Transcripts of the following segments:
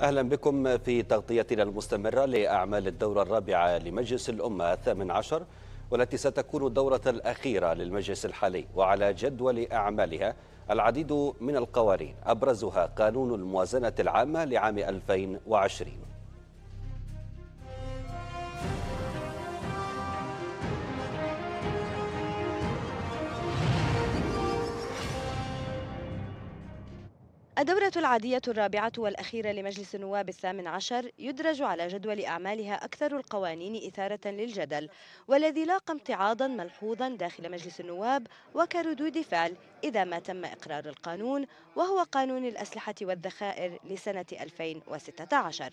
أهلا بكم في تغطيتنا المستمرة لأعمال الدورة الرابعة لمجلس الأمة الثامن عشر والتي ستكون الدورة الأخيرة للمجلس الحالي وعلى جدول أعمالها العديد من القوانين أبرزها قانون الموازنة العامة لعام 2020 الدورة العادية الرابعة والأخيرة لمجلس النواب الثامن عشر يدرج على جدول أعمالها أكثر القوانين إثارة للجدل والذي لاقى امتعاضا ملحوظا داخل مجلس النواب وكردود فعل إذا ما تم إقرار القانون وهو قانون الأسلحة والذخائر لسنة 2016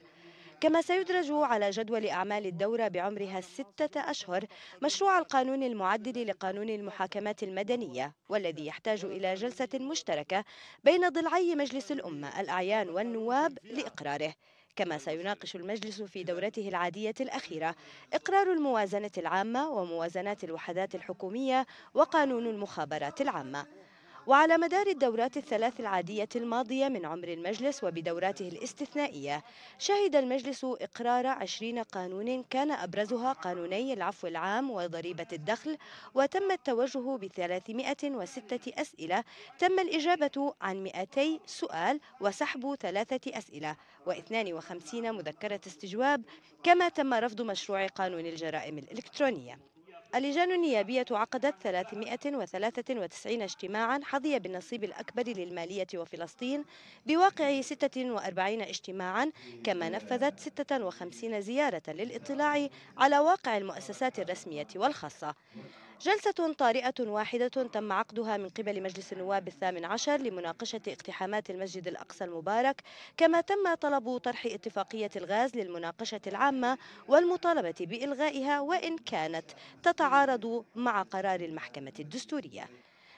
كما سيدرج على جدول أعمال الدورة بعمرها ستة أشهر مشروع القانون المعدل لقانون المحاكمات المدنية والذي يحتاج إلى جلسة مشتركة بين ضلعي مجلس الأمة الأعيان والنواب لإقراره كما سيناقش المجلس في دورته العادية الأخيرة إقرار الموازنة العامة وموازنات الوحدات الحكومية وقانون المخابرات العامة وعلى مدار الدورات الثلاث العادية الماضية من عمر المجلس وبدوراته الاستثنائية شهد المجلس إقرار عشرين قانون كان أبرزها قانوني العفو العام وضريبة الدخل وتم التوجه بثلاثمائة وستة أسئلة تم الإجابة عن 200 سؤال وسحب ثلاثة أسئلة و52 مذكرة استجواب كما تم رفض مشروع قانون الجرائم الإلكترونية اللجان النيابية عقدت 393 اجتماعا حظي بالنصيب الأكبر للمالية وفلسطين بواقع 46 اجتماعا كما نفذت 56 زيارة للاطلاع على واقع المؤسسات الرسمية والخاصة جلسة طارئة واحدة تم عقدها من قبل مجلس النواب الثامن عشر لمناقشة اقتحامات المسجد الأقصى المبارك كما تم طلب طرح اتفاقية الغاز للمناقشة العامة والمطالبة بإلغائها وإن كانت تتعارض مع قرار المحكمة الدستورية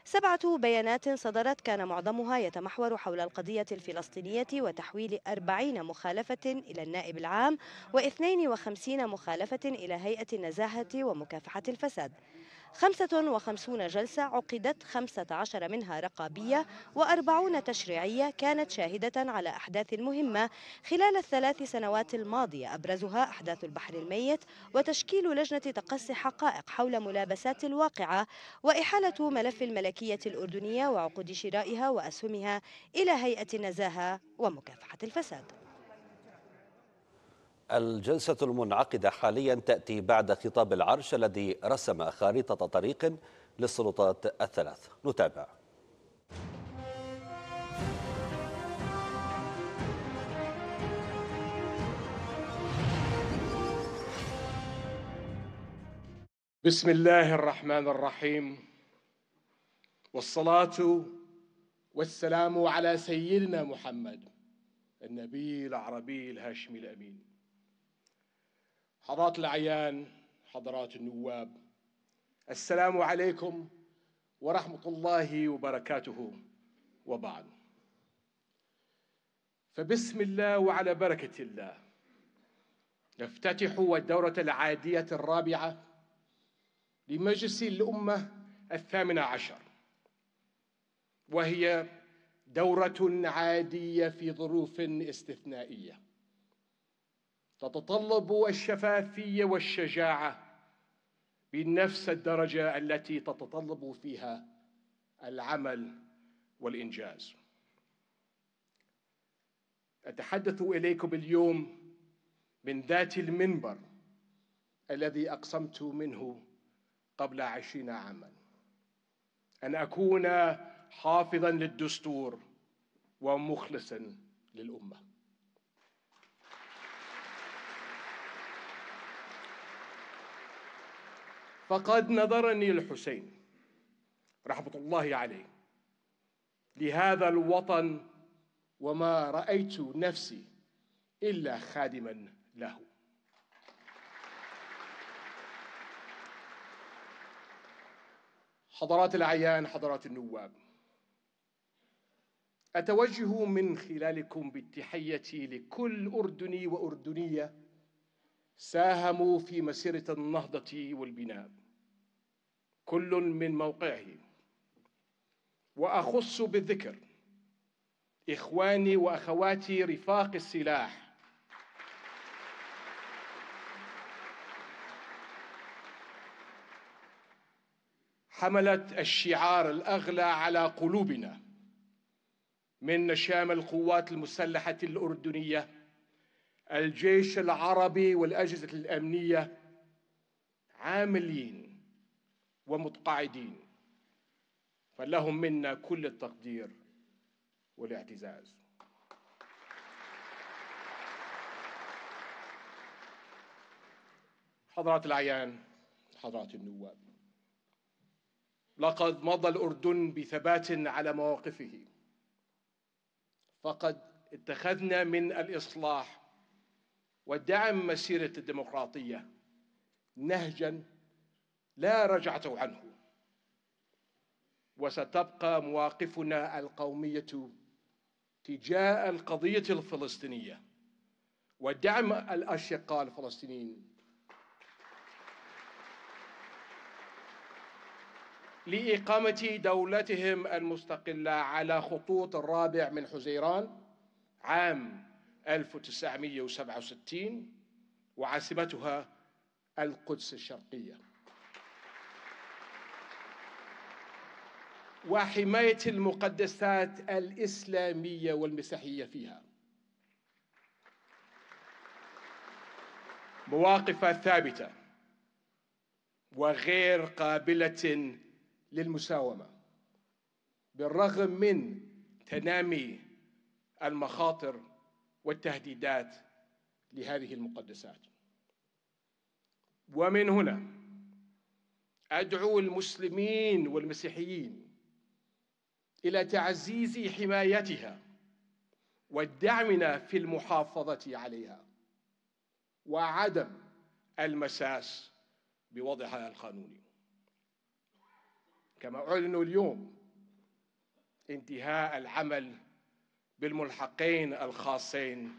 سبعة بيانات صدرت كان معظمها يتمحور حول القضية الفلسطينية وتحويل أربعين مخالفة إلى النائب العام و وخمسين مخالفة إلى هيئة النزاهة ومكافحة الفساد 55 جلسة عقدت 15 منها رقابية و40 تشريعية كانت شاهدة على أحداث مهمة خلال الثلاث سنوات الماضية أبرزها أحداث البحر الميت وتشكيل لجنة تقصي حقائق حول ملابسات الواقعة وإحالة ملف الملكية الأردنية وعقود شرائها وأسهمها إلى هيئة النزاهة ومكافحة الفساد الجلسة المنعقدة حاليا تأتي بعد خطاب العرش الذي رسم خارطة طريق للسلطات الثلاث نتابع بسم الله الرحمن الرحيم والصلاة والسلام على سيدنا محمد النبي العربي الهاشمي الأمين حضرات الأعيان حضرات النواب السلام عليكم ورحمة الله وبركاته وبعد فبسم الله وعلى بركة الله نفتتح الدورة العادية الرابعة لمجلس الأمة الثامنة عشر وهي دورة عادية في ظروف استثنائية تتطلب الشفافيه والشجاعه بنفس الدرجه التي تتطلب فيها العمل والانجاز اتحدث اليكم اليوم من ذات المنبر الذي اقسمت منه قبل عشرين عاما ان اكون حافظا للدستور ومخلصا للامه فقد نظرني الحسين رحمة الله عليه لهذا الوطن وما رأيت نفسي إلا خادما له حضرات العيان حضرات النواب أتوجه من خلالكم بالتحية لكل أردني وأردنية ساهموا في مسيرة النهضة والبناء كل من موقعه وأخص بالذكر إخواني وأخواتي رفاق السلاح حملت الشعار الأغلى على قلوبنا من نشام القوات المسلحة الأردنية الجيش العربي والأجهزة الأمنية عاملين ومتقاعدين فلهم منا كل التقدير والاعتزاز حضرات العيان حضرات النواب لقد مضى الأردن بثبات على مواقفه فقد اتخذنا من الإصلاح ودعم مسيرة الديمقراطية نهجا لا رجعة عنه وستبقى مواقفنا القومية تجاه القضية الفلسطينية ودعم الأشقاء الفلسطينيين لإقامة دولتهم المستقلة على خطوط الرابع من حزيران عام 1967 وعاصمتها القدس الشرقية وحماية المقدسات الإسلامية والمسيحية فيها مواقف ثابتة وغير قابلة للمساومة بالرغم من تنامي المخاطر والتهديدات لهذه المقدسات ومن هنا ادعو المسلمين والمسيحيين الى تعزيز حمايتها ودعمنا في المحافظه عليها وعدم المساس بوضعها القانوني كما اعلن اليوم انتهاء العمل بالملحقين الخاصين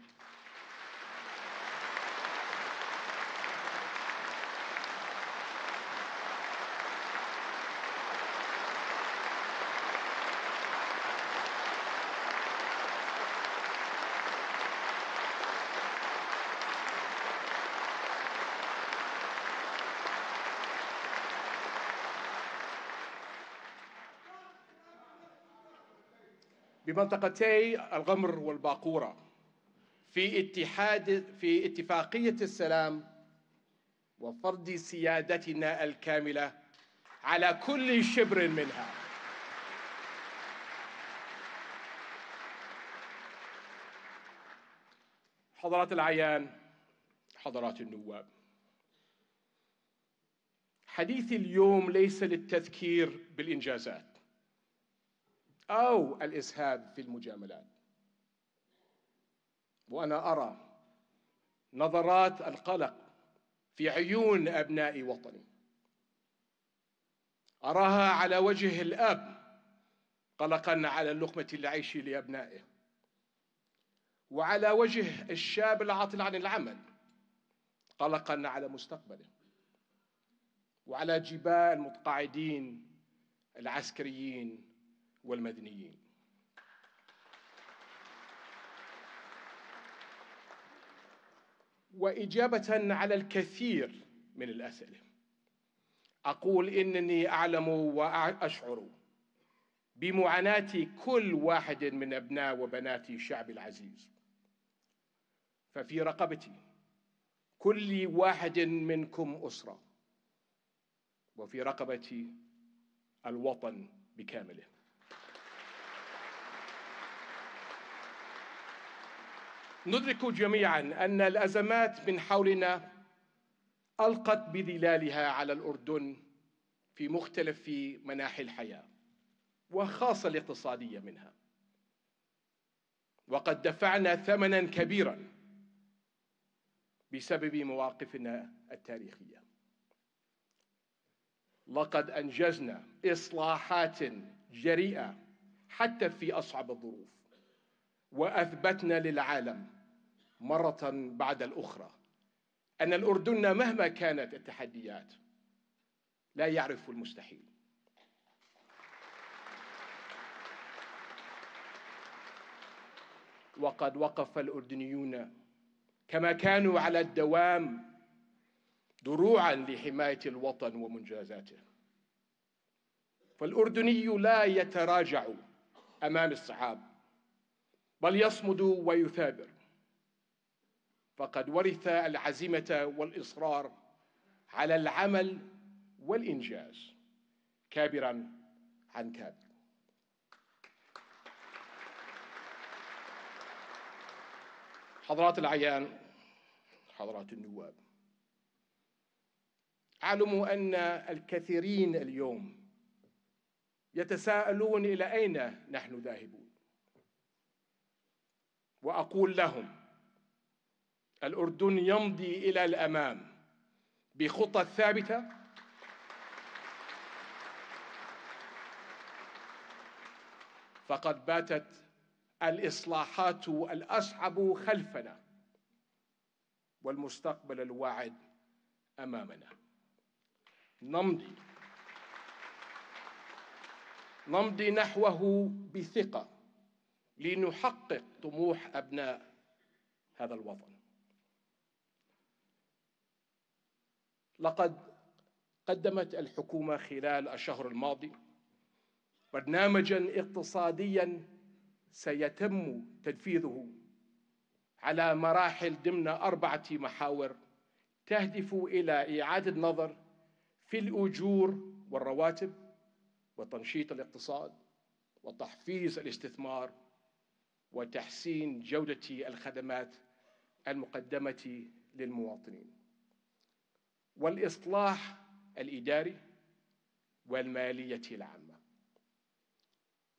بمنطقتي الغمر والباقورة في اتحاد في اتفاقية السلام وفرض سيادتنا الكاملة على كل شبر منها حضرات العيان حضرات النواب حديث اليوم ليس للتذكير بالإنجازات أو الإسهاب في المجاملات وأنا أرى نظرات القلق في عيون أبناء وطني أراها على وجه الأب قلقا على لقمة العيش لأبنائه وعلى وجه الشاب العاطل عن العمل قلقا على مستقبله وعلى جبال متقاعدين العسكريين والمدنيين واجابه على الكثير من الاسئله اقول انني اعلم واشعر بمعاناه كل واحد من ابناء وبنات الشعب العزيز ففي رقبتي كل واحد منكم اسره وفي رقبتي الوطن بكامله ندرك جميعا ان الازمات من حولنا القت بظلالها على الاردن في مختلف مناحي الحياه وخاصه الاقتصاديه منها وقد دفعنا ثمنا كبيرا بسبب مواقفنا التاريخيه لقد انجزنا اصلاحات جريئه حتى في اصعب الظروف واثبتنا للعالم مره بعد الاخرى ان الاردن مهما كانت التحديات لا يعرف المستحيل وقد وقف الاردنيون كما كانوا على الدوام دروعا لحمايه الوطن ومنجزاته فالاردني لا يتراجع امام الصعاب بل يصمد ويثابر فقد ورث العزيمه والاصرار على العمل والانجاز كابرا عن كابر حضرات العيان حضرات النواب اعلم ان الكثيرين اليوم يتساءلون الى اين نحن ذاهبون واقول لهم الاردن يمضي الى الامام بخطى ثابته فقد باتت الاصلاحات الاصعب خلفنا والمستقبل الواعد امامنا نمضي نمضي نحوه بثقه لنحقق طموح أبناء هذا الوطن لقد قدمت الحكومة خلال الشهر الماضي برنامجا اقتصاديا سيتم تنفيذه على مراحل ضمن أربعة محاور تهدف إلى إعادة نظر في الأجور والرواتب وتنشيط الاقتصاد وتحفيز الاستثمار وتحسين جودة الخدمات المقدمة للمواطنين والإصلاح الإداري والمالية العامة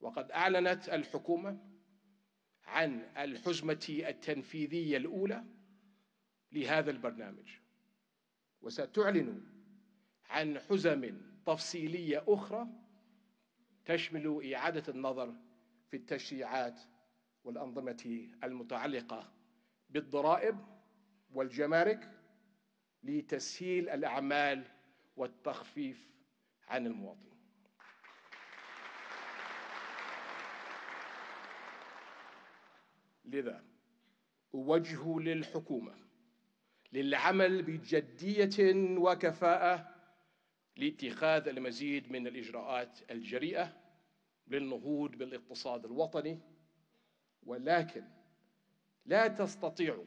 وقد أعلنت الحكومة عن الحزمة التنفيذية الأولى لهذا البرنامج وستعلن عن حزم تفصيلية أخرى تشمل إعادة النظر في التشريعات والأنظمة المتعلقة بالضرائب والجمارك لتسهيل الأعمال والتخفيف عن المواطن لذا أوجه للحكومة للعمل بجدية وكفاءة لاتخاذ المزيد من الإجراءات الجريئة للنهوض بالاقتصاد الوطني ولكن لا تستطيع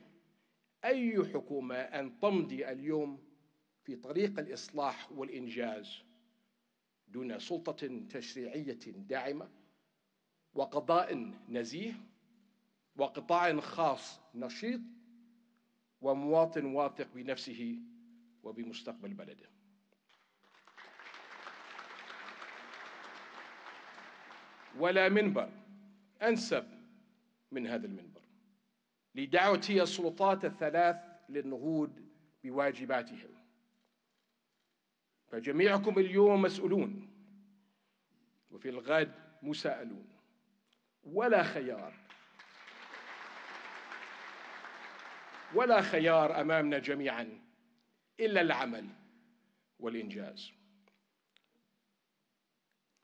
أي حكومة أن تمضي اليوم في طريق الإصلاح والإنجاز دون سلطة تشريعية داعمة وقضاء نزيه وقطاع خاص نشيط ومواطن واثق بنفسه وبمستقبل بلده ولا منبر أنسب من هذا المنبر لدعوتي السلطات الثلاث للنهوض بواجباتهم فجميعكم اليوم مسؤولون وفي الغد مساءلون ولا خيار ولا خيار امامنا جميعا الا العمل والانجاز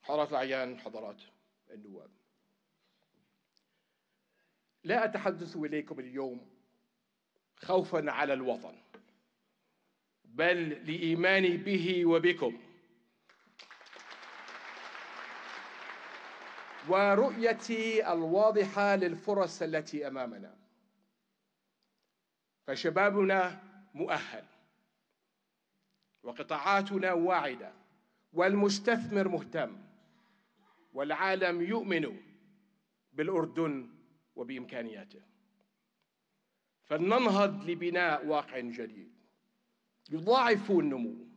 حضرات الاعيان حضرات النواب لا أتحدث إليكم اليوم خوفا على الوطن بل لإيماني به وبكم ورؤيتي الواضحة للفرص التي أمامنا فشبابنا مؤهل وقطاعاتنا واعدة والمستثمر مهتم والعالم يؤمن بالأردن وبإمكانياته فلننهض لبناء واقع جديد يضاعف النمو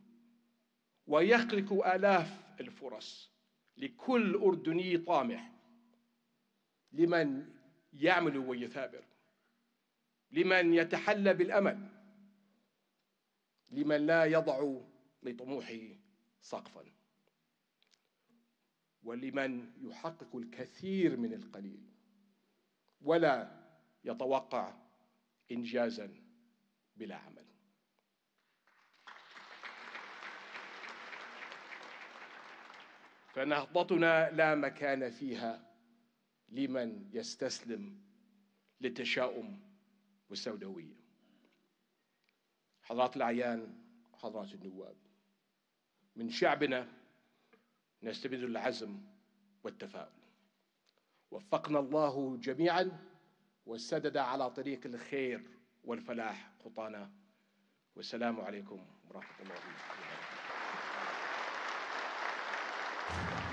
ويخلق آلاف الفرص لكل أردني طامح لمن يعمل ويثابر لمن يتحلى بالأمل لمن لا يضع لطموحه سقفا ولمن يحقق الكثير من القليل ولا يتوقع انجازا بلا عمل فنهضتنا لا مكان فيها لمن يستسلم للتشاؤم والسوداويه حضرات الاعيان حضرات النواب من شعبنا نستبد العزم والتفاؤل وفقنا الله جميعا وسدد على طريق الخير والفلاح خطانا والسلام عليكم ورحمه الله وبركاته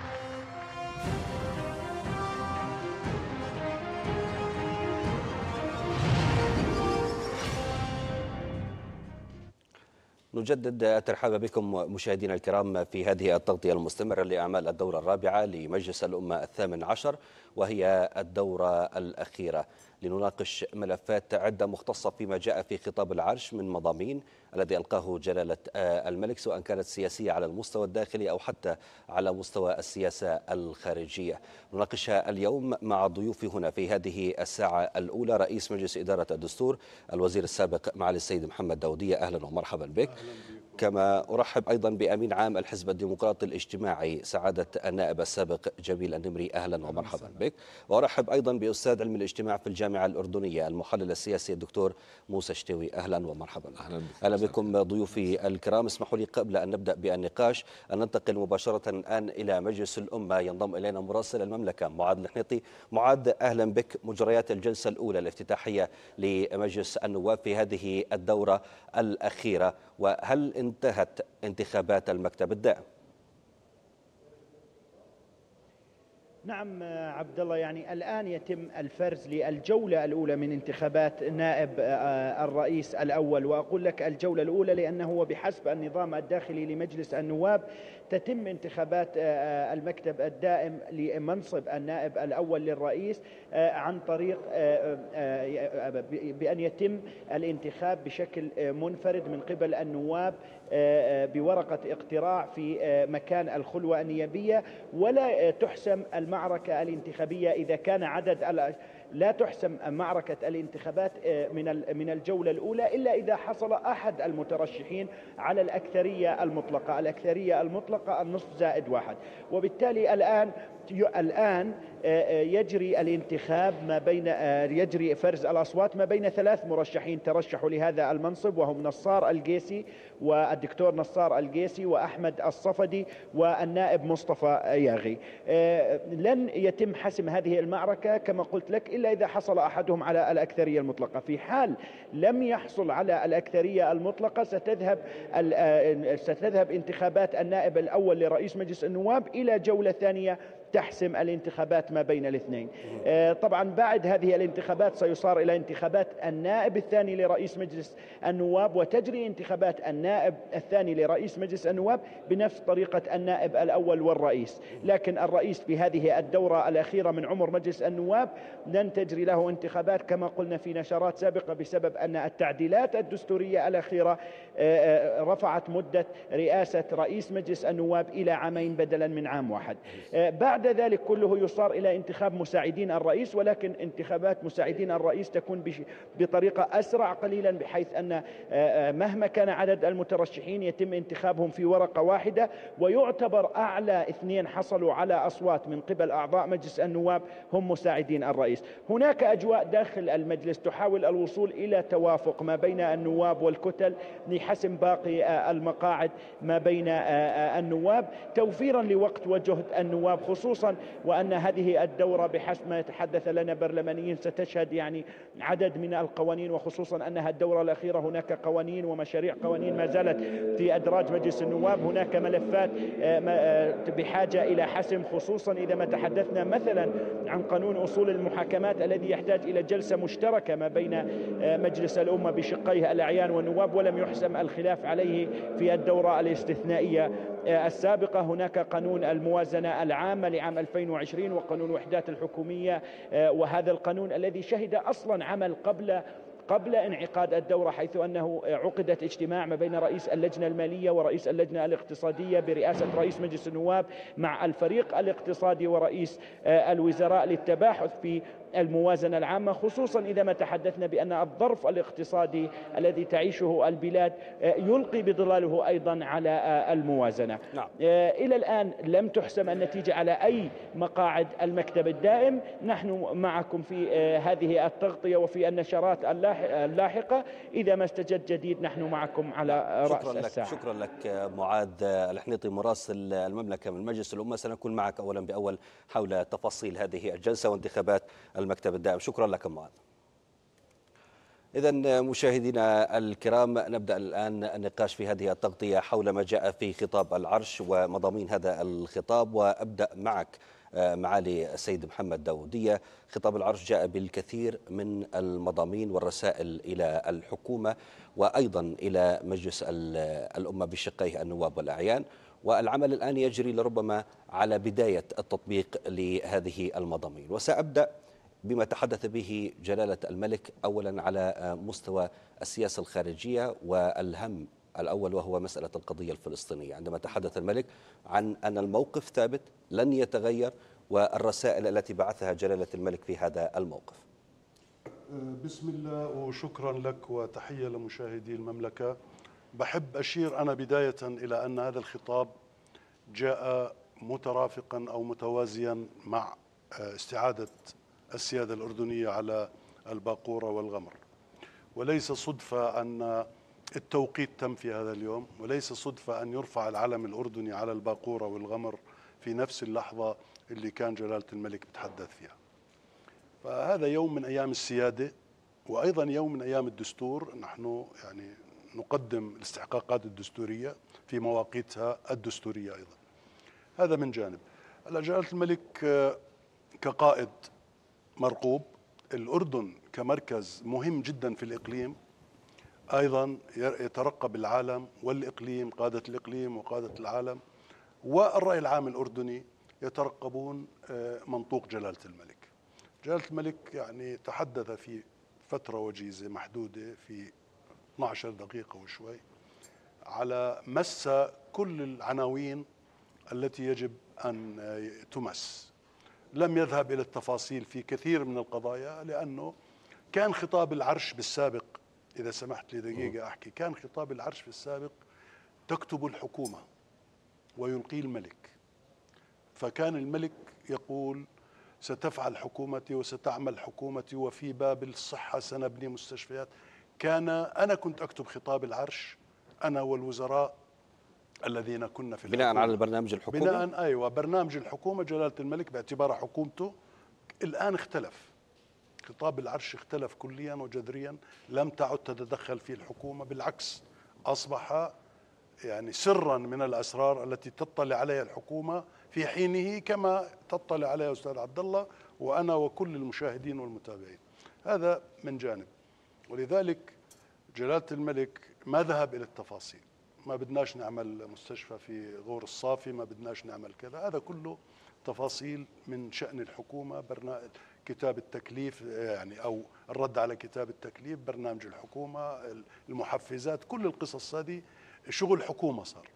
نجدد الترحاب بكم مشاهدينا الكرام في هذه التغطية المستمرة لأعمال الدورة الرابعة لمجلس الأمة الثامن عشر وهي الدورة الأخيرة لنناقش ملفات عدة مختصة فيما جاء في خطاب العرش من مضامين الذي ألقاه جلالة آه، الملك سواء كانت سياسية على المستوى الداخلي أو حتى على مستوى السياسة الخارجية نناقشها اليوم مع ضيوفي هنا في هذه الساعة الأولى رئيس مجلس إدارة الدستور الوزير السابق معالي السيد محمد داودية أهلا ومرحبا بك أهلاً. كما أرحب أيضا بأمين عام الحزب الديمقراطي الاجتماعي سعادة النائب السابق جميل النمري أهلا ومرحبا بك وأرحب أيضا بأستاذ علم الاجتماع في الجامعة الأردنية المحلل السياسي الدكتور موسى شتوي أهلا ومرحبا أهلا, أهلا بكم ضيوفي الكرام اسمحوا لي قبل أن نبدأ بالنقاش أن ننتقل مباشرة الآن إلى مجلس الأمة ينضم إلينا مراسل المملكة معاذ الحنيطي معاذ أهلا بك مجريات الجلسة الأولى الافتتاحية لمجلس النواب في هذه الدورة الأخيرة وهل انتهت انتخابات المكتب الدائم؟ نعم آه، عبد الله يعني الان يتم الفرز للجوله الاولى من انتخابات نائب آه، آه، الرئيس الاول واقول لك الجوله الاولى لانه بحسب النظام الداخلي لمجلس النواب تتم انتخابات آه، آه، المكتب الدائم لمنصب النائب الأول للرئيس آه، عن طريق بأن يتم الانتخاب بشكل منفرد من قبل النواب بورقة اقتراع في مكان الخلوة النيابية ولا تحسم المعركة الانتخابية إذا كان عدد لا تحسم معركة الانتخابات آه، من من الجولة الأولى إلا إذا حصل أحد المترشحين على الأكثرية المطلقة الأكثرية المطلقة النصف زائد واحد وبالتالي الآن الآن آه، آه، يجري الانتخاب ما بين آه، يجري فرز الأصوات ما بين ثلاث مرشحين ترشحوا لهذا المنصب وهم نصار القيسي والدكتور نصار القيسي وأحمد الصفدي والنائب مصطفى ياغي لن يتم حسم هذه المعركة كما قلت لك إلا إذا حصل أحدهم على الأكثرية المطلقة في حال لم يحصل على الأكثرية المطلقة ستذهب ستذهب انتخابات النائب الأول لرئيس مجلس النواب إلى جولة ثانية تحسم الانتخابات ما بين الاثنين آه، طبعا بعد هذه الانتخابات سيصار إلى انتخابات النائب الثاني لرئيس مجلس النواب وتجري انتخابات النائب الثاني لرئيس مجلس النواب بنفس طريقة النائب الأول والرئيس لكن الرئيس في هذه الدورة الأخيرة من عمر مجلس النواب لن تجري له انتخابات كما قلنا في نشرات سابقة بسبب أن التعديلات الدستورية الأخيرة آه، آه، رفعت مدة رئاسة رئيس مجلس النواب إلى عامين بدلا من عام واحد بعد بعد ذلك كله يصار إلى انتخاب مساعدين الرئيس ولكن انتخابات مساعدين الرئيس تكون بطريقة أسرع قليلا بحيث أن مهما كان عدد المترشحين يتم انتخابهم في ورقة واحدة ويعتبر أعلى اثنين حصلوا على أصوات من قبل أعضاء مجلس النواب هم مساعدين الرئيس هناك أجواء داخل المجلس تحاول الوصول إلى توافق ما بين النواب والكتل لحسم باقي المقاعد ما بين النواب توفيرا لوقت وجهد النواب خصوصا خصوصا وأن هذه الدورة بحسب ما يتحدث لنا برلمانيين ستشهد يعني عدد من القوانين وخصوصا أنها الدورة الأخيرة هناك قوانين ومشاريع قوانين ما زالت في أدراج مجلس النواب هناك ملفات آه، آه، بحاجة إلى حسم خصوصا إذا ما تحدثنا مثلا عن قانون أصول المحاكمات الذي يحتاج إلى جلسة مشتركة ما بين آه، مجلس الأمة بشقيه الأعيان والنواب ولم يحسم الخلاف عليه في الدورة الاستثنائية آه، السابقة هناك قانون الموازنة العامة لعام 2020 وقانون الوحدات الحكومية آه، وهذا القانون الذي شهد أصلا عمل قبل قبل انعقاد الدورة حيث أنه آه، عقدت اجتماع ما بين رئيس اللجنة المالية ورئيس اللجنة الاقتصادية برئاسة رئيس مجلس النواب مع الفريق الاقتصادي ورئيس الوزراء للتباحث في الموازنة العامة خصوصا إذا ما تحدثنا بأن الظرف الاقتصادي الذي تعيشه البلاد آه، يلقي بظلاله أيضا على آه، الموازنة نعم. آه، إلى الآن لم تحسم النتيجة على أي مقاعد المكتب الدائم نحن معكم في هذه التغطية وفي النشرات اللاحقة إذا ما استجد جديد نحن معكم على رأس شكرا لك الساعة شكرا لك معاذ الحنيطي مراسل المملكة من مجلس الأمة سنكون معك أولا بأول حول تفاصيل هذه الجلسة وانتخابات المكتب الدائم شكرا لك معاذ إذا مشاهدينا الكرام نبدأ الآن النقاش في هذه التغطية حول ما جاء في خطاب العرش ومضامين هذا الخطاب وأبدأ معك آه، معالي السيد محمد داودية خطاب العرش جاء بالكثير من المضامين والرسائل إلى الحكومة وأيضا إلى مجلس الأمة بشقيه النواب والأعيان والعمل الآن يجري لربما على بداية التطبيق لهذه المضامين وسأبدأ بما تحدث به جلالة الملك أولا على مستوى السياسة الخارجية والهم الأول وهو مسألة القضية الفلسطينية عندما تحدث الملك عن أن الموقف ثابت لن يتغير والرسائل التي بعثها جلالة الملك في هذا الموقف بسم الله وشكرا لك وتحية لمشاهدي المملكة بحب أشير أنا بداية إلى أن هذا الخطاب جاء مترافقا أو متوازيا مع آه، استعادة السيادة الأردنية على الباقورة والغمر وليس صدفة أن التوقيت تم في هذا اليوم وليس صدفة أن يرفع العلم الأردني على الباقورة والغمر في نفس اللحظة اللي كان جلالة الملك بتحدث فيها فهذا يوم من أيام السيادة وأيضا يوم من أيام الدستور نحن يعني نقدم الاستحقاقات الدستورية في مواقيتها الدستورية أيضا هذا من جانب جلالة الملك كقائد مرقوب الأردن كمركز مهم جدا في الإقليم أيضا يترقب العالم والإقليم قادة الإقليم وقادة العالم والرأي العام الأردني يترقبون آه، منطوق جلالة الملك جلالة الملك يعني تحدث في فترة وجيزة محدودة في 12 دقيقة وشوي على مس كل العناوين التي يجب أن آه، تمس لم يذهب إلى التفاصيل في كثير من القضايا لأنه كان خطاب العرش بالسابق إذا سمحت لي دقيقة أحكي كان خطاب العرش في السابق تكتب الحكومة ويلقي الملك فكان الملك يقول ستفعل حكومتي وستعمل حكومتي وفي باب الصحة سنبني مستشفيات كان أنا كنت أكتب خطاب العرش أنا والوزراء الذين كنا في بناء على البرنامج الحكومي بناء ايوه برنامج الحكومه جلاله الملك باعتبار حكومته الان اختلف خطاب العرش اختلف كليا وجذريا لم تعد تتدخل فيه الحكومه بالعكس اصبح يعني سرا من الاسرار التي تطلع عليها الحكومه في حينه كما تطلع عليها استاذ عبد الله وانا وكل المشاهدين والمتابعين هذا من جانب ولذلك جلاله الملك ما ذهب الى التفاصيل ما بدناش نعمل مستشفى في غور الصافي ما بدناش نعمل كذا هذا كله تفاصيل من شأن الحكومة برنامج كتاب التكليف يعني أو الرد على كتاب التكليف برنامج الحكومة المحفزات كل القصص هذه شغل حكومة صار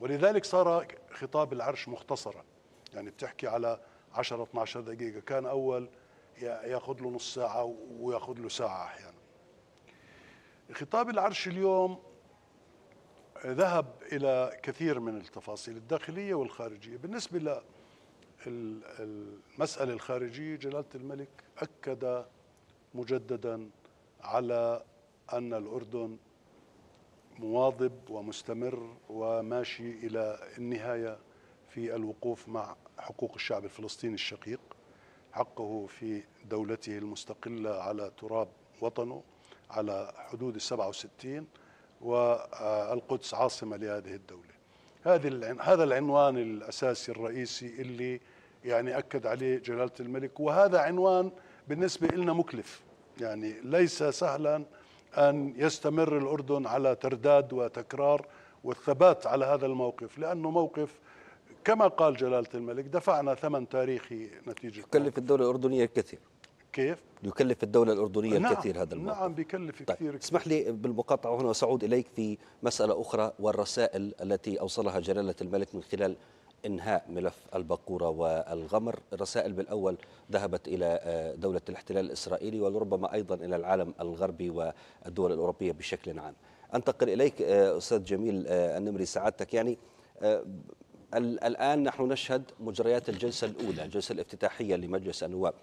ولذلك صار خطاب العرش مختصرا يعني بتحكي على 10 12 دقيقة كان أول ياخذ له نص ساعة وياخذ له ساعة أحيانا خطاب العرش اليوم ذهب إلى كثير من التفاصيل الداخلية والخارجية بالنسبة للمسألة الخارجية جلالة الملك أكد مجددا على أن الأردن مواظب ومستمر وماشي إلى النهاية في الوقوف مع حقوق الشعب الفلسطيني الشقيق حقه في دولته المستقلة على تراب وطنه على حدود السبعة وستين والقدس عاصمة لهذه الدولة هذه هذا العنوان الأساسي الرئيسي اللي يعني أكد عليه جلالة الملك وهذا عنوان بالنسبة لنا مكلف يعني ليس سهلا أن يستمر الأردن على ترداد وتكرار والثبات على هذا الموقف لأنه موقف كما قال جلالة الملك دفعنا ثمن تاريخي نتيجة تكلف الدولة الأردنية الكثير كيف؟ يكلف الدولة الأردنية نعم الكثير هذا الموضوع نعم بيكلف طيب كثير اسمح لي بالمقاطعة هنا وسأعود إليك في مسألة أخرى والرسائل التي أوصلها جلالة الملك من خلال انهاء ملف البقوره والغمر، الرسائل بالاول ذهبت الى آه، دوله الاحتلال الاسرائيلي ولربما ايضا الى العالم الغربي والدول الاوروبيه بشكل عام. انتقل اليك آه، استاذ جميل آه، النمري سعادتك يعني الان نحن نشهد مجريات الجلسه الاولى، الجلسه الافتتاحيه لمجلس النواب.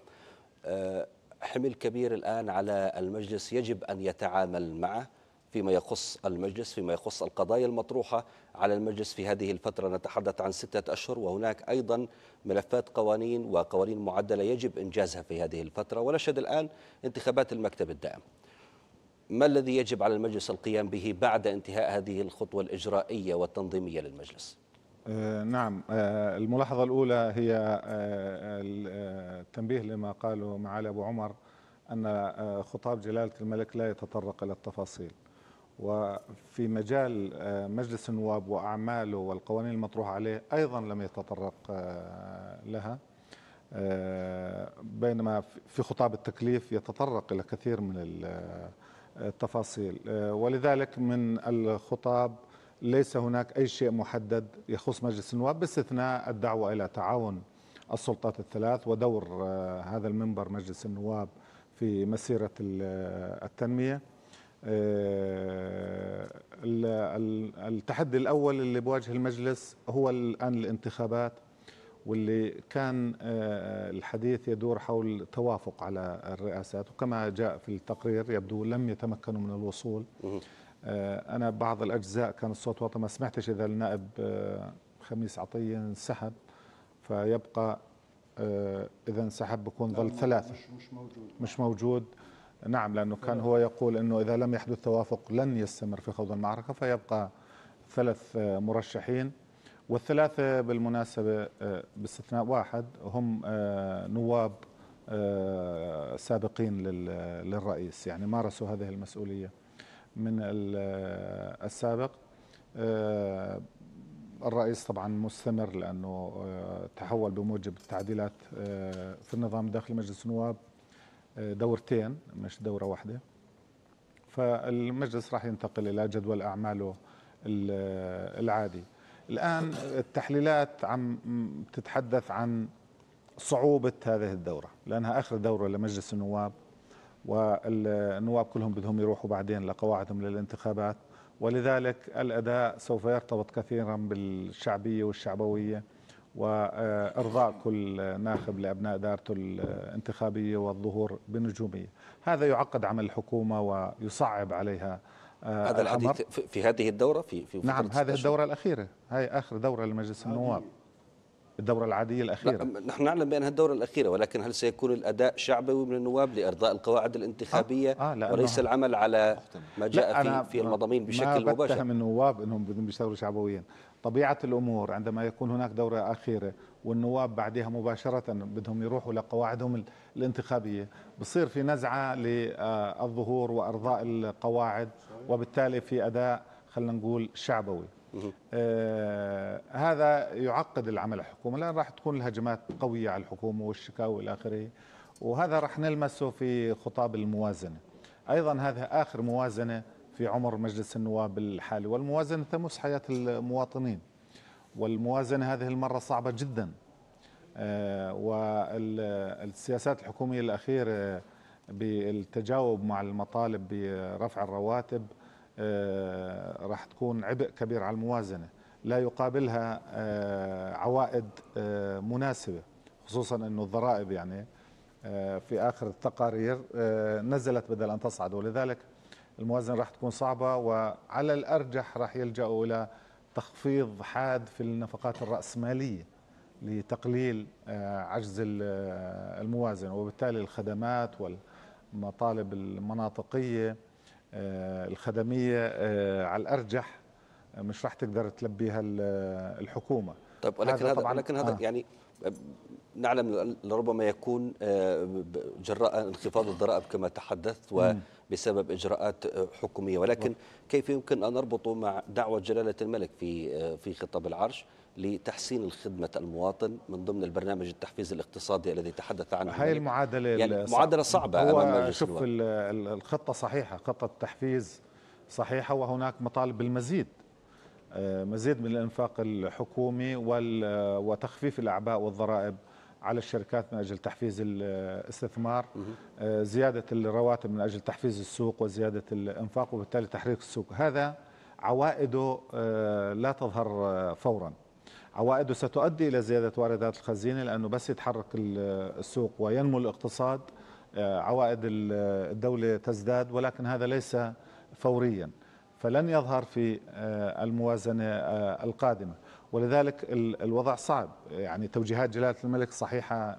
آه، حمل كبير الآن على المجلس يجب أن يتعامل معه فيما يخص المجلس فيما يخص القضايا المطروحة على المجلس في هذه الفترة نتحدث عن ستة أشهر وهناك أيضا ملفات قوانين وقوانين معدلة يجب إنجازها في هذه الفترة ونشهد الآن انتخابات المكتب الدائم ما الذي يجب على المجلس القيام به بعد انتهاء هذه الخطوة الإجرائية والتنظيمية للمجلس؟ آه، نعم آه، الملاحظة الأولى هي آه، التنبيه لما قاله معالي أبو عمر أن خطاب جلالة الملك لا يتطرق إلى التفاصيل وفي مجال مجلس النواب وأعماله والقوانين المطروحة عليه أيضا لم يتطرق لها بينما في خطاب التكليف يتطرق إلى كثير من التفاصيل ولذلك من الخطاب ليس هناك أي شيء محدد يخص مجلس النواب باستثناء الدعوة إلى تعاون السلطات الثلاث ودور آه، هذا المنبر مجلس النواب في مسيرة آه، التنمية آه، التحدي الأول اللي بواجه المجلس هو الآن الانتخابات واللي كان الحديث يدور حول توافق على الرئاسات وكما جاء في التقرير يبدو لم يتمكنوا من الوصول آه، انا بعض الاجزاء كان الصوت واطي ما سمعتش اذا النائب آه، خميس عطيه انسحب فيبقى آه، اذا انسحب بكون ظل ثلاثه مش, مش موجود مش موجود نعم لانه كان هو يقول انه اذا لم يحدث توافق لن يستمر في خوض المعركه فيبقى ثلاث مرشحين والثلاثه بالمناسبه باستثناء واحد هم نواب سابقين للرئيس يعني مارسوا هذه المسؤوليه من آه، السابق آه، الرئيس طبعا مستمر لانه آه، تحول بموجب التعديلات في النظام داخل مجلس النواب دورتين مش دوره واحده فالمجلس راح ينتقل الى جدول اعماله العادي الان التحليلات عم تتحدث عن صعوبه هذه الدوره لانها اخر دوره لمجلس النواب والنواب كلهم بدهم يروحوا بعدين لقواعدهم للانتخابات ولذلك الأداء سوف يرتبط كثيرا بالشعبية والشعبوية وإرضاء كل ناخب لأبناء دارته الانتخابية والظهور بنجومية هذا يعقد عمل الحكومة ويصعب عليها آه، هذا الحديث في هذه الدورة في في نعم هذه الدورة الأخيرة هاي آخر دورة لمجلس النواب الدورة العادية الأخيرة نحن نعلم بأنها الدورة الأخيرة ولكن هل سيكون الأداء شعبوي من النواب لإرضاء القواعد الانتخابية آه آه لا وليس العمل على ما جاء في, أنا في المضامين بشكل ما مباشر ما بتهم النواب أنهم بدهم يشتغلوا شعبويا طبيعة الأمور عندما يكون هناك دورة أخيرة والنواب بعدها مباشرة بدهم يروحوا لقواعدهم الانتخابية بصير في نزعة للظهور آه، وأرضاء القواعد وبالتالي في أداء خلنا نقول شعبوي آه هذا يعقد العمل الحكومي لان راح تكون الهجمات قويه على الحكومه والشكاوي الى اخره وهذا راح نلمسه في خطاب الموازنه ايضا هذا اخر موازنه في عمر مجلس النواب الحالي والموازنه تمس حياه المواطنين والموازنه هذه المره صعبه جدا آه والسياسات الحكوميه الاخيره بالتجاوب مع المطالب برفع الرواتب آه، راح تكون عبء كبير على الموازنه لا يقابلها آه، عوائد آه، مناسبه خصوصا انه الضرائب يعني في اخر التقارير نزلت بدل ان تصعد ولذلك الموازنه راح تكون صعبه وعلى الارجح راح يلجاوا الى تخفيض حاد في النفقات الراسماليه لتقليل عجز الموازنه وبالتالي الخدمات والمطالب المناطقيه آه، الخدميه آه، على الارجح آه، مش راح تقدر تلبيها الحكومه طيب ولكن هذا, هذا طبعا ولكن هذا آه. يعني نعلم لربما يكون جراء انخفاض الضرائب كما تحدثت وبسبب اجراءات حكوميه ولكن كيف يمكن ان نربطه مع دعوه جلاله الملك في في خطاب العرش لتحسين خدمة المواطن من ضمن البرنامج التحفيز الاقتصادي الذي تحدث عنه هاي يعني المعادلة يعني معادلة صعبة هو أمام مجلس شوف الخطة صحيحة خطة التحفيز صحيحة وهناك مطالب بالمزيد آه، مزيد من الإنفاق الحكومي وتخفيف الأعباء والضرائب على الشركات من أجل تحفيز الاستثمار آه، زيادة الرواتب من أجل تحفيز السوق وزيادة الإنفاق وبالتالي تحريك السوق هذا عوائده آه، لا تظهر فوراً عوائده ستؤدي إلى زيادة واردات الخزينة لأنه بس يتحرك السوق وينمو الاقتصاد آه، عوائد الدولة تزداد ولكن هذا ليس فوريا فلن يظهر في آه، الموازنة آه، القادمة ولذلك الوضع صعب يعني توجيهات جلالة الملك صحيحة 100%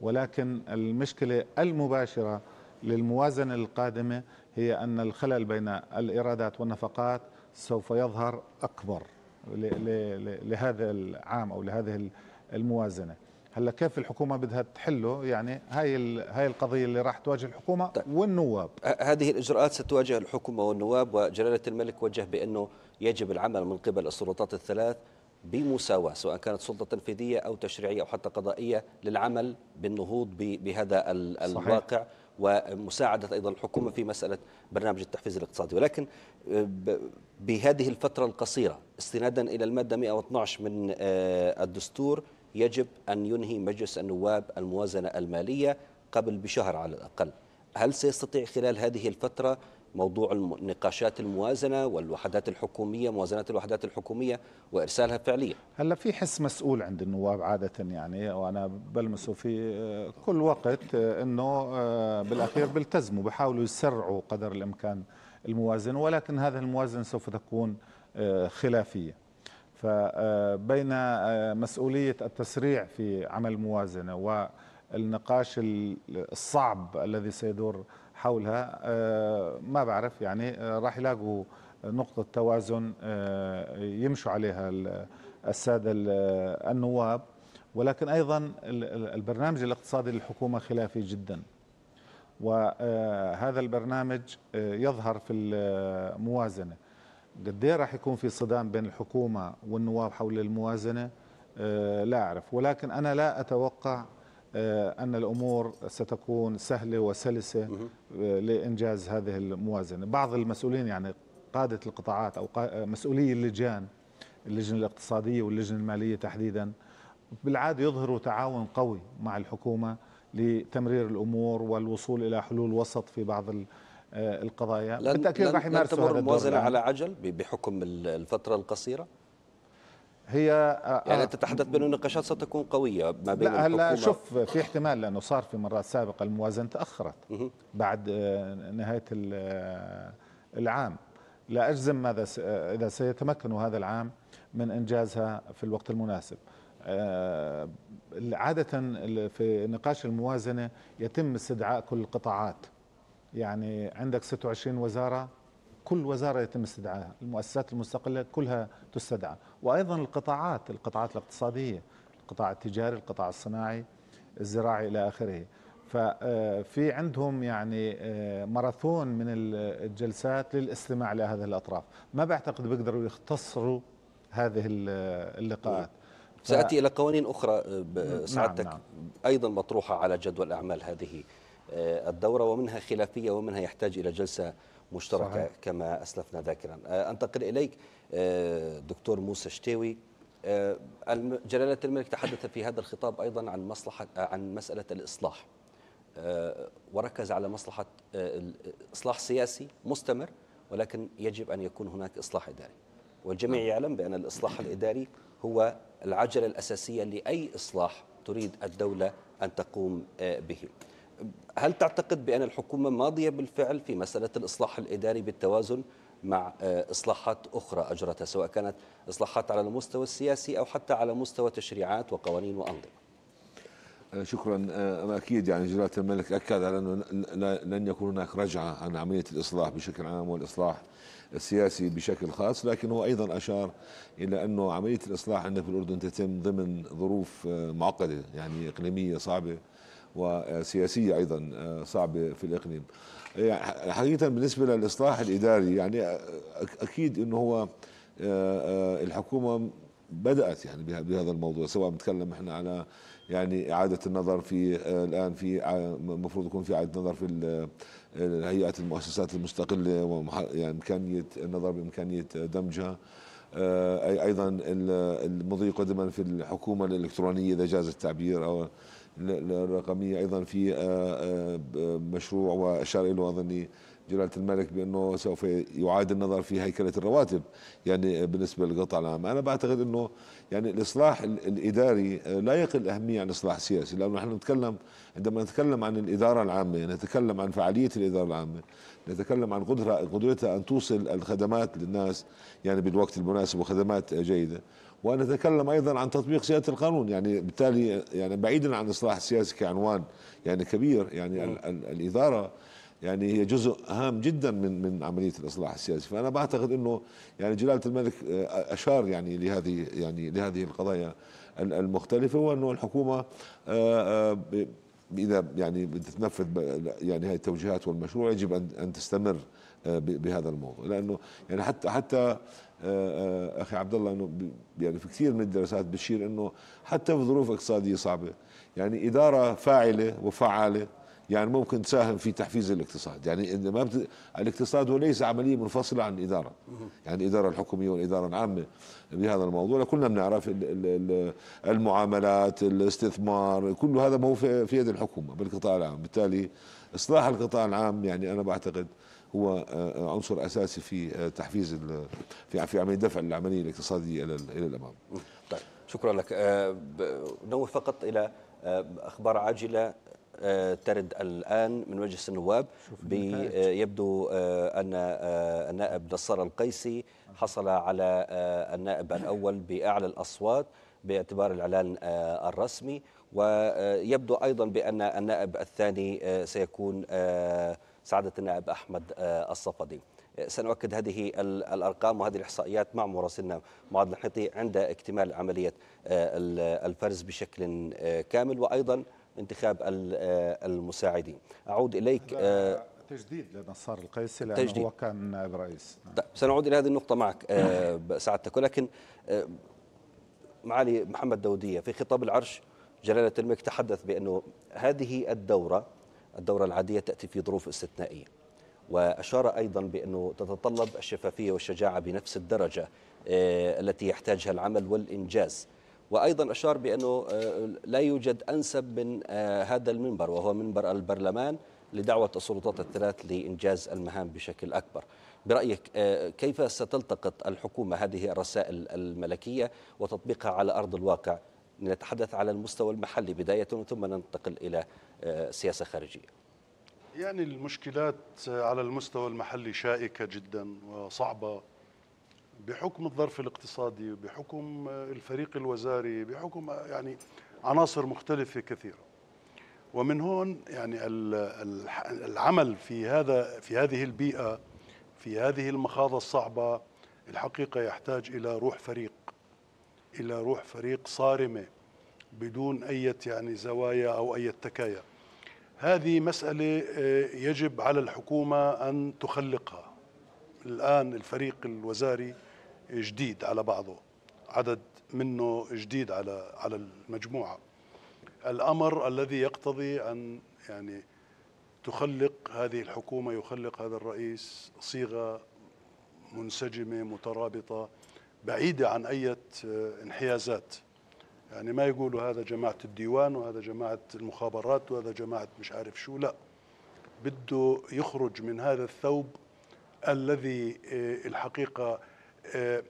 ولكن المشكلة المباشرة للموازنة القادمة هي أن الخلل بين الإيرادات والنفقات سوف يظهر أكبر لهذا العام او لهذه الموازنه هلا كيف الحكومه بدها تحله يعني هاي هاي القضيه اللي راح تواجه الحكومه طيب. والنواب هذه الاجراءات ستواجه الحكومه والنواب وجلاله الملك وجه بانه يجب العمل من قبل السلطات الثلاث بمساواة سواء كانت سلطة تنفيذية أو تشريعية أو حتى قضائية للعمل بالنهوض بهذا الواقع صحيح. ومساعدة أيضا الحكومة في مسألة برنامج التحفيز الاقتصادي ولكن آه، بهذه الفترة القصيرة استنادا إلى المادة 112 من آه، الدستور يجب أن ينهي مجلس النواب الموازنة المالية قبل بشهر على الأقل هل سيستطيع خلال هذه الفترة موضوع نقاشات الموازنة والوحدات الحكومية موازنة الوحدات الحكومية وإرسالها فعليا هلا في حس مسؤول عند النواب عادة يعني وأنا بلمسه في آه، كل وقت آه، أنه آه، بالأخير بيلتزموا بحاولوا يسرعوا قدر الإمكان الموازنة ولكن هذه الموازنة سوف تكون خلافية فبين مسؤولية التسريع في عمل الموازنة والنقاش الصعب الذي سيدور حولها آه، ما بعرف يعني آه، راح يلاقوا نقطة توازن آه، يمشوا عليها السادة النواب ولكن أيضا البرنامج الاقتصادي للحكومة خلافي جدا وهذا البرنامج يظهر في الموازنة قد ايه راح يكون في صدام بين الحكومة والنواب حول الموازنة لا أعرف ولكن أنا لا أتوقع آه، أن الأمور ستكون سهلة وسلسة آه، لإنجاز هذه الموازنة بعض المسؤولين يعني قادة القطاعات أو آه، مسؤولي اللجان اللجنة الاقتصادية واللجنة المالية تحديدا بالعادة يظهروا تعاون قوي مع الحكومة لتمرير الأمور والوصول إلى حلول وسط في بعض القضايا بالتأكيد راح يمارسوا هذا الموازنة على عجل بحكم الفترة القصيرة هي آه، يعني آه، تتحدث بأن النقاشات ستكون قوية ما بين لا هلا شوف في احتمال لأنه صار في مرات سابقة الموازنة تأخرت بعد آه، نهاية العام لا أجزم ماذا إذا سيتمكنوا هذا العام من إنجازها في الوقت المناسب عادة في نقاش الموازنة يتم استدعاء كل القطاعات يعني عندك 26 وزارة كل وزارة يتم استدعائها المؤسسات المستقلة كلها تستدعى وايضا القطاعات القطاعات الاقتصاديه القطاع التجاري القطاع الصناعي الزراعي الى اخره ففي آه، عندهم يعني آه، ماراثون من الجلسات للاستماع لهذه الاطراف ما بعتقد بيقدروا يختصروا هذه اللقاءات نعم. ساتي الى قوانين اخرى سعادتك آه، نعم نعم. ايضا مطروحه على جدول اعمال هذه الدوره ومنها خلافيه ومنها يحتاج الى جلسه مشتركة صحيح. كما أسلفنا ذاكرا آه، أنتقل إليك آه، دكتور موسى شتاوي آه، جلالة الملك تحدث في هذا الخطاب أيضا عن مصلحة عن مسألة الإصلاح وركز على مصلحة إصلاح سياسي مستمر ولكن يجب أن يكون هناك إصلاح إداري والجميع نعم. يعلم بأن الإصلاح الإداري هو العجلة الأساسية لأي إصلاح تريد الدولة أن تقوم به هل تعتقد بأن الحكومة ماضية بالفعل في مسألة الإصلاح الإداري بالتوازن مع آه، إصلاحات أخرى أجرتها سواء كانت إصلاحات على المستوى السياسي أو حتى على مستوى تشريعات وقوانين وأنظمة آه، شكرا آه، أنا أكيد يعني جلالة الملك أكد على أنه لن يكون هناك رجعة عن عملية الإصلاح بشكل عام والإصلاح السياسي بشكل خاص لكن هو أيضا أشار إلى أنه عملية الإصلاح عندنا في الأردن تتم ضمن ظروف معقدة يعني إقليمية صعبة وسياسية أيضا آه، صعبة في الإقليم يعني حقيقة بالنسبة للإصلاح الإداري يعني أكيد أنه هو آه، آه، الحكومة بدأت يعني بهذا الموضوع سواء بنتكلم احنا على يعني إعادة النظر في الآن في المفروض يكون في إعادة نظر في هيئات المؤسسات المستقلة وإمكانية يعني النظر بإمكانية دمجها أيضا المضي قدما في الحكومة الإلكترونية إذا جاز التعبير أو الرقميه ايضا في آه، آه، مشروع واشار اليه اظني جلاله الملك بانه سوف يعاد النظر في هيكله الرواتب يعني بالنسبه للقطاع العام، انا بعتقد انه يعني الاصلاح الاداري آه، لا يقل اهميه عن الإصلاح السياسي لانه نحن نتكلم عندما نتكلم عن الاداره العامه نتكلم عن فعاليه الاداره العامه نتكلم عن قدرة قدرتها ان توصل الخدمات للناس يعني بالوقت المناسب وخدمات جيده ونتكلم ايضا عن تطبيق سياده القانون يعني بالتالي يعني بعيدا عن الاصلاح السياسي كعنوان يعني كبير يعني ال نعم. ال الاداره يعني هي جزء هام جدا من من عمليه الاصلاح السياسي فانا بعتقد انه يعني جلاله الملك آه، اشار يعني لهذه يعني لهذه القضايا المختلفه وانه الحكومه آه، آه، اذا يعني بتتنفذ يعني هذه التوجيهات والمشروع يجب ان تستمر بهذا الموضوع لانه يعني حتى حتى آه، آه، اخي عبد الله انه يعني في كثير من الدراسات بتشير انه حتى في ظروف اقتصاديه صعبه يعني اداره فاعله وفعاله يعني ممكن تساهم في تحفيز الاقتصاد يعني ما بت... الاقتصاد هو ليس عملية منفصلة عن الإدارة يعني الإدارة الحكومية والإدارة العامة بهذا الموضوع كلنا بنعرف المعاملات الاستثمار كل هذا ما هو في يد الحكومة بالقطاع العام بالتالي إصلاح القطاع العام يعني أنا بعتقد هو آه، آه، عنصر اساسي في آه، تحفيز في في عمليه دفع العمليه الاقتصاديه الى الى الامام. طيب شكرا لك نوه فقط الى اخبار عاجله ترد الآن من مجلس النواب يبدو أن النائب نصر القيسي حصل على النائب الأول بأعلى الأصوات باعتبار الإعلان الرسمي ويبدو أيضا بأن النائب الثاني سيكون سعادة النائب أحمد آه، الصفدي آه، سنؤكد هذه الأرقام وهذه الإحصائيات مع مراسلنا معاذ الحيطي عند اكتمال عملية آه، الفرز بشكل كامل وأيضا انتخاب المساعدين أعود إليك تجديد لنصار القيسي لأنه تجديد. هو كان نائب رئيس نعم. طيب سنعود إلى هذه النقطة معك نعم. سعادتك ولكن معالي محمد داودية في خطاب العرش جلالة الملك تحدث بأنه هذه الدورة الدورة العادية تأتي في ظروف استثنائية وأشار أيضا بأنه تتطلب الشفافية والشجاعة بنفس الدرجة آه، التي يحتاجها العمل والإنجاز وأيضا أشار بأنه آه، لا يوجد أنسب من آه، هذا المنبر وهو منبر البرلمان لدعوة السلطات الثلاث لإنجاز المهام بشكل أكبر برأيك كيف ستلتقط الحكومة هذه الرسائل الملكية وتطبيقها على أرض الواقع نتحدث على المستوى المحلي بداية ثم ننتقل إلى سياسه خارجيه يعني المشكلات على المستوى المحلي شائكه جدا وصعبه بحكم الظرف الاقتصادي بحكم الفريق الوزاري بحكم يعني عناصر مختلفه كثيره ومن هون يعني العمل في هذا في هذه البيئه في هذه المخاضه الصعبه الحقيقه يحتاج الى روح فريق الى روح فريق صارمه بدون اي يعني زوايا او اي تكايا هذه مسألة آه، يجب على الحكومة أن تخلقها الآن الفريق الوزاري جديد على بعضه عدد منه جديد على على المجموعة الأمر الذي يقتضي أن يعني تخلق هذه الحكومة يخلق هذا الرئيس صيغة منسجمة مترابطة بعيدة عن أي آه، انحيازات يعني ما يقولوا هذا جماعة الديوان وهذا جماعة المخابرات وهذا جماعة مش عارف شو لا بده يخرج من هذا الثوب الذي آه، الحقيقة آه،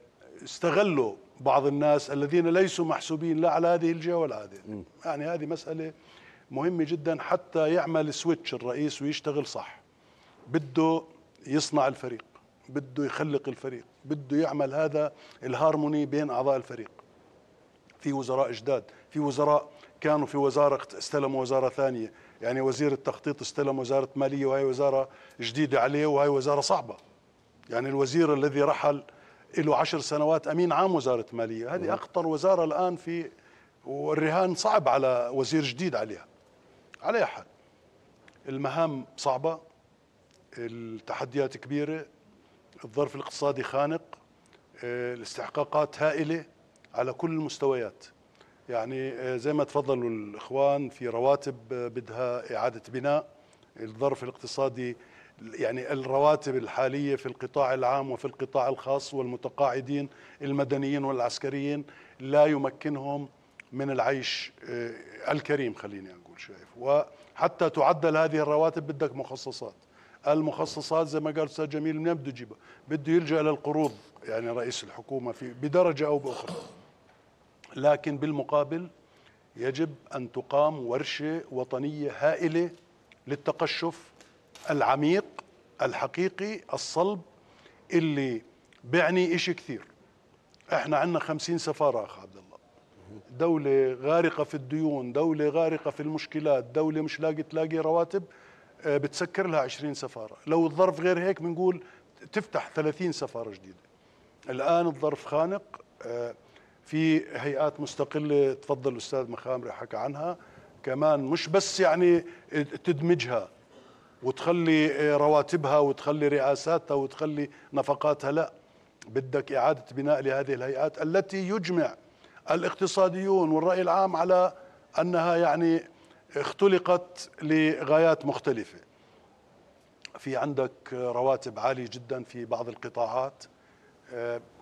استغلوا بعض الناس الذين ليسوا محسوبين لا على هذه الجهة ولا هذه يعني هذه مسألة مهمة جدا حتى يعمل سويتش الرئيس ويشتغل صح بده يصنع الفريق بده يخلق الفريق بده يعمل هذا الهارموني بين أعضاء الفريق في وزراء جداد في وزراء كانوا في وزارة استلموا وزارة ثانية يعني وزير التخطيط استلم وزارة مالية وهي وزارة جديدة عليه وهي وزارة صعبة يعني الوزير الذي رحل له عشر سنوات أمين عام وزارة مالية هذه نعم. أخطر وزارة الآن في والرهان صعب على وزير جديد عليها على حال المهام صعبة التحديات كبيرة الظرف الاقتصادي خانق آه، الاستحقاقات هائلة على كل المستويات يعني آه، زي ما تفضلوا الإخوان في رواتب آه، بدها إعادة بناء الظرف الاقتصادي يعني الرواتب الحالية في القطاع العام وفي القطاع الخاص والمتقاعدين المدنيين والعسكريين لا يمكنهم من العيش آه، الكريم خليني أقول شايف وحتى تعدل هذه الرواتب بدك مخصصات المخصصات زي ما قال استاذ جميل منين بده يجيبها؟ بده يلجا للقروض يعني رئيس الحكومه في بدرجه او باخرى لكن بالمقابل يجب أن تقام ورشة وطنية هائلة للتقشف العميق الحقيقي الصلب اللي بيعني إشي كثير احنا عندنا خمسين سفارة أخ عبد الله دولة غارقة في الديون دولة غارقة في المشكلات دولة مش لاقي تلاقي رواتب آه، بتسكر لها 20 سفارة لو الظرف غير هيك بنقول تفتح 30 سفارة جديدة الآن الظرف خانق آه، في هيئات مستقله تفضل الاستاذ مخامري حكى عنها كمان مش بس يعني تدمجها وتخلي رواتبها وتخلي رئاساتها وتخلي نفقاتها لا بدك إعادة بناء لهذه الهيئات التي يجمع الاقتصاديون والرأي العام على أنها يعني اختلقت لغايات مختلفة في عندك رواتب عالية جدا في بعض القطاعات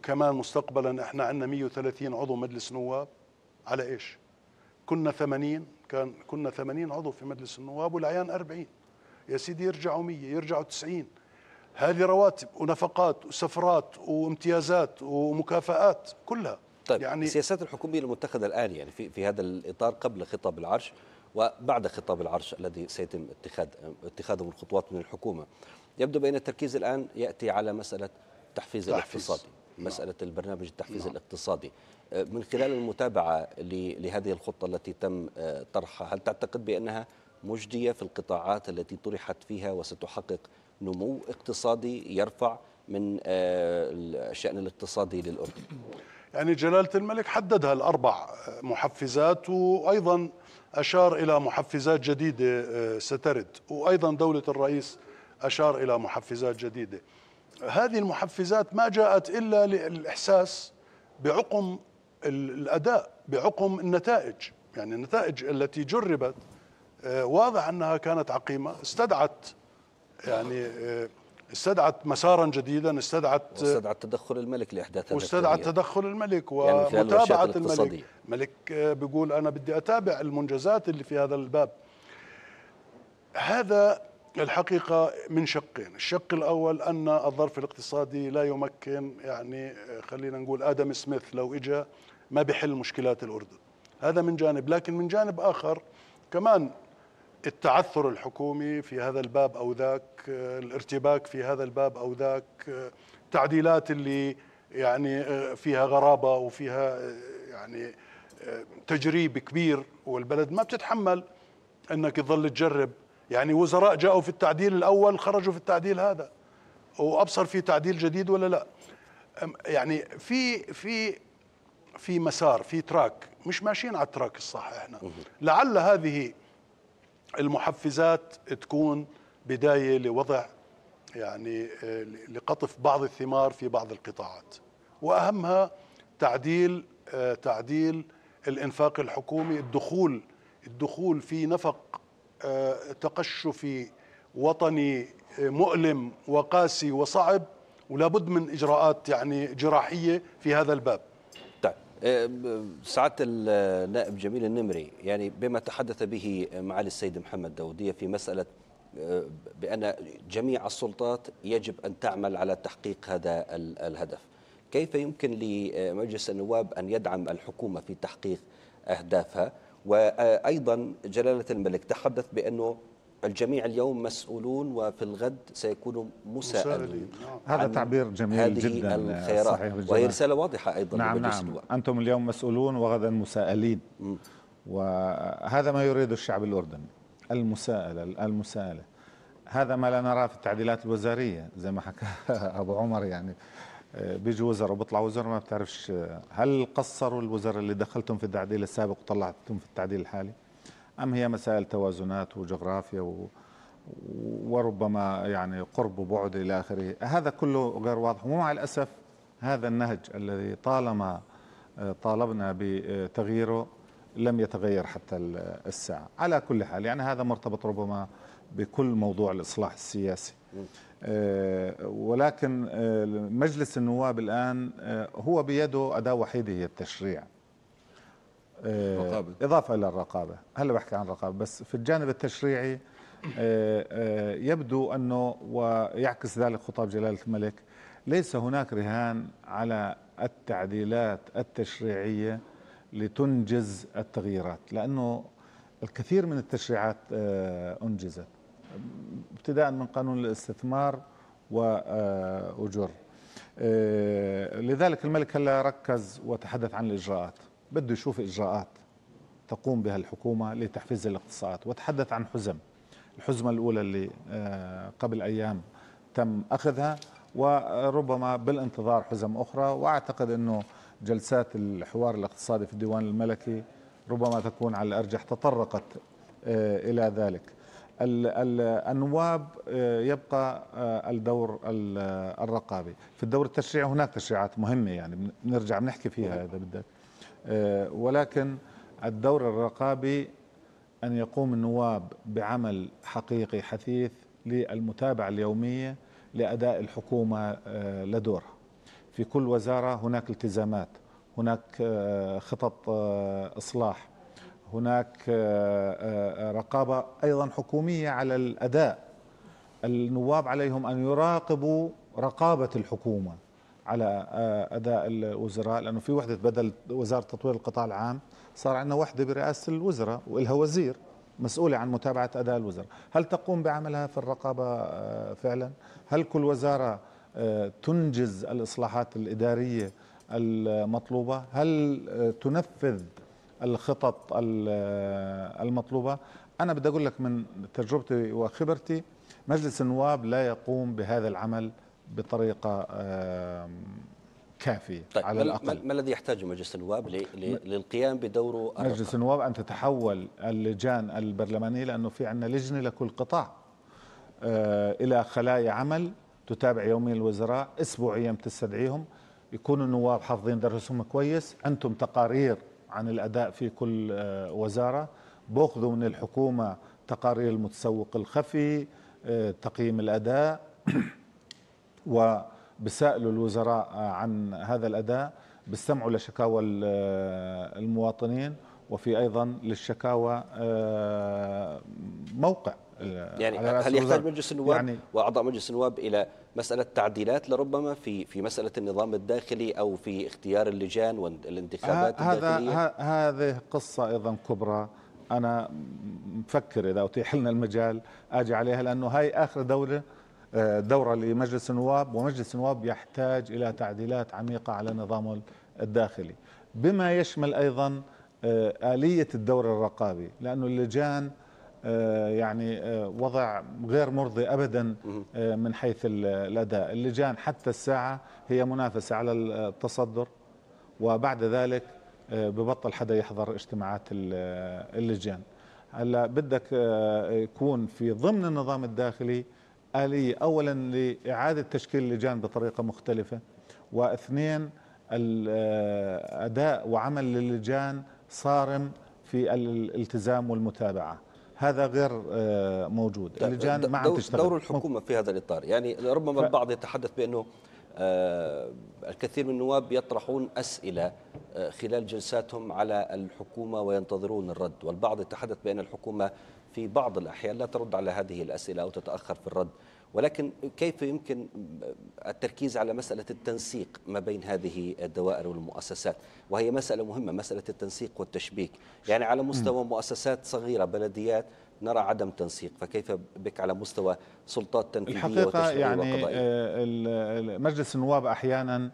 كمان مستقبلا احنا عندنا 130 عضو مجلس نواب على ايش؟ كنا 80 كان كنا 80 عضو في مجلس النواب والعيان 40 يا سيدي يرجعوا 100 يرجعوا 90 هذه رواتب ونفقات وسفرات وامتيازات ومكافآت كلها طيب يعني السياسات الحكوميه المتخذه الان يعني في في هذا الاطار قبل خطاب العرش وبعد خطاب العرش الذي سيتم اتخاذ اتخاذه الخطوات من الحكومه يبدو بان التركيز الان ياتي على مساله التحفيز تحفيز. الاقتصادي نعم. مسألة البرنامج التحفيز نعم. الاقتصادي أه، من خلال المتابعة لهذه الخطة التي تم أه، طرحها هل تعتقد بأنها مجدية في القطاعات التي طرحت فيها وستحقق نمو اقتصادي يرفع من أه، الشأن الاقتصادي للأردن يعني جلالة الملك حددها الأربع محفزات وأيضا أشار إلى محفزات جديدة سترد وأيضا دولة الرئيس أشار إلى محفزات جديدة هذه المحفزات ما جاءت إلا للإحساس بعقم الأداء بعقم النتائج يعني النتائج التي جربت آه، واضح أنها كانت عقيمة استدعت يعني آه، استدعت مسارا جديدا استدعت آه، واستدعت تدخل الملك لاحداث واستدعت تدخل الملك يعني ومتابعه يعني الملك الملك بيقول انا بدي اتابع المنجزات اللي في هذا الباب هذا الحقيقة من شقين الشق الأول أن الظرف الاقتصادي لا يمكن يعني خلينا نقول آدم سميث لو إجا ما بحل مشكلات الأردن هذا من جانب لكن من جانب آخر كمان التعثر الحكومي في هذا الباب أو ذاك الارتباك في هذا الباب أو ذاك التعديلات اللي يعني فيها غرابة وفيها يعني تجريب كبير والبلد ما بتتحمل أنك تظل تجرب يعني وزراء جاءوا في التعديل الأول خرجوا في التعديل هذا وأبصر في تعديل جديد ولا لا يعني في في في مسار في تراك مش ماشيين على التراك الصح احنا لعل هذه المحفزات تكون بداية لوضع يعني آه، لقطف بعض الثمار في بعض القطاعات وأهمها تعديل آه، تعديل الإنفاق الحكومي الدخول الدخول في نفق تقشفي وطني آه، مؤلم وقاسي وصعب ولا بد من اجراءات يعني جراحيه في هذا الباب طيب آه، سعاده النائب جميل النمري يعني بما تحدث به معالي السيد محمد داوديه في مساله آه، بان جميع السلطات يجب ان تعمل على تحقيق هذا الهدف كيف يمكن لمجلس النواب ان يدعم الحكومه في تحقيق اهدافها وأيضا جلالة الملك تحدث بأنه الجميع اليوم مسؤولون وفي الغد سيكونوا مساءلين آه. هذا تعبير جميل هذه جدا آه، الخيرات صحيح وهي رسالة واضحة أيضا نعم نعم الوقت. أنتم اليوم مسؤولون وغدا مساءلين وهذا ما يريد الشعب الأردني المساءلة المساءلة هذا ما لا نراه في التعديلات الوزارية زي ما حكى أبو عمر يعني بيجي وزراء وبيطلع وزراء ما بتعرفش هل قصروا الوزراء اللي دخلتهم في التعديل السابق وطلعتهم في التعديل الحالي ام هي مسائل توازنات وجغرافيا و وربما يعني قرب وبعد الى اخره هذا كله غير واضح ومع الاسف هذا النهج الذي طالما طالبنا بتغييره لم يتغير حتى الساعه على كل حال يعني هذا مرتبط ربما بكل موضوع الاصلاح السياسي آه، ولكن آه، مجلس النواب الآن آه، هو بيده أداة وحيدة هي التشريع رقابة. إضافة إلى الرقابة هلا بحكي عن الرقابة بس في الجانب التشريعي يبدو أنه ويعكس ذلك خطاب جلالة الملك ليس هناك رهان على التعديلات التشريعية لتنجز التغييرات لأنه الكثير من التشريعات أنجزت ابتداء من قانون الاستثمار وأجر آه، آه، لذلك الملك هلا ركز وتحدث عن الإجراءات بده يشوف إجراءات تقوم بها الحكومة لتحفيز الاقتصاد وتحدث عن حزم الحزمة الأولى اللي آه، قبل أيام تم أخذها وربما بالانتظار حزم أخرى وأعتقد أنه جلسات الحوار الاقتصادي في الديوان الملكي ربما تكون على الأرجح تطرقت إلى ذلك النواب آه، يبقى آه، الدور آه، الرقابي في الدور التشريعي هناك تشريعات مهمة يعني بنرجع بنحكي فيها نعم. إذا بدك ولكن الدور الرقابي أن يقوم النواب بعمل حقيقي حثيث للمتابعة اليومية لأداء الحكومة لدورها في كل وزارة هناك التزامات هناك خطط إصلاح هناك آه، آه، رقابة أيضا حكومية على الأداء النواب عليهم أن يراقبوا رقابة الحكومة على آه، أداء الوزراء لأنه في وحدة بدل وزارة تطوير القطاع العام صار عندنا وحدة برئاسة الوزراء وإلها وزير مسؤولة عن متابعة أداء الوزراء هل تقوم بعملها في الرقابة فعلا؟ هل كل وزارة تنجز الإصلاحات الإدارية المطلوبة؟ هل تنفذ الخطط المطلوبه انا بدي اقول لك من تجربتي وخبرتي مجلس النواب لا يقوم بهذا العمل بطريقه كافيه طيب على الاقل ما الذي يحتاج مجلس النواب للقيام بدوره مجلس النواب ان تتحول اللجان البرلمانيه لانه في عندنا لجنه لكل قطاع آه، الى خلايا عمل تتابع يوميا الوزراء اسبوعيا بتستدعيهم يكونوا النواب حافظين درسهم كويس أنتم تقارير عن الأداء في كل آه، وزارة بأخذوا من الحكومة تقارير المتسوق الخفي آه، تقييم الأداء وبسألوا الوزراء آه، عن هذا الأداء بيستمعوا لشكاوى المواطنين وفي أيضا للشكاوى موقع يعني هل يحتاج مجلس النواب يعني وأعضاء مجلس النواب إلى مسألة تعديلات لربما في في مسألة النظام الداخلي أو في اختيار اللجان والانتخابات الداخلية هذه قصة أيضا كبرى أنا مفكر إذا أتيح لنا المجال أجي عليها لأنه هاي آخر دولة آه، دورة لمجلس النواب ومجلس النواب يحتاج إلى تعديلات عميقة على نظامه الداخلي بما يشمل أيضا آه، آلية الدور الرقابي لانه اللجان آه، يعني آه، وضع غير مرضي ابدا آه، من حيث الاداء اللجان حتى الساعه هي منافسه على التصدر وبعد ذلك ببطل حدا يحضر اجتماعات اللجان هلا بدك يكون في ضمن النظام الداخلي آلية أولا لإعادة تشكيل اللجان بطريقة مختلفة واثنين الأداء وعمل اللجان صارم في الالتزام والمتابعة هذا غير آه، موجود طيب، اللجان ما عم تشتغل دور الحكومه في هذا الاطار يعني ربما البعض يتحدث بانه آه، الكثير من النواب يطرحون أسئلة آه، خلال جلساتهم على الحكومة وينتظرون الرد والبعض يتحدث بأن الحكومة في بعض الأحيان لا ترد على هذه الأسئلة أو تتأخر في الرد ولكن كيف يمكن التركيز على مسألة التنسيق ما بين هذه الدوائر والمؤسسات وهي مسألة مهمة مسألة التنسيق والتشبيك يعني على مستوى مؤسسات صغيرة بلديات نرى عدم تنسيق فكيف بك على مستوى سلطات تنفيذية الحقيقة يعني وقضائية آه، مجلس النواب أحيانا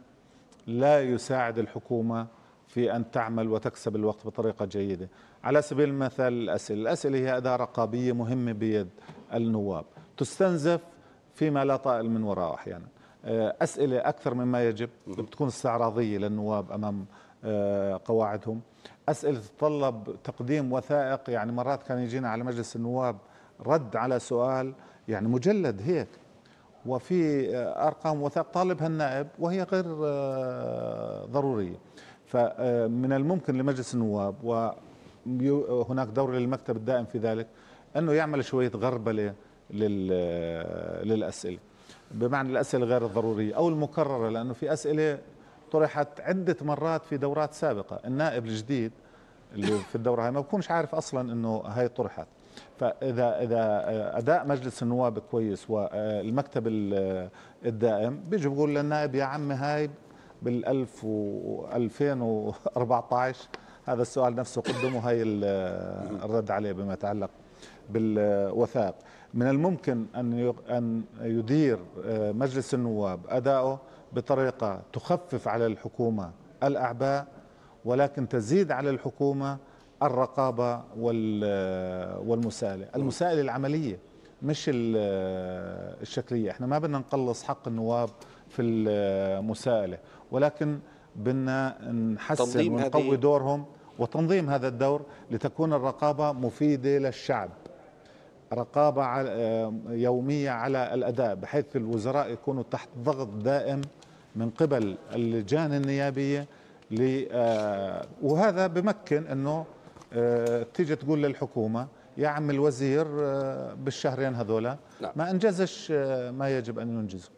لا يساعد الحكومة في أن تعمل وتكسب الوقت بطريقة جيدة على سبيل المثال الأسئلة الأسئلة هي أداة رقابية مهمة بيد النواب تستنزف فيما لا طائل من وراءه أحيانا آه، أسئلة أكثر مما يجب بتكون استعراضية للنواب أمام آه، قواعدهم أسئلة تتطلب تقديم وثائق يعني مرات كان يجينا على مجلس النواب رد على سؤال يعني مجلد هيك وفي آه، أرقام وثائق طالبها النائب وهي غير ضرورية فمن الممكن لمجلس النواب وهناك دور للمكتب الدائم في ذلك أنه يعمل شوية غربلة للأسئلة بمعنى الأسئلة غير الضرورية أو المكررة لأنه في أسئلة طرحت عدة مرات في دورات سابقة النائب الجديد اللي في الدورة هاي ما بكونش عارف أصلا أنه هاي طرحت فإذا إذا آه، أداء مجلس النواب كويس والمكتب آه، الدائم بيجي بقول للنائب يا عم هاي بال 1000 و 2014 هذا السؤال نفسه قدمه هاي آه، الرد عليه بما يتعلق بالوثائق من الممكن أن أن يدير آه، مجلس النواب أداؤه بطريقة تخفف على الحكومة الأعباء ولكن تزيد على الحكومة الرقابة آه، والمساءلة المساءلة العملية مش آه، الشكلية احنا ما بدنا نقلص حق النواب في المساءلة ولكن بدنا نحسن ونقوي دورهم وتنظيم هذا الدور لتكون الرقابة مفيدة للشعب رقابة آه، يومية على الأداء بحيث الوزراء يكونوا تحت ضغط دائم من قبل اللجان النيابية آه، وهذا بمكن أنه آه، تيجي تقول للحكومة يا عم الوزير بالشهرين هذولا نعم. ما أنجزش ما يجب أن ينجزه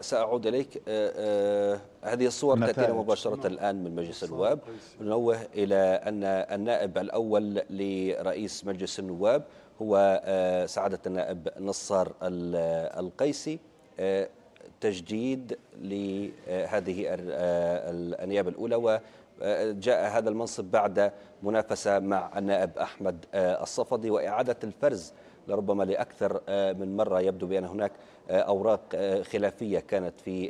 سأعود إليك هذه الصور تأتينا مباشرة نعم. الآن من مجلس النواب ننوه إلى أن النائب الأول لرئيس مجلس النواب هو آه، سعادة النائب نصار آه، القيسي آه، تجديد لهذه الأنياب الأولى وجاء هذا المنصب بعد منافسة مع النائب أحمد الصفدي وإعادة الفرز لربما لأكثر من مرة يبدو بأن هناك أوراق خلافية كانت في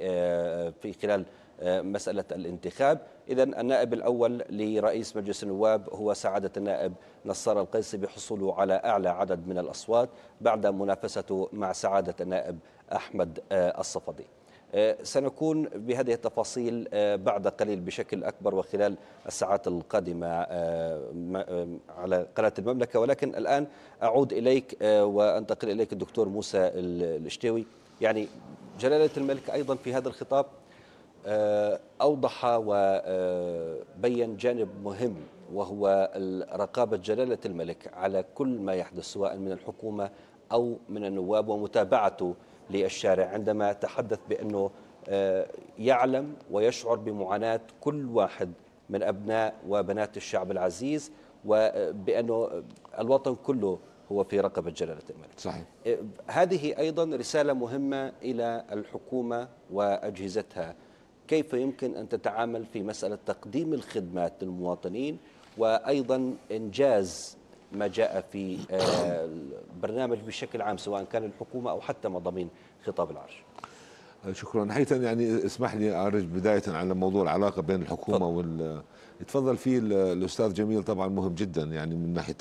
في خلال مسألة الانتخاب إذا النائب الأول لرئيس مجلس النواب هو سعادة النائب نصار القيسي بحصوله على أعلى عدد من الأصوات بعد منافسته مع سعادة النائب أحمد آه، الصفدي آه، سنكون بهذه التفاصيل آه، بعد قليل بشكل أكبر وخلال الساعات القادمة على قناة المملكة ولكن الآن أعود إليك وأنتقل إليك الدكتور موسى الاشتوي يعني جلالة الملك أيضا في هذا الخطاب آه، أوضح وبين آه، جانب مهم وهو رقابة جلالة الملك على كل ما يحدث سواء من الحكومة أو من النواب ومتابعته للشارع عندما تحدث بأنه آه، يعلم ويشعر بمعاناة كل واحد من أبناء وبنات الشعب العزيز وبأنه الوطن كله هو في رقبة جلالة الملك صحيح. هذه أيضا رسالة مهمة إلى الحكومة وأجهزتها كيف يمكن أن تتعامل في مسألة تقديم الخدمات للمواطنين وأيضا إنجاز ما جاء في آه، البرنامج بشكل عام سواء كان الحكومة أو حتى مضامين خطاب العرش آه، شكرا حيث يعني اسمح لي أعرج بداية على موضوع العلاقة بين الحكومة وال يتفضل فيه الأستاذ جميل طبعا مهم جدا يعني من ناحية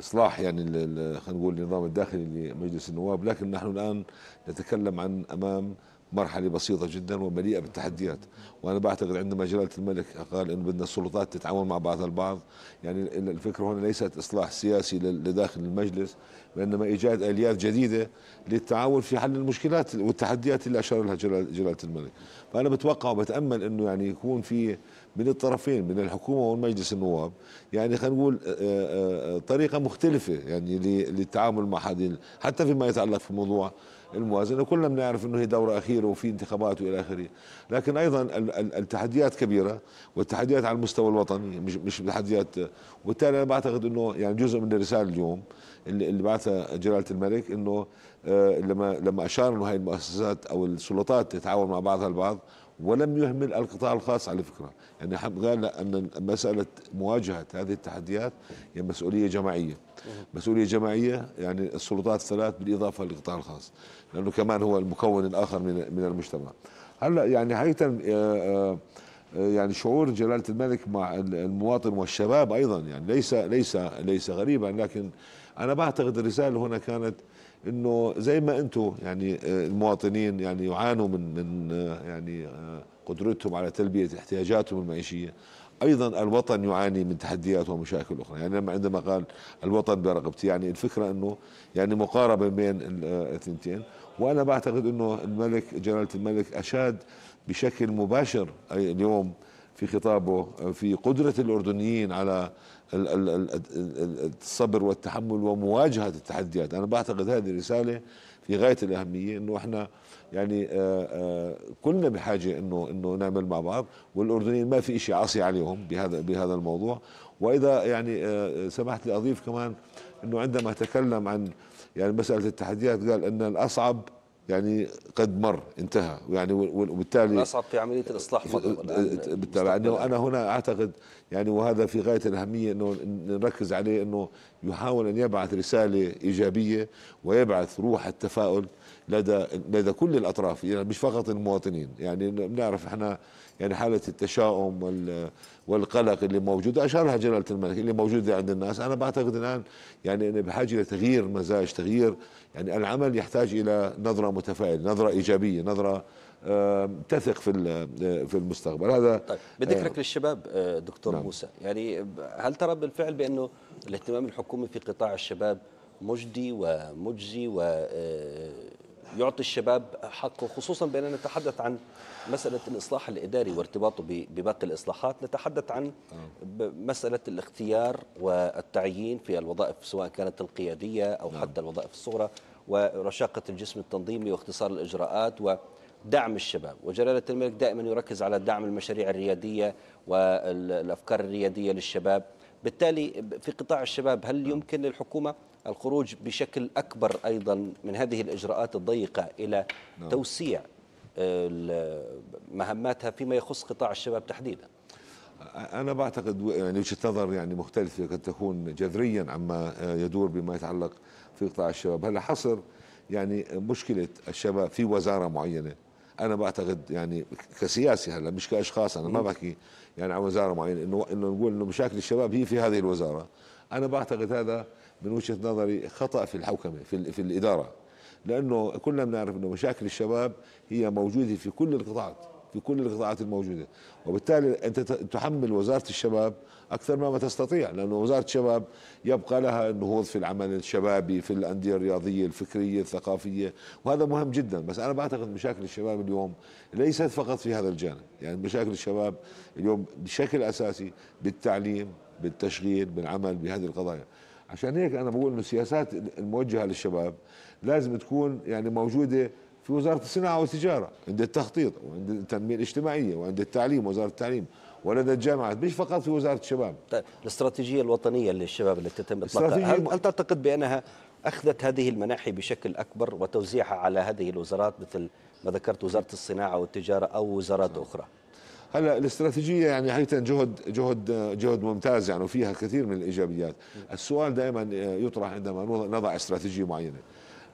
إصلاح يعني خلينا نقول النظام الداخلي لمجلس النواب لكن نحن الآن نتكلم عن أمام مرحلة بسيطة جدا ومليئة بالتحديات وأنا بعتقد عندما جلالة الملك قال أنه بدنا السلطات تتعاون مع بعضها البعض يعني الفكرة هنا ليست إصلاح سياسي لداخل المجلس وإنما إيجاد آليات جديدة للتعاون في حل المشكلات والتحديات اللي أشار لها جلالة الملك فأنا بتوقع وبتأمل أنه يعني يكون في من الطرفين من الحكومة والمجلس النواب يعني خلينا نقول آه، آه، آه، طريقة مختلفة يعني للتعامل مع هذه حتى فيما يتعلق في موضوع الموازنة كلنا بنعرف أنه هي دورة أخيرة وفي انتخابات وإلى آخره لكن أيضا التحديات كبيرة والتحديات على المستوى الوطني مش مش تحديات وبالتالي أنا بعتقد أنه يعني جزء من الرسالة اليوم اللي, اللي بعثها جلالة الملك أنه آه، لما لما أشار أنه هاي المؤسسات أو السلطات تتعاون مع بعضها البعض ولم يهمل القطاع الخاص على فكرة يعني قال أن مسألة مواجهة هذه التحديات هي مسؤولية جماعية مسؤولية جماعية يعني السلطات الثلاث بالإضافة للقطاع الخاص لانه كمان هو المكون الاخر من من المجتمع هلا يعني حقيقه آه، آه، يعني شعور جلاله الملك مع المواطن والشباب ايضا يعني ليس ليس ليس غريبا لكن انا بعتقد الرساله هنا كانت انه زي ما انتم يعني آه، المواطنين يعني يعانوا من من يعني قدرتهم على تلبيه احتياجاتهم المعيشيه ايضا الوطن يعاني من تحديات ومشاكل اخرى يعني لما عندما قال الوطن برغبتي يعني الفكره انه يعني مقاربه بين الثنتين وانا بعتقد انه الملك جلاله الملك اشاد بشكل مباشر اليوم في خطابه في قدره الاردنيين على الصبر والتحمل ومواجهه التحديات انا بعتقد هذه رساله في غايه الاهميه انه احنا يعني آه، آه، كلنا بحاجه انه انه نعمل مع بعض والاردنيين ما في شيء عصي عليهم بهذا بهذا الموضوع واذا يعني آه، سمحت لي اضيف كمان انه عندما تكلم عن يعني مساله التحديات قال ان الاصعب يعني قد مر انتهى يعني وبالتالي الاصعب في عمليه الاصلاح فقط يعني بالتالي يعني انا هنا اعتقد يعني وهذا في غايه الاهميه انه نركز عليه انه يحاول ان يبعث رساله ايجابيه ويبعث روح التفاؤل لدى لدى كل الاطراف يعني مش فقط المواطنين يعني بنعرف احنا يعني حاله التشاؤم والقلق اللي موجوده اشارها جلاله الملك اللي موجوده عند الناس انا بعتقد الان يعني أنه بحاجه لتغيير مزاج تغيير يعني العمل يحتاج الى نظره متفائله نظره ايجابيه نظره تثق في في المستقبل هذا طيب بذكرك آه للشباب آه، دكتور نعم. موسى يعني هل ترى بالفعل بانه الاهتمام الحكومي في قطاع الشباب مجدي ومجزي و آه، يعطي الشباب حقه خصوصا بأننا نتحدث عن مسألة الإصلاح الإداري وارتباطه بباقي الإصلاحات نتحدث عن آه. مسألة الاختيار والتعيين في الوظائف سواء كانت القيادية أو نعم. حتى الوظائف الصغرى ورشاقة الجسم التنظيمي واختصار الإجراءات و دعم الشباب وجلالة الملك دائما يركز على دعم المشاريع الريادية والأفكار الريادية للشباب بالتالي في قطاع الشباب هل نعم. يمكن للحكومة الخروج بشكل أكبر أيضا من هذه الإجراءات الضيقة إلى نعم. توسيع آه، مهماتها فيما يخص قطاع الشباب تحديدا أنا بعتقد يعني وجهة نظر يعني مختلفة قد تكون جذريا عما آه، يدور بما يتعلق في قطاع الشباب هلا حصر يعني مشكلة الشباب في وزارة معينة أنا بعتقد يعني كسياسي هلا مش كأشخاص أنا ما بحكي يعني عن وزارة معينة إنه إنه نقول إنه مشاكل الشباب هي في هذه الوزارة أنا بعتقد هذا من وجهه نظري خطا في الحوكمه في, في الاداره لانه كلنا بنعرف انه مشاكل الشباب هي موجوده في كل القطاعات في كل القطاعات الموجوده وبالتالي انت تحمل وزاره الشباب اكثر ما, ما تستطيع لانه وزاره الشباب يبقى لها النهوض في العمل الشبابي في الانديه الرياضيه الفكريه الثقافيه وهذا مهم جدا بس انا بعتقد مشاكل الشباب اليوم ليست فقط في هذا الجانب يعني مشاكل الشباب اليوم بشكل اساسي بالتعليم بالتشغيل بالعمل بهذه القضايا عشان هيك انا بقول انه السياسات الموجهه للشباب لازم تكون يعني موجوده في وزاره الصناعه والتجاره عند التخطيط وعند التنميه الاجتماعيه وعند التعليم وزاره التعليم ولدى الجامعات مش فقط في وزاره الشباب طيب الاستراتيجيه الوطنيه للشباب اللي تتم اطلاقها هل, هل تعتقد بانها اخذت هذه المناحي بشكل اكبر وتوزيعها على هذه الوزارات مثل ما ذكرت وزاره الصناعه والتجاره او وزارات صح. اخرى هلا الاستراتيجيه يعني حقيقه جهد جهد جهد ممتاز يعني وفيها كثير من الايجابيات السؤال دائما يطرح عندما نضع استراتيجيه معينه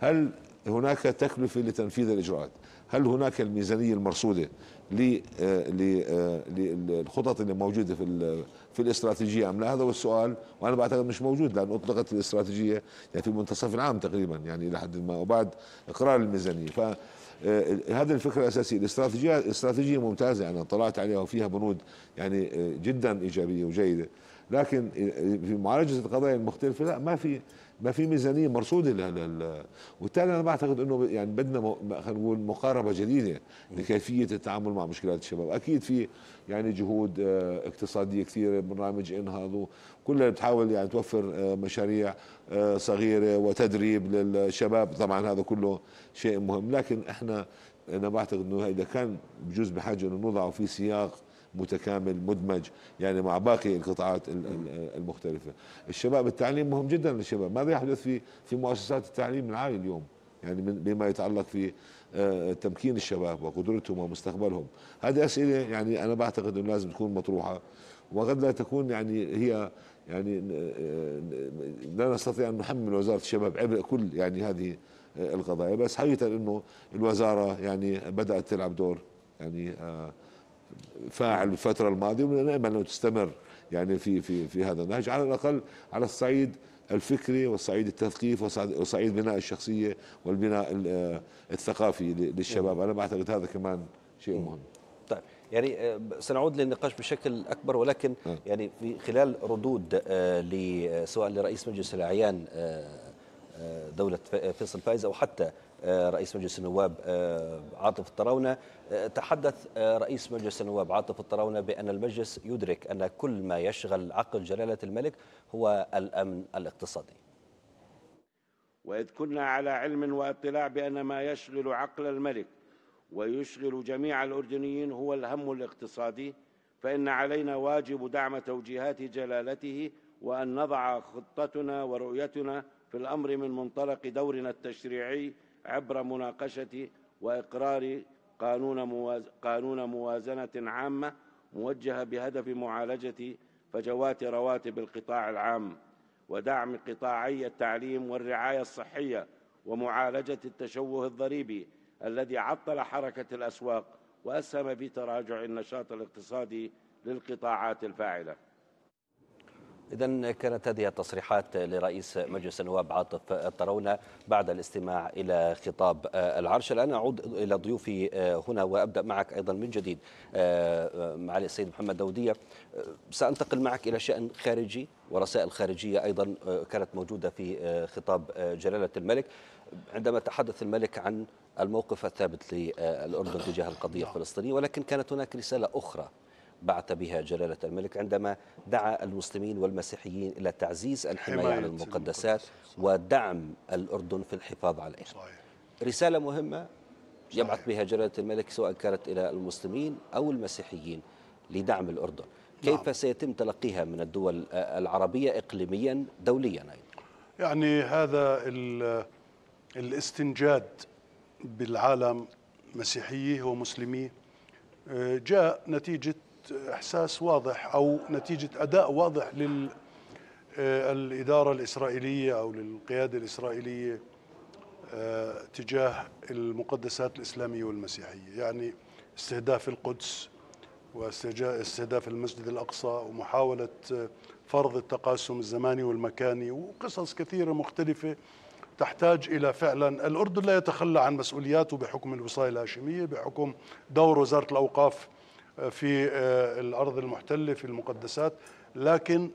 هل هناك تكلفه لتنفيذ الاجراءات هل هناك الميزانيه المرصوده للخطط اللي موجوده في في الاستراتيجيه ام لا هذا هو السؤال وانا بعتقد مش موجود لان اطلقت الاستراتيجيه يعني في منتصف العام تقريبا يعني الى حد ما وبعد اقرار الميزانيه ف آه، هذا الفكر الاساسي الاستراتيجيه استراتيجيه ممتازه يعني طلعت عليها وفيها بنود يعني آه، جدا ايجابيه وجيده لكن آه، في معالجه القضايا المختلفه لا ما في ما في ميزانيه مرصوده لل وبالتالي انا بعتقد انه يعني بدنا خلينا نقول مقاربه جديده لكيفيه التعامل مع مشكلات الشباب، اكيد في يعني جهود اقتصاديه كثيره برنامج انهض كلها بتحاول يعني توفر آه، مشاريع آه، صغيرة وتدريب للشباب طبعا هذا كله شيء مهم لكن احنا انا بعتقد انه اذا كان بجوز بحاجه انه نوضعه في سياق متكامل مدمج يعني مع باقي القطاعات المختلفه الشباب التعليم مهم جدا للشباب ماذا يحدث في في مؤسسات التعليم العالي اليوم يعني بما يتعلق في آه، تمكين الشباب وقدرتهم ومستقبلهم هذه اسئله يعني انا بعتقد انه لازم تكون مطروحه وقد لا تكون يعني هي يعني لا نستطيع أن نحمل وزارة الشباب عبء كل يعني هذه آه، القضايا بس حقيقة أنه الوزارة يعني بدأت تلعب دور يعني آه، فاعل الفترة الماضية ونأمل أنه تستمر يعني في في في هذا النهج على الأقل على الصعيد الفكري والصعيد التثقيف وصعيد بناء الشخصية والبناء آه، الثقافي للشباب أنا بعتقد هذا كمان شيء مهم طيب يعني آه، سنعود للنقاش بشكل اكبر ولكن يعني في خلال ردود آه، سواء لرئيس مجلس الاعيان آه، دوله فيصل فايز او حتى رئيس مجلس النواب عاطف الطراونة تحدث رئيس مجلس النواب عاطف الطراونة بأن المجلس يدرك أن كل ما يشغل عقل جلالة الملك هو الأمن الاقتصادي وإذ كنا على علم واطلاع بأن ما يشغل عقل الملك ويشغل جميع الأردنيين هو الهم الاقتصادي فإن علينا واجب دعم توجيهات جلالته وأن نضع خطتنا ورؤيتنا في الأمر من منطلق دورنا التشريعي عبر مناقشة وإقرار قانون, موازنة عامة موجهة بهدف معالجة فجوات رواتب القطاع العام ودعم قطاعي التعليم والرعاية الصحية ومعالجة التشوه الضريبي الذي عطل حركة الأسواق وأسهم في تراجع النشاط الاقتصادي للقطاعات الفاعلة إذا كانت هذه التصريحات لرئيس مجلس النواب عاطف الطرونة بعد الاستماع إلى خطاب العرش الآن أعود إلى ضيوفي هنا وأبدأ معك أيضا من جديد معالي السيد محمد داوديه سأنتقل معك إلى شأن خارجي ورسائل خارجية أيضا كانت موجودة في خطاب جلالة الملك عندما تحدث الملك عن الموقف الثابت للأردن تجاه القضية نعم. الفلسطينية ولكن كانت هناك رسالة أخرى بعث بها جلالة الملك عندما دعا المسلمين والمسيحيين إلى تعزيز الحماية على المقدسات ودعم الأردن في الحفاظ عليها صحيح. رسالة مهمة يبعث بها جلالة الملك سواء كانت إلى المسلمين أو المسيحيين لدعم الأردن نعم. كيف نعم. سيتم تلقيها من الدول العربية إقليميا دوليا أيضا يعني هذا الاستنجاد بالعالم مسيحيه ومسلميه آه، جاء نتيجه احساس واضح او نتيجه اداء واضح للاداره آه، الاسرائيليه او للقياده الاسرائيليه آه، تجاه المقدسات الاسلاميه والمسيحيه، يعني استهداف القدس واستهداف المسجد الاقصى ومحاوله فرض التقاسم الزماني والمكاني وقصص كثيره مختلفه تحتاج إلى فعلا الأردن لا يتخلى عن مسؤولياته بحكم الوصاية الهاشمية بحكم دور وزارة الأوقاف آه، في آه، الأرض المحتلة في المقدسات لكن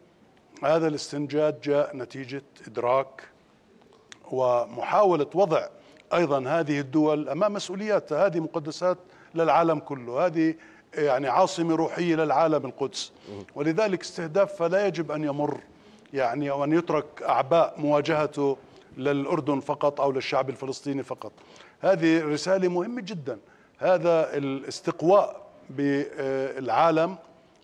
هذا الاستنجاد جاء نتيجة إدراك ومحاولة وضع أيضا هذه الدول أمام مسؤولياتها هذه مقدسات للعالم كله هذه يعني عاصمة روحية للعالم القدس ولذلك استهدافها لا يجب أن يمر يعني او ان يترك أعباء مواجهته للأردن فقط أو للشعب الفلسطيني فقط هذه رسالة مهمة جدا هذا الاستقواء بالعالم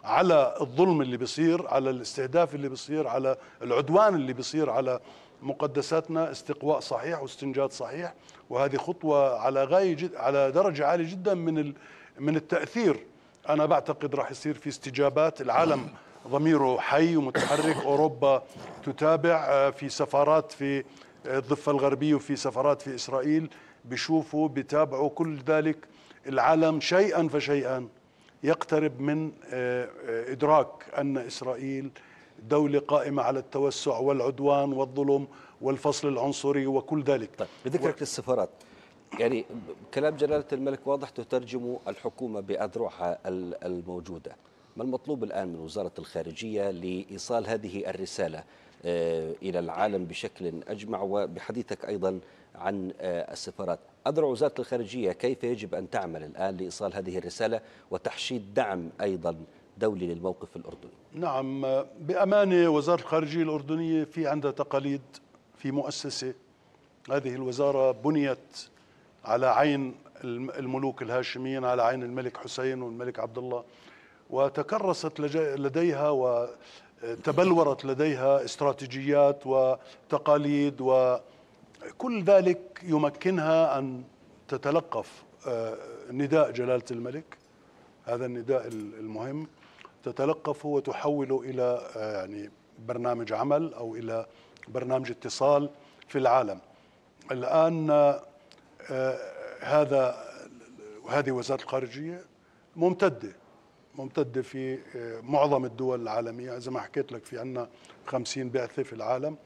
على الظلم اللي بيصير على الاستهداف اللي بيصير على العدوان اللي بيصير على مقدساتنا استقواء صحيح واستنجاد صحيح وهذه خطوة على غاية جد على درجة عالية جدا من من التأثير أنا بعتقد راح يصير في استجابات العالم ضميره حي ومتحرك أوروبا تتابع آه، في سفارات في الضفة الغربية وفي سفارات في إسرائيل بيشوفوا بيتابعوا كل ذلك العالم شيئا فشيئا يقترب من آه، إدراك أن إسرائيل دولة قائمة على التوسع والعدوان والظلم والفصل العنصري وكل ذلك طيب بذكرك و... للسفارات يعني كلام جلالة الملك واضح تترجم الحكومة بأذرعها الموجودة ما المطلوب الآن من وزارة الخارجية لإيصال هذه الرسالة آه، إلى العالم بشكل أجمع وبحديثك أيضا عن آه، السفارات أدرع وزارة الخارجية كيف يجب أن تعمل الآن لإيصال هذه الرسالة وتحشيد دعم أيضا دولي للموقف الأردني نعم بأمانة وزارة الخارجية الأردنية في عندها تقاليد في مؤسسة هذه الوزارة بنيت على عين الملوك الهاشميين على عين الملك حسين والملك عبد الله وتكرست لديها و تبلورت لديها استراتيجيات وتقاليد وكل ذلك يمكنها أن تتلقف آه، نداء جلالة الملك هذا النداء المهم تتلقفه وتحوله إلى آه، يعني برنامج عمل أو إلى برنامج اتصال في العالم الآن آه، هذا هذه وزارة الخارجية ممتدة ممتدة في آه، معظم الدول العالمية زي ما حكيت لك في عنا خمسين بعثة في العالم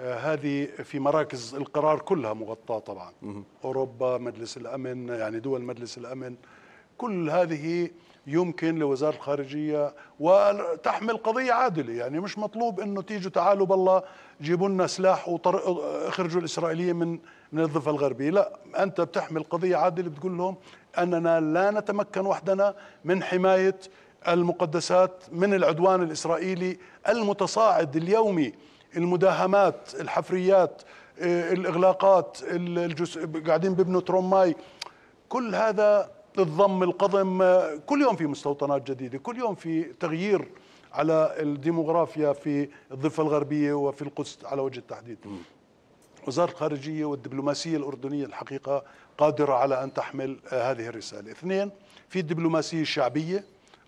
آه، هذه في مراكز القرار كلها مغطاة طبعا أوروبا مجلس الأمن يعني دول مجلس الأمن كل هذه يمكن لوزاره الخارجيه وتحمل قضيه عادله يعني مش مطلوب انه تيجوا تعالوا بالله جيبوا لنا سلاح واخرجوا الاسرائيليين من من الضفه الغربيه لا انت بتحمل قضيه عادله بتقول لهم اننا لا نتمكن وحدنا من حمايه المقدسات من العدوان الاسرائيلي المتصاعد اليومي المداهمات الحفريات اه، الاغلاقات الجس... قاعدين بيبنوا ترماي كل هذا الضم القضم كل يوم في مستوطنات جديدة كل يوم في تغيير على الديموغرافيا في الضفة الغربية وفي القدس على وجه التحديد وزارة الخارجية والدبلوماسية الأردنية الحقيقة قادرة على أن تحمل هذه الرسالة اثنين في الدبلوماسية الشعبية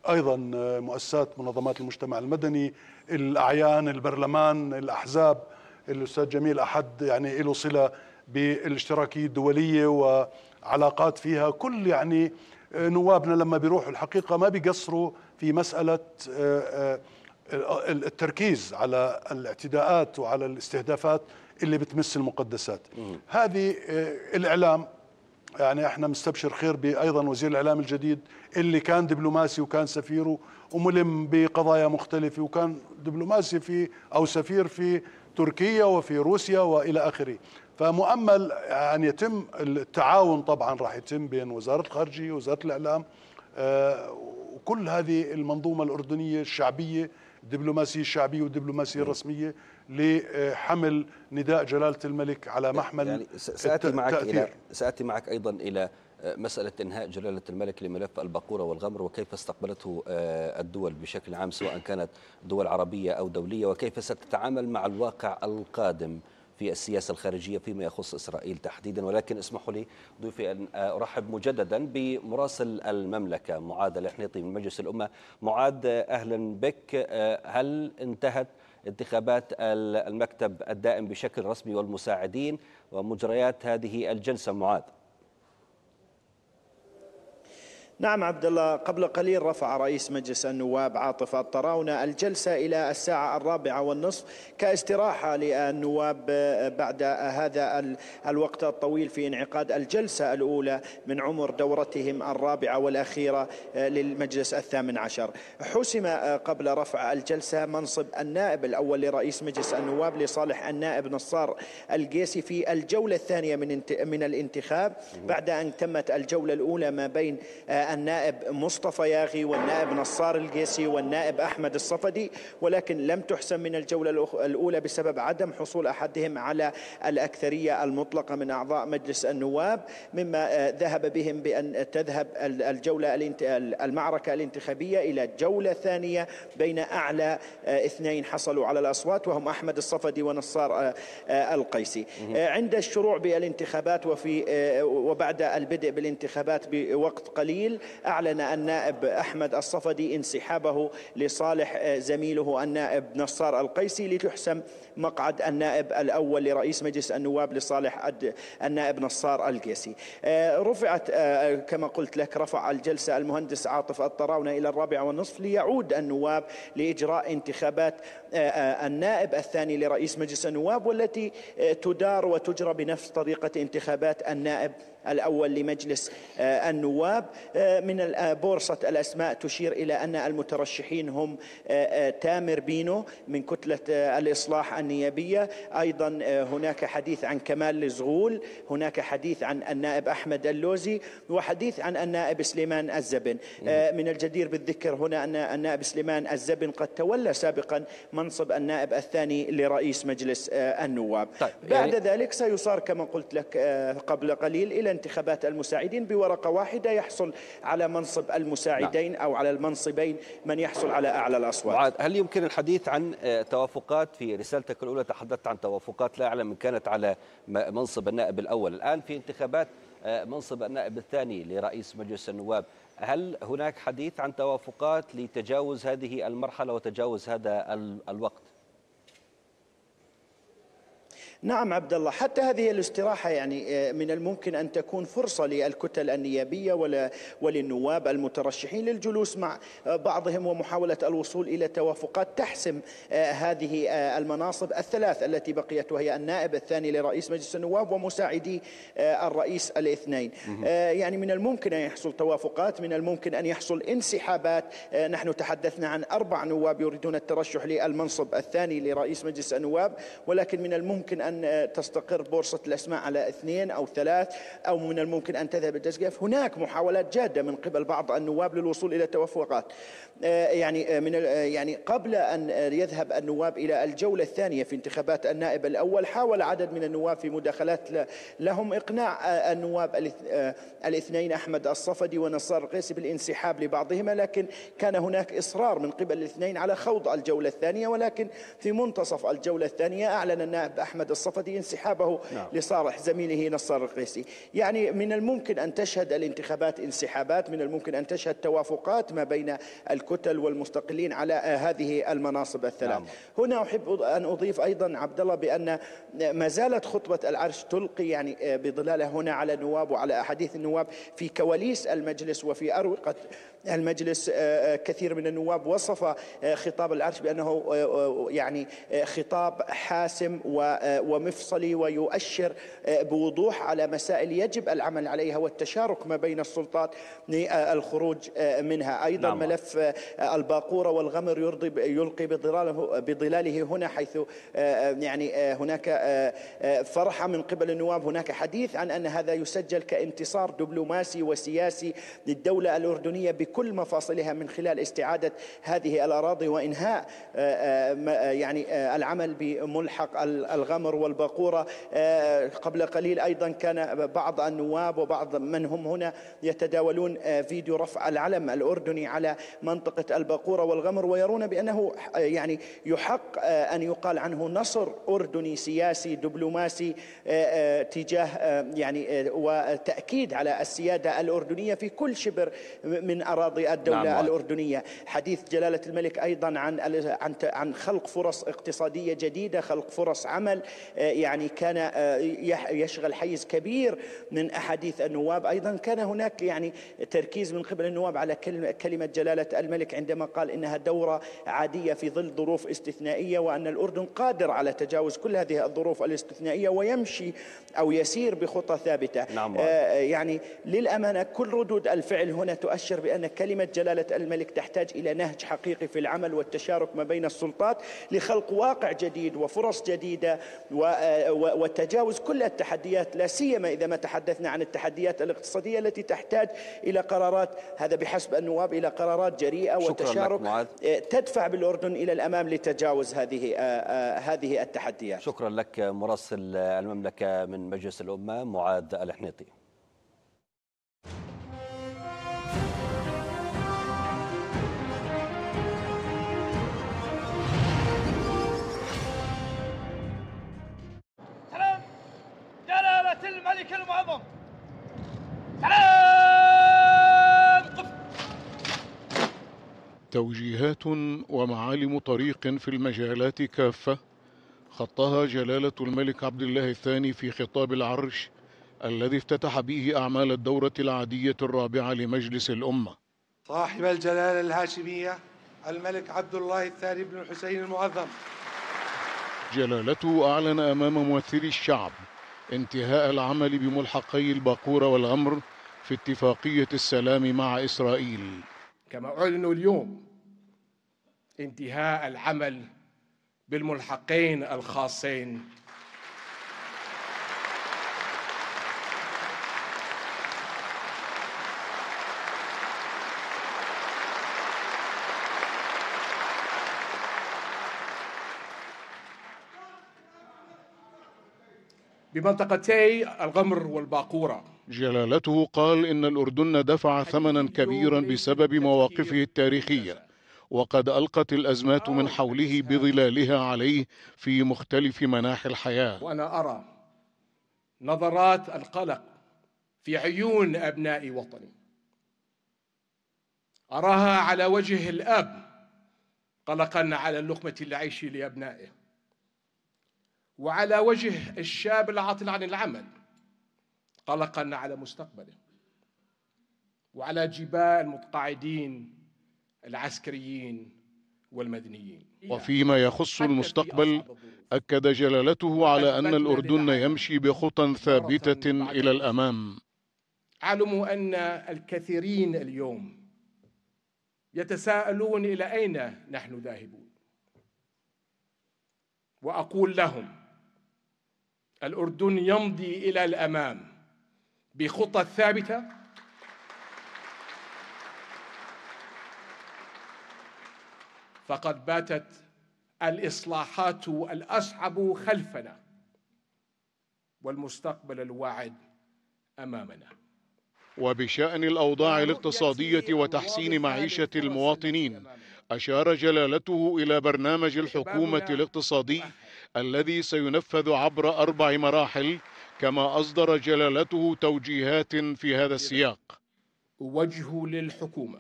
أيضا مؤسسات منظمات المجتمع المدني الأعيان البرلمان الأحزاب الأستاذ جميل أحد يعني له صلة بالاشتراكية الدولية و علاقات فيها كل يعني آه، نوابنا لما بيروحوا الحقيقة ما بيقصروا في مسألة آه، آه، التركيز على الاعتداءات وعلى الاستهدافات اللي بتمس المقدسات هذه الإعلام يعني احنا مستبشر خير بايضا وزير الاعلام الجديد اللي كان دبلوماسي وكان سفير وملم بقضايا مختلفه وكان دبلوماسي في او سفير في تركيا وفي روسيا والى اخره فمؤمل أن يتم التعاون طبعا راح يتم بين وزارة الخارجية ووزارة الإعلام آه، وكل هذه المنظومة الأردنية الشعبية الدبلوماسية الشعبية والدبلوماسية الرسمية لحمل نداء جلالة الملك على محمل يعني سأتي معك التأثير. إلى سأتي معك أيضا إلى مسألة إنهاء جلالة الملك لملف البقورة والغمر وكيف استقبلته آه، الدول بشكل عام سواء كانت دول عربية أو دولية وكيف ستتعامل مع الواقع القادم في السياسة الخارجية فيما يخص إسرائيل تحديدا ولكن اسمحوا لي ضيفي أن أرحب مجددا بمراسل المملكة معاد الحنيطي من مجلس الأمة معاد أهلا بك هل انتهت انتخابات المكتب الدائم بشكل رسمي والمساعدين ومجريات هذه الجلسة معاد نعم عبد الله قبل قليل رفع رئيس مجلس النواب عاطف الطراونة الجلسة إلى الساعة الرابعة والنصف كاستراحة للنواب بعد هذا الوقت الطويل في انعقاد الجلسة الأولى من عمر دورتهم الرابعة والأخيرة آه، للمجلس الثامن عشر حسم آه، قبل رفع الجلسة منصب النائب الأول لرئيس مجلس النواب لصالح النائب نصار القيسي في الجولة الثانية من من الانتخاب بعد أن تمت الجولة الأولى ما بين آه، النائب مصطفى ياغي والنائب نصار القيسي والنائب أحمد الصفدي ولكن لم تحسم من الجولة الأولى بسبب عدم حصول أحدهم على الأكثرية المطلقة من أعضاء مجلس النواب مما آه، ذهب بهم بأن تذهب الجولة المعركة الانتخابية إلى جولة ثانية بين أعلى آه، اثنين حصلوا على الأصوات وهم أحمد الصفدي ونصار آه، القيسي عند الشروع بالانتخابات وفي وبعد البدء بالانتخابات بوقت قليل أعلن النائب أحمد الصفدي انسحابه لصالح آه، زميله النائب نصار القيسي لتحسم مقعد النائب الأول لرئيس مجلس النواب لصالح النائب نصار القيسي آه، رفعت آه، كما قلت لك رفع الجلسة المهندس عاطف الطراونة إلى الرابعة والنصف ليعود النواب لإجراء انتخابات النائب الثاني لرئيس مجلس النواب والتي تدار وتجرى بنفس طريقة انتخابات النائب الأول لمجلس آه، النواب آه، من آه، بورصة الأسماء تشير إلى أن المترشحين هم تامر بينو من كتلة الإصلاح النيابية أيضا هناك حديث عن كمال الزغول هناك حديث عن النائب أحمد اللوزي وحديث عن النائب سليمان الزبن نعم. من الجدير بالذكر هنا أن النائب سليمان الزبن قد تولى سابقا منصب النائب الثاني لرئيس مجلس النواب طيب بعد يعني ذلك سيصار كما قلت لك قبل قليل إلى انتخابات المساعدين بورقة واحدة يحصل على منصب المساعدين نعم. أو على المنصبين من يحصل على أعلى الأصوات هل يمكن الحديث عن آه، توافقات في رسالتك الأولى تحدثت عن توافقات لا أعلم من كانت على منصب النائب الأول الآن في انتخابات آه، منصب النائب الثاني لرئيس مجلس النواب هل هناك حديث عن توافقات لتجاوز هذه المرحلة وتجاوز هذا الوقت؟ نعم عبد الله حتى هذه الاستراحة يعني آه، من الممكن أن تكون فرصة للكتل النيابية وللنواب المترشحين للجلوس مع آه، بعضهم ومحاولة الوصول إلى توافقات تحسم آه، هذه المناصب الثلاث التي بقيت وهي النائب الثاني لرئيس مجلس النواب ومساعدي الرئيس الاثنين يعني من الممكن أن يحصل توافقات من الممكن أن يحصل انسحابات نحن تحدثنا عن أربع نواب يريدون الترشح للمنصب الثاني لرئيس مجلس النواب ولكن من الممكن أن تستقر بورصة الأسماء على اثنين أو ثلاث أو من الممكن أن تذهب التسقيف هناك محاولات جادة من قبل بعض النواب للوصول إلى توافقات آه، يعني آه، من آه، يعني قبل أن يذهب النواب إلى الجولة الثانية في انتخابات النائب الأول حاول عدد من النواب في مداخلات لهم إقناع النواب الاثنين أحمد الصفدي ونصار القيسي بالانسحاب لبعضهما لكن كان هناك إصرار من قبل الاثنين على خوض الجولة الثانية ولكن في منتصف الجولة الثانية أعلن النائب أحمد الصفدي انسحابه نعم. لصالح زميله نصر القيسي يعني من الممكن أن تشهد الانتخابات انسحابات من الممكن أن تشهد توافقات ما بين الكتل والمستقلين على هذه المناصب الثلاث نعم. هنا أحب أن أضيف أيضا عبد الله بأن ما زالت خطبة العرش تلقي يعني بظلالها هنا على النواب وعلى أحاديث النواب في كواليس المجلس وفي أروقة المجلس آه، آه، كثير من النواب وصف آه، خطاب العرش بأنه يعني خطاب حاسم و ومفصلي ويؤشر آه، بوضوح على مسائل يجب العمل عليها والتشارك ما بين السلطات للخروج آه، آه، منها أيضا نعم. ملف الباقورة والغمر يرضي يلقي بظلاله, بظلاله هنا حيث يعني هناك فرحة من قبل النواب هناك حديث عن أن هذا يسجل كانتصار دبلوماسي وسياسي للدولة الأردنية بكل مفاصلها من خلال استعادة هذه الأراضي وإنهاء يعني العمل بملحق الغمر والباقورة آه، قبل قليل أيضا كان بعض النواب وبعض من هم هنا يتداولون آه، فيديو رفع العلم الأردني على منطقة الباقورة والغمر ويرون بأنه آه، يعني يحق أن يقال عنه نصر أردني سياسي دبلوماسي تجاه يعني وتأكيد على السيادة الأردنية في كل شبر من أراضي الدولة نعم. الأردنية حديث جلالة الملك أيضا عن عن خلق فرص اقتصادية جديدة خلق فرص عمل آه، يعني كان آه، يشغل حيز كبير من أحاديث النواب أيضا كان هناك يعني تركيز من قبل النواب على كلمة جلالة الملك عندما قال إنها دورة عادية في ظل ظروف استثنائية وأن الأردن قادر على تجاوز كل هذه الظروف الاستثنائية ويمشي أو يسير بخطى ثابتة نعم. آه، يعني للأمانة كل ردود الفعل هنا تؤشر بأن كلمة جلالة الملك تحتاج إلى نهج حقيقي في العمل والتشارك ما بين السلطات لخلق واقع جديد وفرص جديدة وتجاوز كل التحديات لا سيما إذا ما تحدثنا عن التحديات الاقتصادية التي تحتاج إلى قرارات هذا بحسب النواب إلى قرارات جريئة وتشارك آه، تدفع بالأردن إلى الأمام لتجاوز هذه آه، آه، هذه التحديات شكرا لك مراسل المملكة من مجلس الأمة معاذ الحنيطي الملك المعظم سلام قف توجيهات ومعالم طريق في المجالات كافة خطها جلالة الملك عبد الله الثاني في خطاب العرش الذي افتتح به أعمال الدورة العادية الرابعة لمجلس الأمة صاحب الجلالة الهاشمية الملك عبد الله الثاني بن الحسين المعظم جلالته أعلن أمام ممثلي الشعب انتهاء العمل بملحقي الباقورة والغمر في اتفاقية السلام مع إسرائيل كما أعلن اليوم انتهاء العمل بالملحقين الخاصين بمنطقتي الغمر والباقورة جلالته قال إن الأردن دفع ثمنا كبيرا بسبب مواقفه التاريخية وقد ألقت الأزمات من حوله بظلالها عليه في مختلف مناحي الحياة وأنا أرى نظرات القلق في عيون أبناء وطني أراها على وجه الأب قلقا على لقمة العيش لأبنائه وعلى وجه الشاب العاطل عن العمل قلقا على مستقبله وعلى جبال المتقاعدين العسكريين والمدنيين وفيما يخص المستقبل أكد جلالته على أن الأردن يمشي بخطى ثابتة إلى الأمام اعلم أن الكثيرين اليوم يتساءلون إلى أين نحن ذاهبون وأقول لهم الأردن يمضي إلى الأمام بخطى ثابتة فقد باتت الإصلاحات الأصعب خلفنا والمستقبل الواعد أمامنا وبشأن الأوضاع الاقتصادية وتحسين معيشة المواطنين أشار جلالته إلى برنامج الحكومة الاقتصادي الذي سينفذ عبر أربع مراحل كما أصدر جلالته توجيهات في هذا السياق وجه للحكومة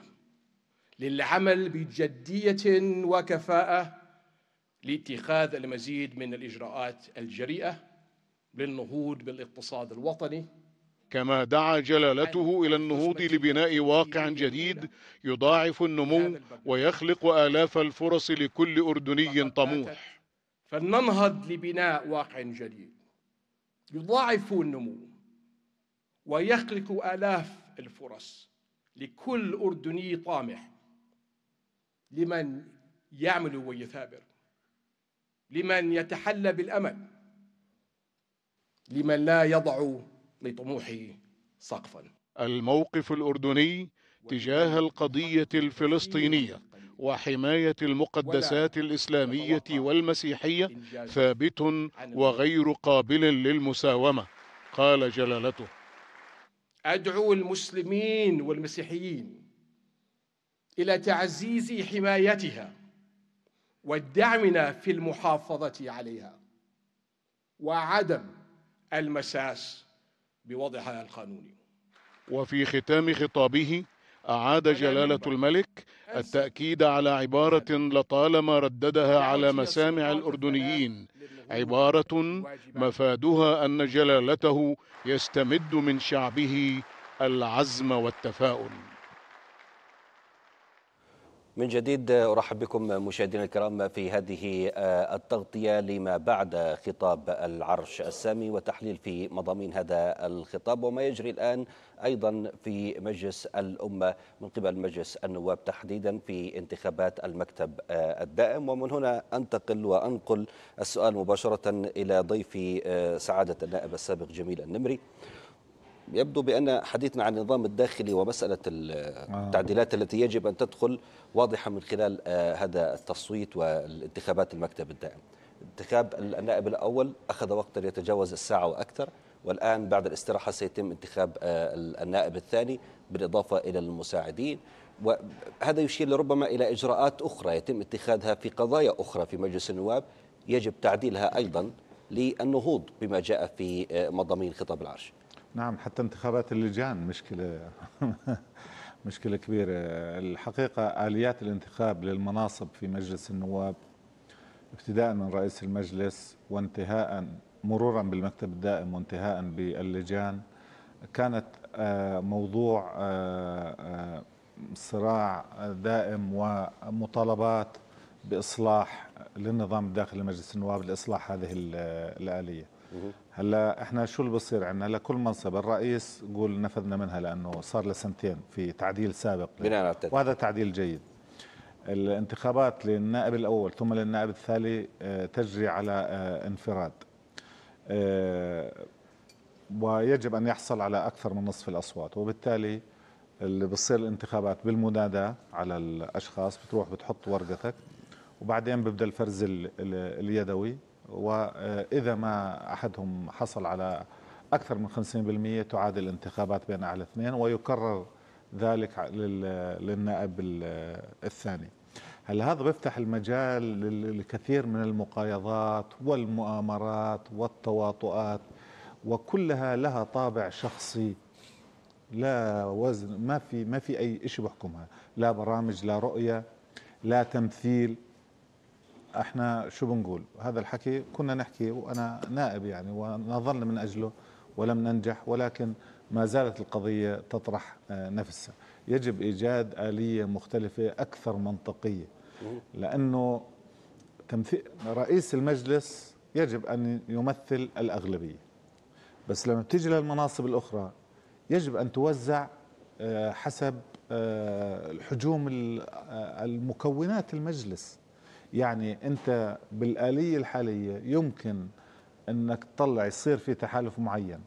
للعمل بجدية وكفاءة لاتخاذ المزيد من الإجراءات الجريئة للنهوض بالاقتصاد الوطني كما دعا جلالته إلى النهوض لبناء واقع جديد يضاعف النمو ويخلق آلاف الفرص لكل أردني طموح فلننهض لبناء واقع جديد يضاعف النمو ويخلق آلاف الفرص لكل أردني طامح لمن يعمل ويثابر لمن يتحلى بالأمل لمن لا يضع لطموحه سقفا الموقف الأردني تجاه القضية الفلسطينية وحماية المقدسات الإسلامية والمسيحية ثابت وغير قابل للمساومة قال جلالته أدعو المسلمين والمسيحيين إلى تعزيز حمايتها ودعمنا في المحافظة عليها وعدم المساس بوضعها القانوني وفي ختام خطابه أعاد جلالة الملك التأكيد على عبارة لطالما رددها على مسامع الأردنيين عبارة مفادها أن جلالته يستمد من شعبه العزم والتفاؤل من جديد أرحب بكم مشاهدينا الكرام في هذه آه، التغطية لما بعد خطاب العرش السامي وتحليل في مضامين هذا الخطاب وما يجري الآن أيضا في مجلس الأمة من قبل مجلس النواب تحديدا في انتخابات المكتب آه، الدائم ومن هنا أنتقل وأنقل السؤال مباشرة إلى ضيفي آه، سعادة النائب السابق جميل النمري يبدو بأن حديثنا عن النظام الداخلي ومسألة آه. التعديلات التي يجب أن تدخل واضحة من خلال آه، هذا التصويت والانتخابات المكتب الدائم انتخاب النائب الأول أخذ وقتا يتجاوز الساعة وأكثر والآن بعد الاستراحة سيتم انتخاب آه، النائب الثاني بالإضافة إلى المساعدين وهذا يشير لربما إلى إجراءات أخرى يتم اتخاذها في قضايا أخرى في مجلس النواب يجب تعديلها أيضا للنهوض بما جاء في مضامين خطاب العرش نعم حتى انتخابات اللجان مشكلة مشكلة كبيرة الحقيقة آليات الانتخاب للمناصب في مجلس النواب ابتداء من رئيس المجلس وانتهاء مرورا بالمكتب الدائم وانتهاء باللجان كانت آه، موضوع آه، آه، صراع دائم ومطالبات بإصلاح للنظام الداخلي لمجلس النواب لإصلاح هذه الآلية هلا احنا شو اللي بصير عندنا لكل منصب الرئيس قول نفذنا منها لانه صار لسنتين في تعديل سابق بناء على التدريب. وهذا تعديل جيد الانتخابات للنائب الاول ثم للنائب الثاني آه، تجري على آه، انفراد آه، ويجب ان يحصل على اكثر من نصف الاصوات وبالتالي اللي بتصير الانتخابات بالمناداة على الأشخاص بتروح بتحط ورقتك وبعدين ببدأ الفرز اليدوي وإذا ما أحدهم حصل على أكثر من 50% تعادل الانتخابات بين أعلى اثنين ويكرر ذلك للنائب الثاني هل هذا بيفتح المجال للكثير من المقايضات والمؤامرات والتواطؤات وكلها لها طابع شخصي لا وزن ما في ما في اي شيء بحكمها لا برامج لا رؤيه لا تمثيل احنا شو بنقول هذا الحكي كنا نحكي وانا نائب يعني ونظل من اجله ولم ننجح ولكن ما زالت القضية تطرح آه، نفسها يجب إيجاد آلية مختلفة أكثر منطقية لأنه تمثيل رئيس المجلس يجب أن يمثل الأغلبية بس لما بتيجي للمناصب الأخرى يجب أن توزع آه، حسب آه، حجوم المكونات المجلس يعني انت بالآلية الحالية يمكن انك تطلع يصير في تحالف معين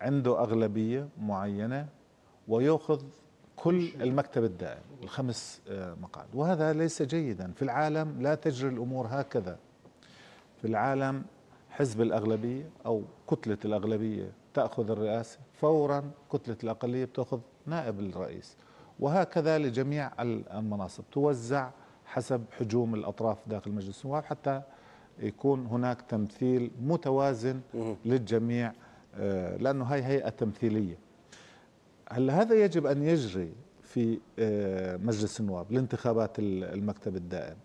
عنده أغلبية معينة ويأخذ كل المكتب الدائم الخمس آه، مقاعد وهذا ليس جيدا في العالم لا تجري الأمور هكذا في العالم حزب الأغلبية أو كتلة الأغلبية تأخذ الرئاسة فورا كتلة الأقلية بتأخذ نائب الرئيس وهكذا لجميع المناصب توزع حسب حجوم الأطراف داخل مجلس النواب حتى يكون هناك تمثيل متوازن للجميع آه، لأنه هاي هيئة تمثيلية هل هذا يجب أن يجري في آه، مجلس النواب لانتخابات المكتب الدائم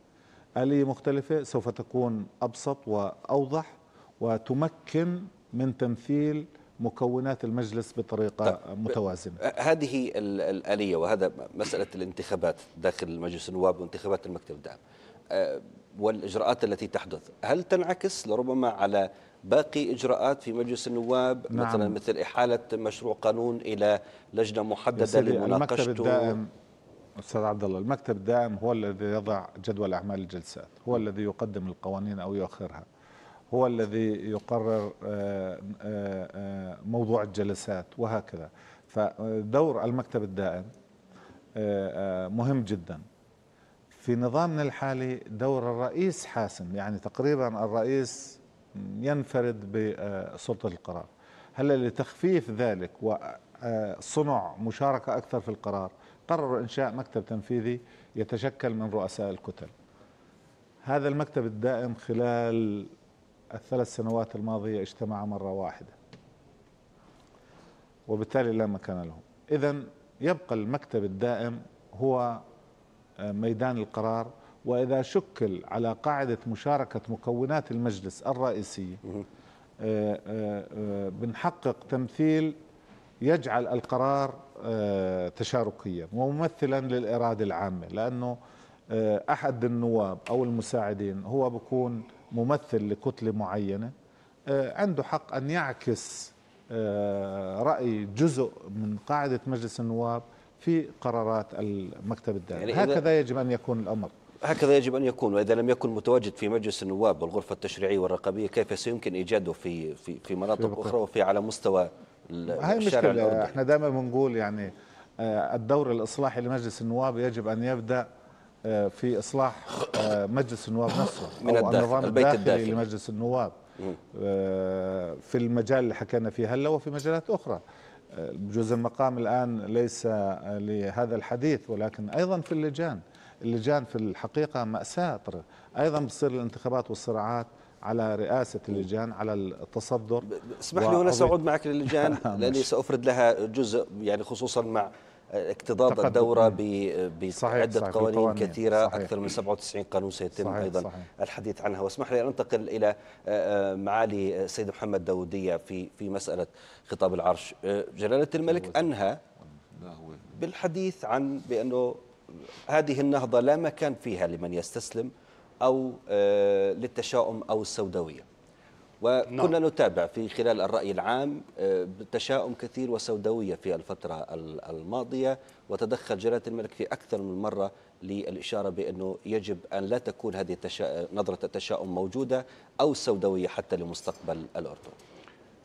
آلية مختلفة سوف تكون أبسط وأوضح وتمكن من تمثيل مكونات المجلس بطريقة طيب متوازنة هذه الآلية وهذا مسألة الانتخابات داخل مجلس النواب وانتخابات المكتب الدعم والإجراءات التي تحدث هل تنعكس لربما على باقي إجراءات في مجلس النواب نعم. مثلا مثل إحالة مشروع قانون إلى لجنة محددة لمناقشته المكتب الدائم استاذ عبد الله المكتب الدائم هو الذي يضع جدول اعمال الجلسات هو نعم. الذي يقدم القوانين او يؤخرها هو الذي يقرر آه، آه، آه، موضوع الجلسات وهكذا فدور المكتب الدائم مهم جدا في نظامنا الحالي دور الرئيس حاسم يعني تقريبا الرئيس ينفرد بسلطة القرار هلا لتخفيف ذلك وصنع مشاركة أكثر في القرار قرروا إنشاء مكتب تنفيذي يتشكل من رؤساء الكتل هذا المكتب الدائم خلال الثلاث سنوات الماضية اجتمع مرة واحدة وبالتالي لا مكان لهم إذا يبقى المكتب الدائم هو آه، ميدان القرار وإذا شكل على قاعدة مشاركة مكونات المجلس الرئيسية آه، آه، بنحقق تمثيل يجعل القرار تشاركيا وممثلا للإرادة العامة لأنه أحد النواب أو المساعدين هو بكون ممثل لكتلة معينة آه، عنده حق أن يعكس آه، رأي جزء من قاعدة مجلس النواب في قرارات المكتب الدائم يعني هكذا يجب أن يكون الأمر هكذا يجب أن يكون وإذا لم يكن متواجد في مجلس النواب والغرفة التشريعية والرقابية كيف سيمكن إيجاده في في في مناطق في أخرى وفي على مستوى هاي المشكلة احنا دائما بنقول يعني آه، الدور الإصلاحي لمجلس النواب يجب أن يبدأ آه، في إصلاح آه، مجلس النواب نفسه من أو النظام الداخلي الداخل. لمجلس النواب آه، في المجال اللي حكينا فيه هلا وفي مجالات أخرى بجوز المقام الآن ليس لهذا الحديث ولكن أيضا في اللجان اللجان في الحقيقة مأساة أيضا بتصير الانتخابات والصراعات على رئاسة اللجان على التصدر اسمح لي هنا سأعود معك للجان لأني سأفرد لها جزء يعني خصوصا مع اكتضاض الدورة بعدة قوانين, قوانين كثيرة صحيح. أكثر من 97 قانون سيتم صحيح أيضا صحيح. الحديث عنها واسمح لي أن أنتقل إلى آه، آه، معالي السيد آه، محمد داودية في في مسألة خطاب العرش جلالة الملك أنهى بالحديث عن بأنه هذه النهضة لا مكان فيها لمن يستسلم أو للتشاؤم أو السوداوية نعم. وكنا نعم. نتابع في خلال الرأي العام آه، تشاؤم كثير وسوداوية في الفترة الماضية وتدخل جلالة الملك في أكثر من مرة للإشارة بأنه يجب أن لا تكون هذه التشا... نظرة التشاؤم موجودة أو السوداوية حتى لمستقبل الأردن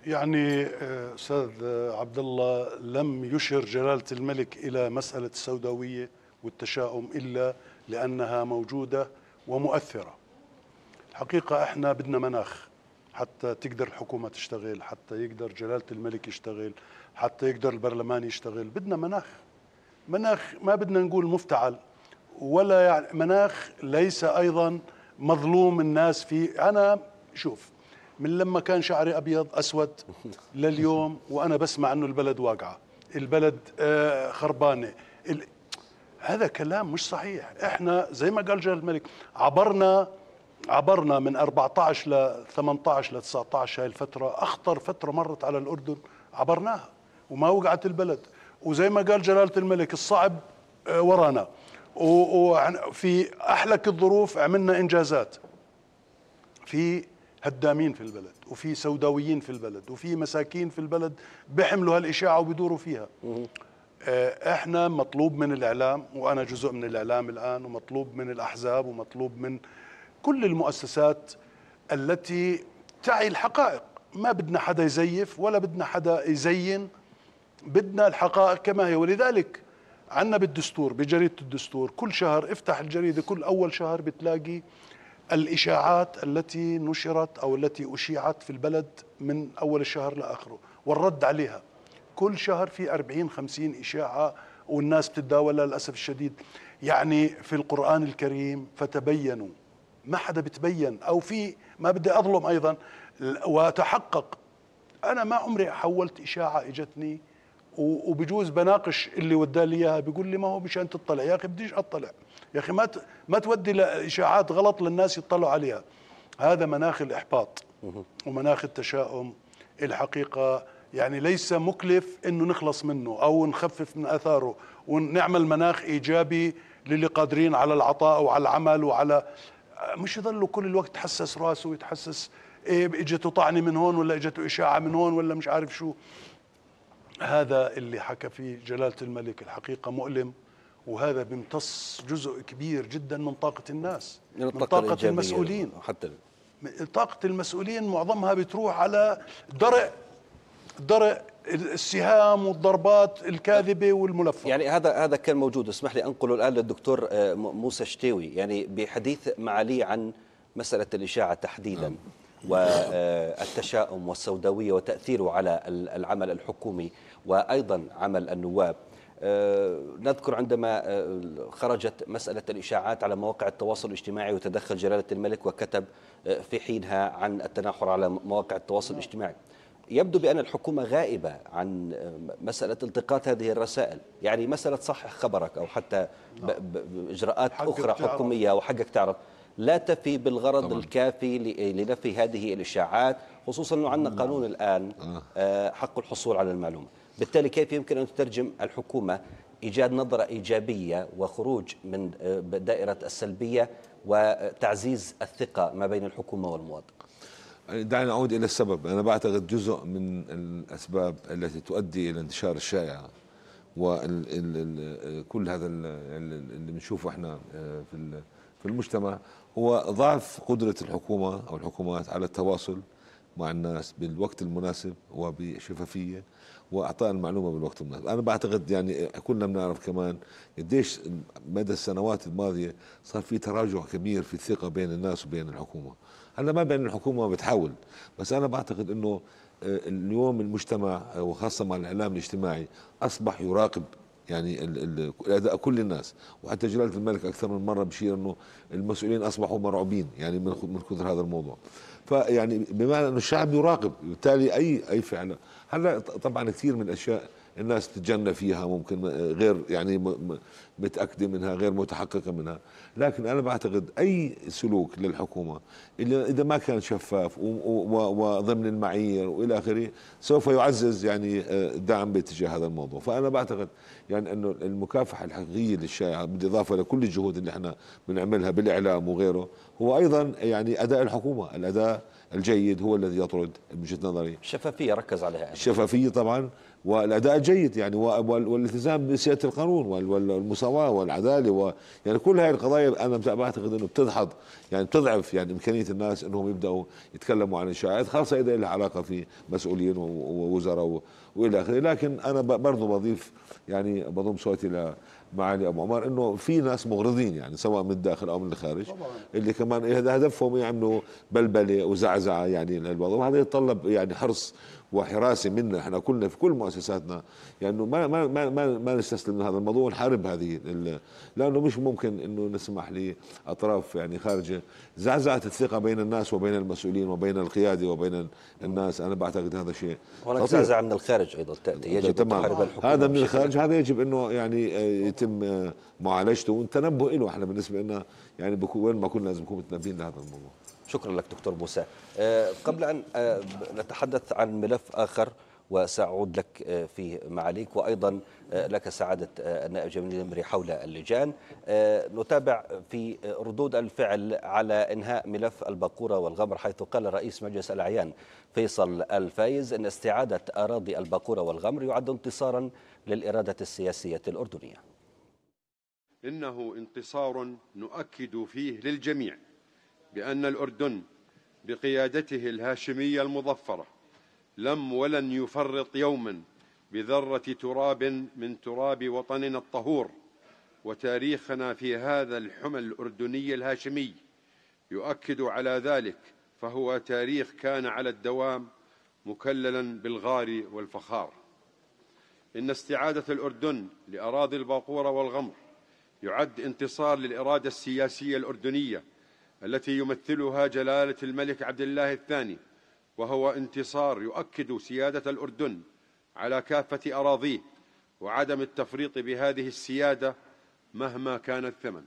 يعني آه، أستاذ عبد الله لم يشر جلالة الملك إلى مسألة السوداوية والتشاؤم إلا لأنها موجودة ومؤثرة الحقيقة احنا بدنا مناخ حتى تقدر الحكومة تشتغل حتى يقدر جلالة الملك يشتغل حتى يقدر البرلمان يشتغل بدنا مناخ مناخ ما بدنا نقول مفتعل ولا يعني مناخ ليس أيضا مظلوم الناس فيه أنا شوف من لما كان شعري أبيض أسود لليوم وأنا بسمع أنه البلد واقعة البلد آه، خربانة هذا كلام مش صحيح احنا زي ما قال جلال الملك عبرنا عبرنا من 14 ل 18 ل 19 هاي الفترة أخطر فترة مرت على الأردن عبرناها وما وقعت البلد وزي ما قال جلالة الملك الصعب آه، ورانا وفي أحلك الظروف عملنا إنجازات في هدامين في البلد وفي سوداويين في البلد وفي مساكين في البلد بيحملوا هالإشاعة وبيدوروا فيها آه، احنا مطلوب من الاعلام وانا جزء من الاعلام الان ومطلوب من الاحزاب ومطلوب من كل المؤسسات التي تعي الحقائق ما بدنا حدا يزيف ولا بدنا حدا يزين بدنا الحقائق كما هي ولذلك عندنا بالدستور بجريدة الدستور كل شهر افتح الجريدة كل أول شهر بتلاقي الإشاعات التي نشرت أو التي أشيعت في البلد من أول الشهر لآخره والرد عليها كل شهر في 40 50 إشاعة والناس بتتداولها للأسف الشديد يعني في القرآن الكريم فتبينوا ما حدا بتبين او في ما بدي اظلم ايضا وتحقق انا ما عمري حولت اشاعه اجتني وبجوز بناقش اللي ودالي اياها بيقول لي ما هو مشان تطلع يا اخي بديش اطلع يا اخي ما ما تودي لاشاعات غلط للناس يطلعوا عليها هذا مناخ الاحباط ومناخ التشاؤم الحقيقه يعني ليس مكلف انه نخلص منه او نخفف من اثاره ونعمل مناخ ايجابي للي قادرين على العطاء وعلى العمل وعلى مش يظلوا كل الوقت يتحسس راسه ويتحسس إيه اجته طعنه من هون ولا اجته اشاعه من هون ولا مش عارف شو هذا اللي حكى فيه جلاله الملك الحقيقه مؤلم وهذا بيمتص جزء كبير جدا من طاقه الناس من طاقه المسؤولين حتى طاقه المسؤولين معظمها بتروح على درء درء السهام والضربات الكاذبه والملفقه يعني هذا هذا كان موجود اسمح لي انقله الان للدكتور آه، موسى شتاوي يعني بحديث معالي عن مساله الاشاعه تحديدا نعم. والتشاؤم آه، والسوداويه وتاثيره على العمل الحكومي وايضا عمل النواب آه، نذكر عندما خرجت مسألة الإشاعات على مواقع التواصل الاجتماعي وتدخل جلالة الملك وكتب في حينها عن التناحر على مواقع التواصل الاجتماعي يبدو بأن الحكومة غائبة عن مسألة التقاط هذه الرسائل يعني مسألة صحح خبرك أو حتى نعم. إجراءات أخرى حكومية وحقك تعرض لا تفي بالغرض طبعا. الكافي لنفي هذه الإشاعات خصوصا أنه عندنا نعم. قانون الآن آه. آه، حق الحصول على المعلومة بالتالي كيف يمكن أن تترجم الحكومة إيجاد نظرة إيجابية وخروج من آه، دائرة السلبية وتعزيز الثقة ما بين الحكومة والمواطن يعني دعنا نعود الى السبب انا بعتقد جزء من الاسباب التي تؤدي الى انتشار الشائعه وكل هذا اللي بنشوفه احنا آه، في في المجتمع هو ضعف قدره الحكومه او الحكومات على التواصل مع الناس بالوقت المناسب وبشفافيه واعطاء المعلومه بالوقت المناسب، انا بعتقد يعني كلنا بنعرف كمان قديش مدى السنوات الماضيه صار في تراجع كبير في الثقه بين الناس وبين الحكومه. انا ما بين الحكومه بتحاول بس انا بعتقد انه آه، اليوم المجتمع وخاصه مع الاعلام الاجتماعي اصبح يراقب يعني اداء كل الناس وحتى جلاله الملك اكثر من مره بشير انه المسؤولين اصبحوا مرعوبين يعني من من كثر هذا الموضوع فيعني بمعنى انه الشعب يراقب بالتالي اي اي فعل هلا طبعا كثير من الاشياء الناس تتجنى فيها ممكن غير يعني متأكدة منها غير متحققة منها لكن أنا بعتقد أي سلوك للحكومة اللي إذا ما كان شفاف وضمن المعايير وإلى آخره سوف يعزز يعني آه، دعم باتجاه هذا الموضوع فأنا بعتقد يعني أنه المكافحة الحقيقية للشائعة بالإضافة لكل الجهود اللي احنا بنعملها بالإعلام وغيره هو أيضا يعني أداء الحكومة الأداء الجيد هو الذي يطرد من وجهه نظري الشفافيه ركز عليها الشفافيه طبعا والاداء جيد يعني والالتزام بسياده القانون والمساواه والعداله و يعني كل هذه القضايا انا بعتقد انه بتدحض يعني بتضعف يعني امكانيه الناس انهم يبداوا يتكلموا عن الشائعات خاصه اذا لها علاقه في مسؤولين ووزراء والى اخره لكن انا برضه بضيف يعني بضم صوتي معالي ابو عمر انه في ناس مغرضين يعني سواء من الداخل او من الخارج طبعا. اللي كمان هدفهم يعملوا يعني بلبله وزعزعه يعني للوضع وهذا يتطلب يعني حرص وحراسه منا احنا كلنا في كل مؤسساتنا لانه يعني ما ما ما ما, نستسلم من هذا الموضوع ونحارب هذه لانه مش ممكن انه نسمح لاطراف يعني خارجه زعزعت الثقه بين الناس وبين المسؤولين وبين القياده وبين الناس انا بعتقد هذا شيء هناك زعزعه من الخارج ايضا تاتي يجب تمام هذا من الخارج هذا يجب انه يعني آه، يتم آه، معالجته والتنبه له احنا بالنسبه لنا يعني وين ما كنا لازم نكون متنبهين لهذا الموضوع شكرا لك دكتور موسى آه، قبل أن آه، نتحدث عن ملف آخر وسأعود لك آه، فيه معاليك وأيضا لك سعادة النائب جميل المري حول اللجان نتابع في ردود الفعل على إنهاء ملف البقورة والغمر حيث قال رئيس مجلس الأعيان فيصل الفايز أن استعادة أراضي البقورة والغمر يعد انتصارا للإرادة السياسية الأردنية إنه انتصار نؤكد فيه للجميع بأن الأردن بقيادته الهاشمية المظفرة لم ولن يفرط يوما بذرة تراب من تراب وطننا الطهور وتاريخنا في هذا الحمى الأردني الهاشمي يؤكد على ذلك فهو تاريخ كان على الدوام مكللا بالغار والفخار إن استعادة الأردن لأراضي الباقورة والغمر يعد انتصار للإرادة السياسية الأردنية التي يمثلها جلالة الملك عبد الله الثاني وهو انتصار يؤكد سيادة الأردن على كافة أراضيه وعدم التفريط بهذه السيادة مهما كان الثمن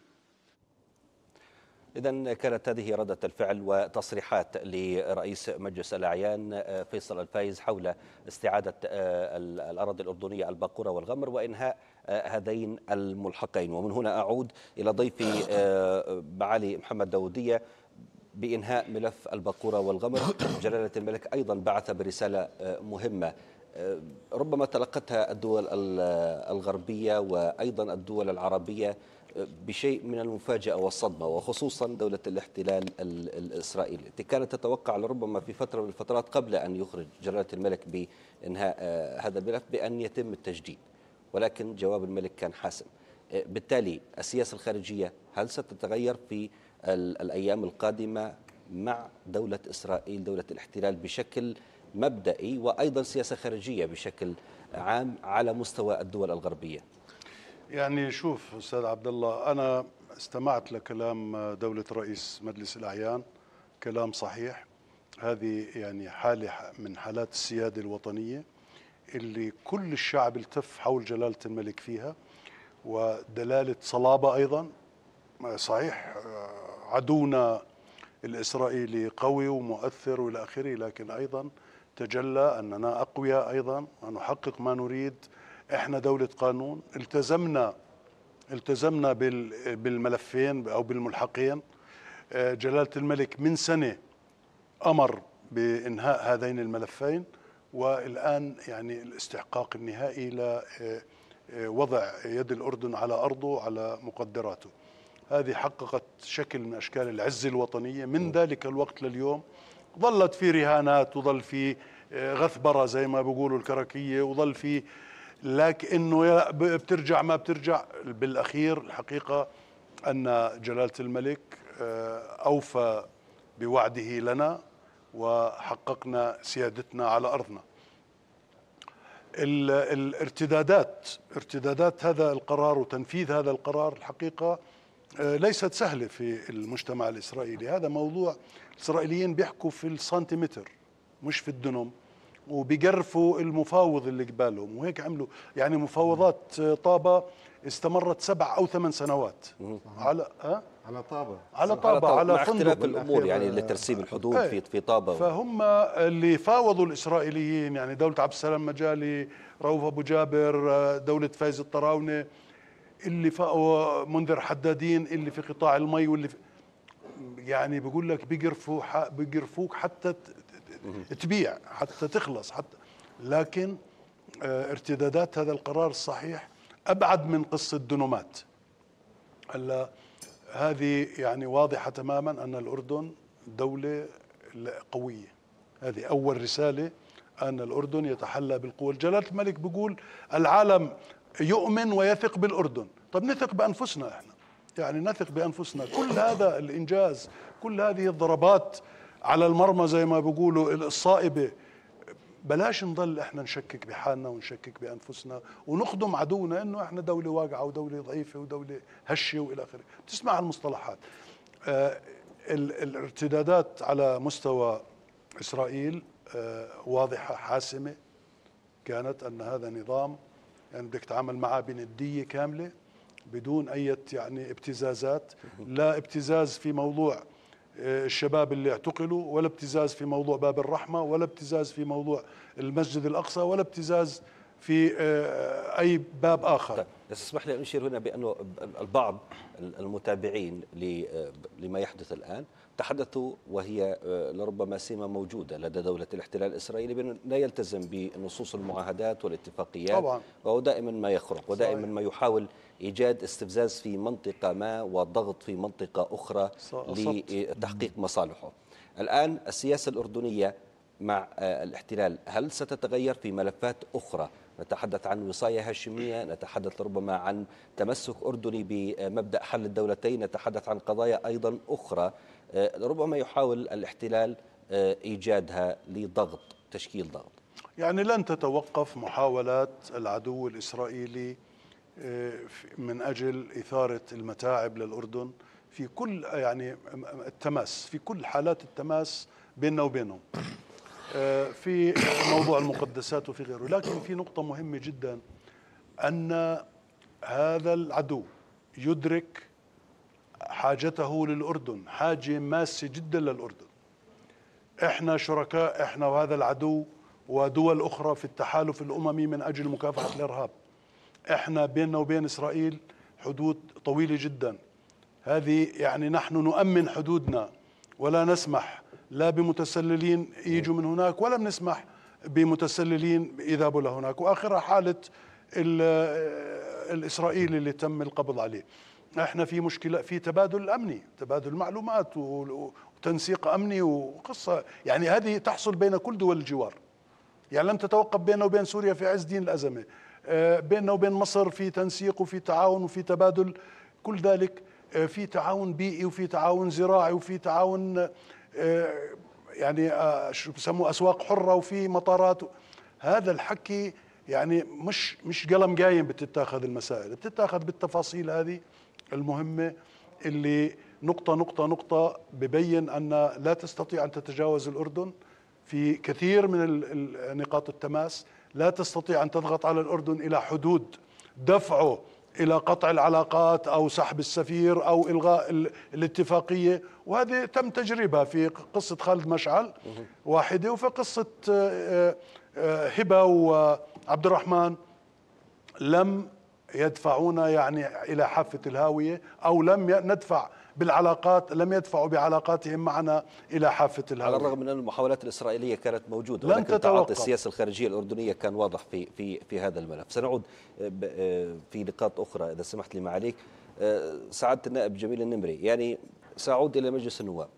إذا كانت هذه ردة الفعل وتصريحات لرئيس مجلس الأعيان آه، فيصل الفايز حول استعادة آه، الأراضي الأردنية الباقورة والغمر وإنهاء آه، هذين الملحقين ومن هنا أعود إلى ضيفي معالي محمد داودية بإنهاء ملف الباقورة والغمر جلالة الملك أيضا بعث برسالة مهمة ربما تلقتها الدول الغربية وأيضا الدول العربية بشيء من المفاجأة والصدمة وخصوصا دولة الاحتلال الإسرائيلي كانت تتوقع لربما في فترة من الفترات قبل أن يخرج جلالة الملك بإنهاء آه، هذا الملف بأن يتم التجديد ولكن جواب الملك كان حاسم آه، بالتالي السياسة الخارجية هل ستتغير في الأيام القادمة مع دولة إسرائيل دولة الاحتلال بشكل مبدئي وأيضا سياسة خارجية بشكل عام على مستوى الدول الغربية يعني شوف استاذ عبد الله انا استمعت لكلام دوله رئيس مجلس الاعيان كلام صحيح هذه يعني حاله من حالات السياده الوطنيه اللي كل الشعب التف حول جلاله الملك فيها ودلاله صلابه ايضا صحيح آه، عدونا الاسرائيلي قوي ومؤثر والى اخره لكن ايضا تجلى اننا اقوياء ايضا ونحقق ما نريد احنا دولة قانون التزمنا التزمنا بالملفين او بالملحقين آه، جلالة الملك من سنة امر بانهاء هذين الملفين والان يعني الاستحقاق النهائي لوضع آه، آه، يد الاردن على ارضه على مقدراته. هذه حققت شكل من اشكال العزه الوطنيه من ذلك الوقت لليوم ظلت في رهانات وظل في غثبره زي ما بيقولوا الكركيه وظل في لكنه بترجع ما بترجع بالاخير الحقيقه ان جلاله الملك آه، اوفى بوعده لنا وحققنا سيادتنا على ارضنا. الارتدادات ارتدادات هذا القرار وتنفيذ هذا القرار الحقيقه آه، ليست سهله في المجتمع الاسرائيلي، هذا موضوع الاسرائيليين بيحكوا في السنتيمتر مش في الدنم وبيقرفوا المفاوض اللي قبالهم وهيك عملوا يعني مفاوضات آه، طابة استمرت سبع أو ثمان سنوات على أه؟ على طابة على طابة على, طابة. على مع اختلاف الأمور يعني أيوة. لترسيم الحدود أيوة. في في طابة فهم اللي فاوضوا الإسرائيليين يعني دولة عبد السلام مجالي رؤوف أبو جابر آه، دولة فايز الطراونة اللي منذر حدادين اللي في قطاع المي واللي في يعني بقول لك بيقرفوا بيقرفوك حتى تبيع حتى تخلص حتى لكن آه، ارتدادات هذا القرار الصحيح ابعد من قصه دونومات هلا هذه يعني واضحه تماما ان الاردن دوله قويه هذه اول رساله ان الاردن يتحلى بالقوه جلاله الملك بيقول العالم يؤمن ويثق بالاردن طب نثق بانفسنا احنا يعني نثق بانفسنا كل هذا الانجاز كل هذه الضربات على المرمى زي ما بيقولوا الصائبه بلاش نضل احنا نشكك بحالنا ونشكك بانفسنا ونخدم عدونا انه احنا دوله واقعه ودوله ضعيفه ودوله هشه والى اخره، بتسمع المصطلحات. آه الارتدادات على مستوى اسرائيل آه واضحه حاسمه كانت ان هذا نظام يعني بدك تتعامل معه بنديه كامله بدون اي يعني ابتزازات، لا ابتزاز في موضوع الشباب اللي اعتقلوا ولا ابتزاز في موضوع باب الرحمة ولا ابتزاز في موضوع المسجد الأقصى ولا ابتزاز في آه، أي باب آخر طيب. بس اسمح لي أن أشير هنا بأنه البعض المتابعين آه، لما يحدث الآن تحدثوا وهي آه، لربما سمة موجودة لدى دولة الاحتلال الإسرائيلي بأنه لا يلتزم بنصوص المعاهدات والاتفاقيات طبعا. وهو دائما ما يخرق ودائما ما يحاول إيجاد استفزاز في منطقة ما وضغط في منطقة أخرى لتحقيق مصالحه الآن السياسة الأردنية مع آه، الاحتلال هل ستتغير في ملفات أخرى نتحدث عن وصاية هاشمية نتحدث ربما عن تمسك أردني بمبدأ حل الدولتين نتحدث عن قضايا أيضا أخرى آه، ربما يحاول الاحتلال آه، إيجادها لضغط تشكيل ضغط يعني لن تتوقف محاولات العدو الإسرائيلي آه، من أجل إثارة المتاعب للأردن في كل يعني التماس في كل حالات التماس بيننا وبينهم في موضوع المقدسات وفي غيره لكن في نقطة مهمة جدا أن هذا العدو يدرك حاجته للأردن حاجة ماسة جدا للأردن إحنا شركاء إحنا وهذا العدو ودول أخرى في التحالف الأممي من أجل مكافحة الإرهاب إحنا بيننا وبين إسرائيل حدود طويلة جدا هذه يعني نحن نؤمن حدودنا ولا نسمح لا بمتسللين يجوا من هناك ولا بنسمح بمتسللين يذهبوا لهناك وآخرها حالة الإسرائيلي اللي تم القبض عليه احنا في مشكله في تبادل امني تبادل معلومات وتنسيق امني وقصه يعني هذه تحصل بين كل دول الجوار يعني لم تتوقف بيننا وبين سوريا في عز دين الازمه آه، بيننا وبين مصر في تنسيق وفي تعاون وفي تبادل كل ذلك آه، في تعاون بيئي وفي تعاون زراعي وفي تعاون آه، يعني شو بسموه اسواق حره وفي مطارات هذا الحكي يعني مش مش قلم قايم بتتاخذ المسائل بتتاخذ بالتفاصيل هذه المهمه اللي نقطة نقطة نقطة ببين أن لا تستطيع أن تتجاوز الأردن في كثير من نقاط التماس لا تستطيع أن تضغط على الأردن إلى حدود دفعه إلى قطع العلاقات أو سحب السفير أو إلغاء الاتفاقية وهذه تم تجربة في قصة خالد مشعل واحدة وفي قصة آه، آه، آه، هبة وعبد الرحمن لم يدفعون يعني إلى حافة الهاوية أو لم ندفع بالعلاقات لم يدفعوا بعلاقاتهم معنا إلى حافة الهاويه على الرغم من أن المحاولات الإسرائيلية كانت موجودة لم ولكن تعاطي السياسة الخارجية الأردنية كان واضح في, في, في هذا الملف سنعود آه، آه، في نقاط أخرى إذا سمحت لي معاليك آه، سعادة النائب جميل النمري يعني سأعود إلى مجلس النواب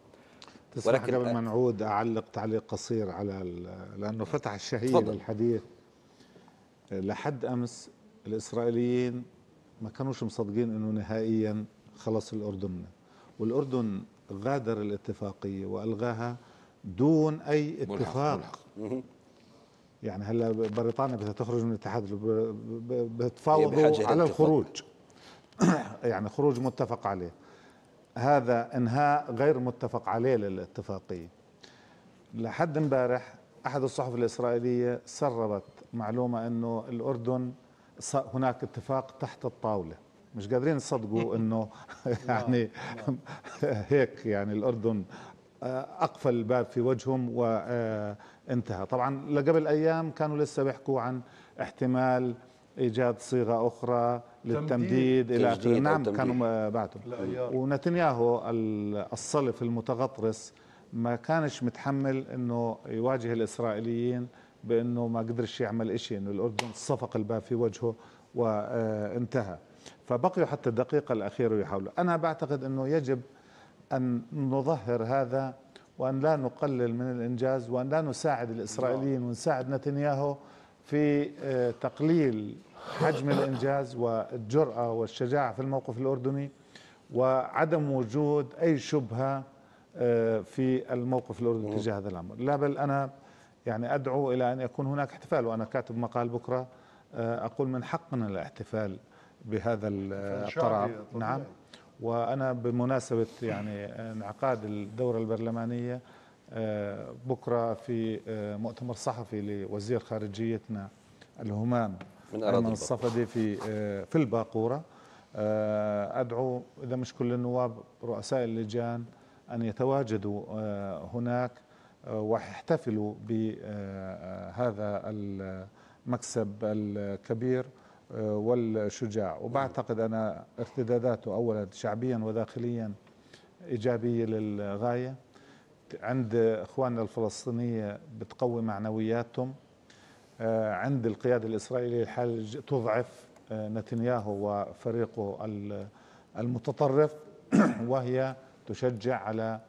تسمح قبل ما نعود أعلق تعليق قصير على لأنه فتح الشهية للحديث لحد أمس الإسرائيليين ما كانوش مصدقين أنه نهائيا خلص الأردن والأردن غادر الاتفاقية وألغاها دون أي اتفاق يعني هلا بريطانيا بدها تخرج من الاتحاد بتفاوضوا على الخروج يعني خروج متفق عليه هذا انهاء غير متفق عليه للاتفاقيه لحد امبارح احد الصحف الاسرائيليه سربت معلومه انه الاردن هناك اتفاق تحت الطاوله مش قادرين يصدقوا انه يعني هيك يعني الاردن آه، اقفل الباب في وجههم وانتهى آه، طبعا لقبل ايام كانوا لسه بيحكوا عن احتمال ايجاد صيغه اخرى للتمديد الى اخره نعم كانوا بعدهم ونتنياهو الصلف المتغطرس ما كانش متحمل انه يواجه الاسرائيليين بانه ما قدرش يعمل شيء انه الاردن صفق الباب في وجهه وانتهى فبقيوا حتى الدقيقه الاخيره يحاولوا انا بعتقد انه يجب ان نظهر هذا وان لا نقلل من الانجاز وان لا نساعد الاسرائيليين ونساعد نتنياهو في آه، تقليل حجم الانجاز والجراه والشجاعه في الموقف الاردني وعدم وجود اي شبهه آه، في الموقف الاردني تجاه هذا الامر لا بل انا يعني أدعو إلى أن يكون هناك احتفال وأنا كاتب مقال بكرة آه، أقول من حقنا الاحتفال بهذا القرار نعم وأنا بمناسبة يعني انعقاد الدورة البرلمانية آه، بكرة في آه، مؤتمر صحفي لوزير خارجيتنا الهمام من أراضي الصفدي في في الباقورة أدعو إذا مش كل النواب رؤساء اللجان أن يتواجدوا هناك وحيحتفلوا بهذا آه، آه، المكسب الكبير آه، والشجاع وبعتقد أنا ارتداداته أولا شعبيا وداخليا إيجابية للغاية عند إخواننا الفلسطينية بتقوي معنوياتهم عند القيادة الإسرائيلية الحالة تضعف نتنياهو وفريقه المتطرف وهي تشجع على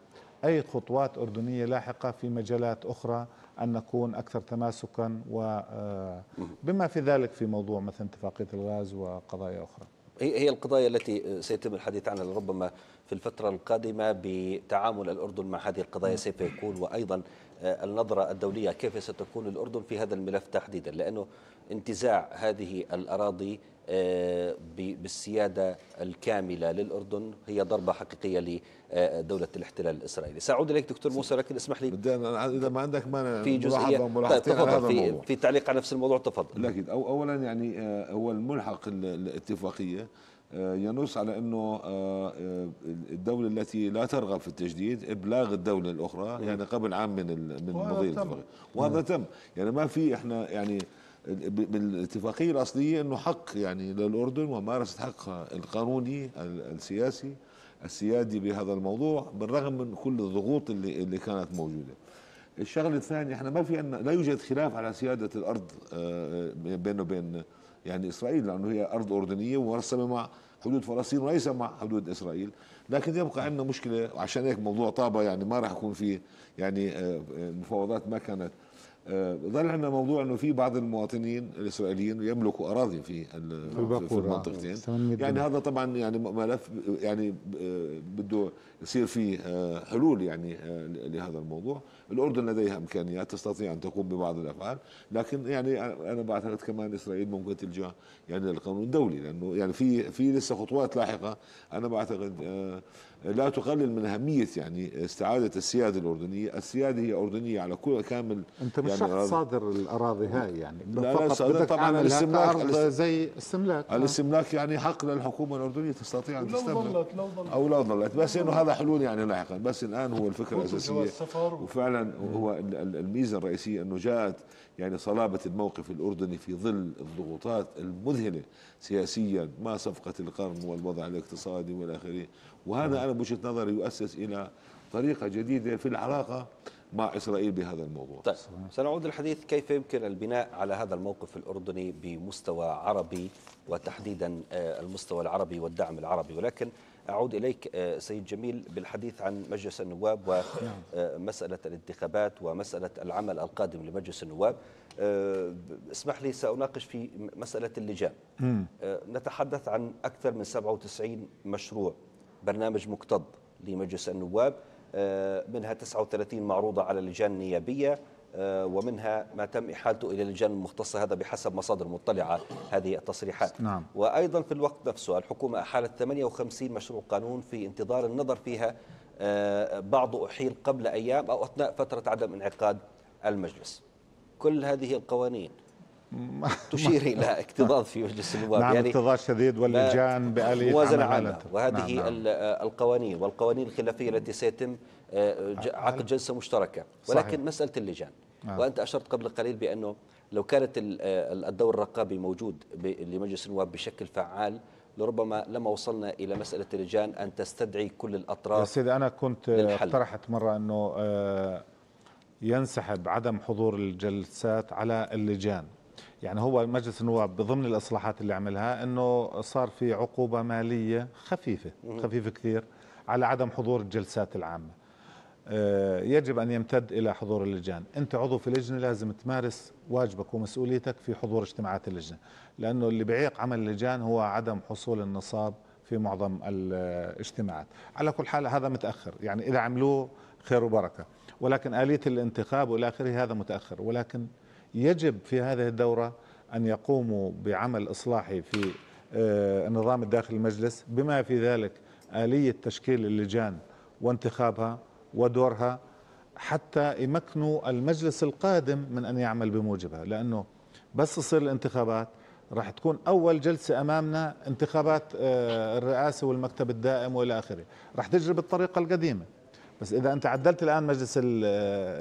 أي خطوات أردنية لاحقة في مجالات أخرى أن نكون أكثر تماسكا آه، بما في ذلك في موضوع مثلا اتفاقية الغاز وقضايا أخرى هي هي القضايا التي سيتم الحديث عنها ربما في الفترة القادمة بتعامل الأردن مع هذه القضايا سوف يكون وأيضا آه، النظرة الدولية كيف ستكون الأردن في هذا الملف تحديدا لأنه انتزاع هذه الأراضي آه، بالسيادة الكاملة للأردن هي ضربة حقيقية لدولة آه، الاحتلال الإسرائيلي سأعود إليك دكتور موسى لكن اسمح لي إذا ما عندك مانع في جزئية طيب، ملاحظتين في, في تعليق على نفس الموضوع تفضل لكن أو أولا يعني آه، هو الملحق الاتفاقية ينص على انه الدوله التي لا ترغب في التجديد ابلاغ الدوله الاخرى يعني قبل عام من من مضي وهذا تم يعني ما في احنا يعني بالاتفاقيه الاصليه انه حق يعني للاردن ومارسه حقها القانوني السياسي السيادي بهذا الموضوع بالرغم من كل الضغوط اللي اللي كانت موجوده. الشغله الثانيه احنا ما في عندنا لا يوجد خلاف على سياده الارض آه، آه، بينه وبين يعني اسرائيل لانه هي ارض اردنيه ومرسمه مع حدود فلسطين وليس مع حدود اسرائيل، لكن يبقى عندنا مشكله وعشان هيك موضوع طابه يعني ما راح يكون في يعني آه، مفاوضات ما كانت آه، ظل عندنا موضوع انه في بعض المواطنين الاسرائيليين يملكوا اراضي في في المنطقتين يعني هذا طبعا يعني ملف يعني آه، بده يصير فيه آه، حلول يعني لهذا الموضوع الاردن لديها امكانيات تستطيع ان تقوم ببعض الافعال لكن يعني انا بعتقد كمان اسرائيل ممكن تلجا يعني للقانون الدولي لانه يعني في في لسه خطوات لاحقه انا بعتقد لا تقلل من أهمية يعني استعادة السيادة الأردنية السيادة هي أردنية على كل كامل أنت مش يعني شخص صادر الأراضي هاي يعني لا لا صادر طبعا الاستملاك زي استملاك الاستملاك يعني حق للحكومة الأردنية تستطيع أن تستملك لو ظلت لو ظلت أو لو ظلت بس إنه هذا حلول يعني لاحقا بس الآن هو الفكرة الأساسية وفعلا هو الميزة الرئيسية أنه جاءت يعني صلابة الموقف الأردني في ظل الضغوطات المذهلة سياسيا ما صفقة القرن والوضع الاقتصادي والآخرين وهذا نعم. أنا بوجهة نظري يؤسس إلى طريقة جديدة في العلاقة مع إسرائيل بهذا الموضوع طيب سنعود الحديث كيف يمكن البناء على هذا الموقف الأردني بمستوى عربي وتحديدا آه، المستوى العربي والدعم العربي ولكن أعود إليك آه، سيد جميل بالحديث عن مجلس النواب ومسألة آه، نعم. الانتخابات ومسألة العمل القادم لمجلس النواب آه، اسمح لي سأناقش في مسألة اللجان نتحدث عن أكثر من 97 مشروع برنامج مكتظ لمجلس النواب منها 39 معروضة على اللجان النيابية آه، ومنها ما تم إحالته إلى اللجان المختصة هذا بحسب مصادر مطلعة هذه التصريحات نعم. وأيضا في الوقت نفسه الحكومة أحالت 58 مشروع قانون في انتظار النظر فيها آه، بعضه أحيل قبل أيام أو أثناء فترة عدم انعقاد المجلس كل هذه القوانين تشير الى اكتظاظ في مجلس النواب نعم يعني اكتظاظ شديد واللجان بآلية عمل عامة وهذه نعم, نعم. آه، القوانين والقوانين الخلافيه التي سيتم عقد جلسه مشتركه ولكن صحيح. مساله اللجان آه. وأنت أشرت قبل قليل بأنه لو كانت آه، الدور الرقابي موجود لمجلس النواب بشكل فعال لربما لما وصلنا الى مساله اللجان ان تستدعي كل الاطراف يا سيدي انا كنت للحل. مره انه آه، ينسحب عدم حضور الجلسات على اللجان يعني هو مجلس النواب بضمن الاصلاحات اللي عملها انه صار في عقوبه ماليه خفيفه خفيفه كثير على عدم حضور الجلسات العامه آه، يجب أن يمتد إلى حضور اللجان أنت عضو في لجنة لازم تمارس واجبك ومسؤوليتك في حضور اجتماعات اللجنة لأنه اللي بيعيق عمل اللجان هو عدم حصول النصاب في معظم الاجتماعات على كل حال هذا متأخر يعني إذا عملوه خير وبركة ولكن آلية الانتخاب وإلى آخره هذا متأخر ولكن يجب في هذه الدورة أن يقوموا بعمل إصلاحي في آه، النظام الداخلي المجلس بما في ذلك آلية تشكيل اللجان وانتخابها ودورها حتى يمكنوا المجلس القادم من أن يعمل بموجبها لأنه بس تصير الانتخابات راح تكون أول جلسة أمامنا انتخابات آه، الرئاسة والمكتب الدائم وإلى آخره راح تجري بالطريقة القديمة بس إذا أنت عدلت الآن مجلس آه،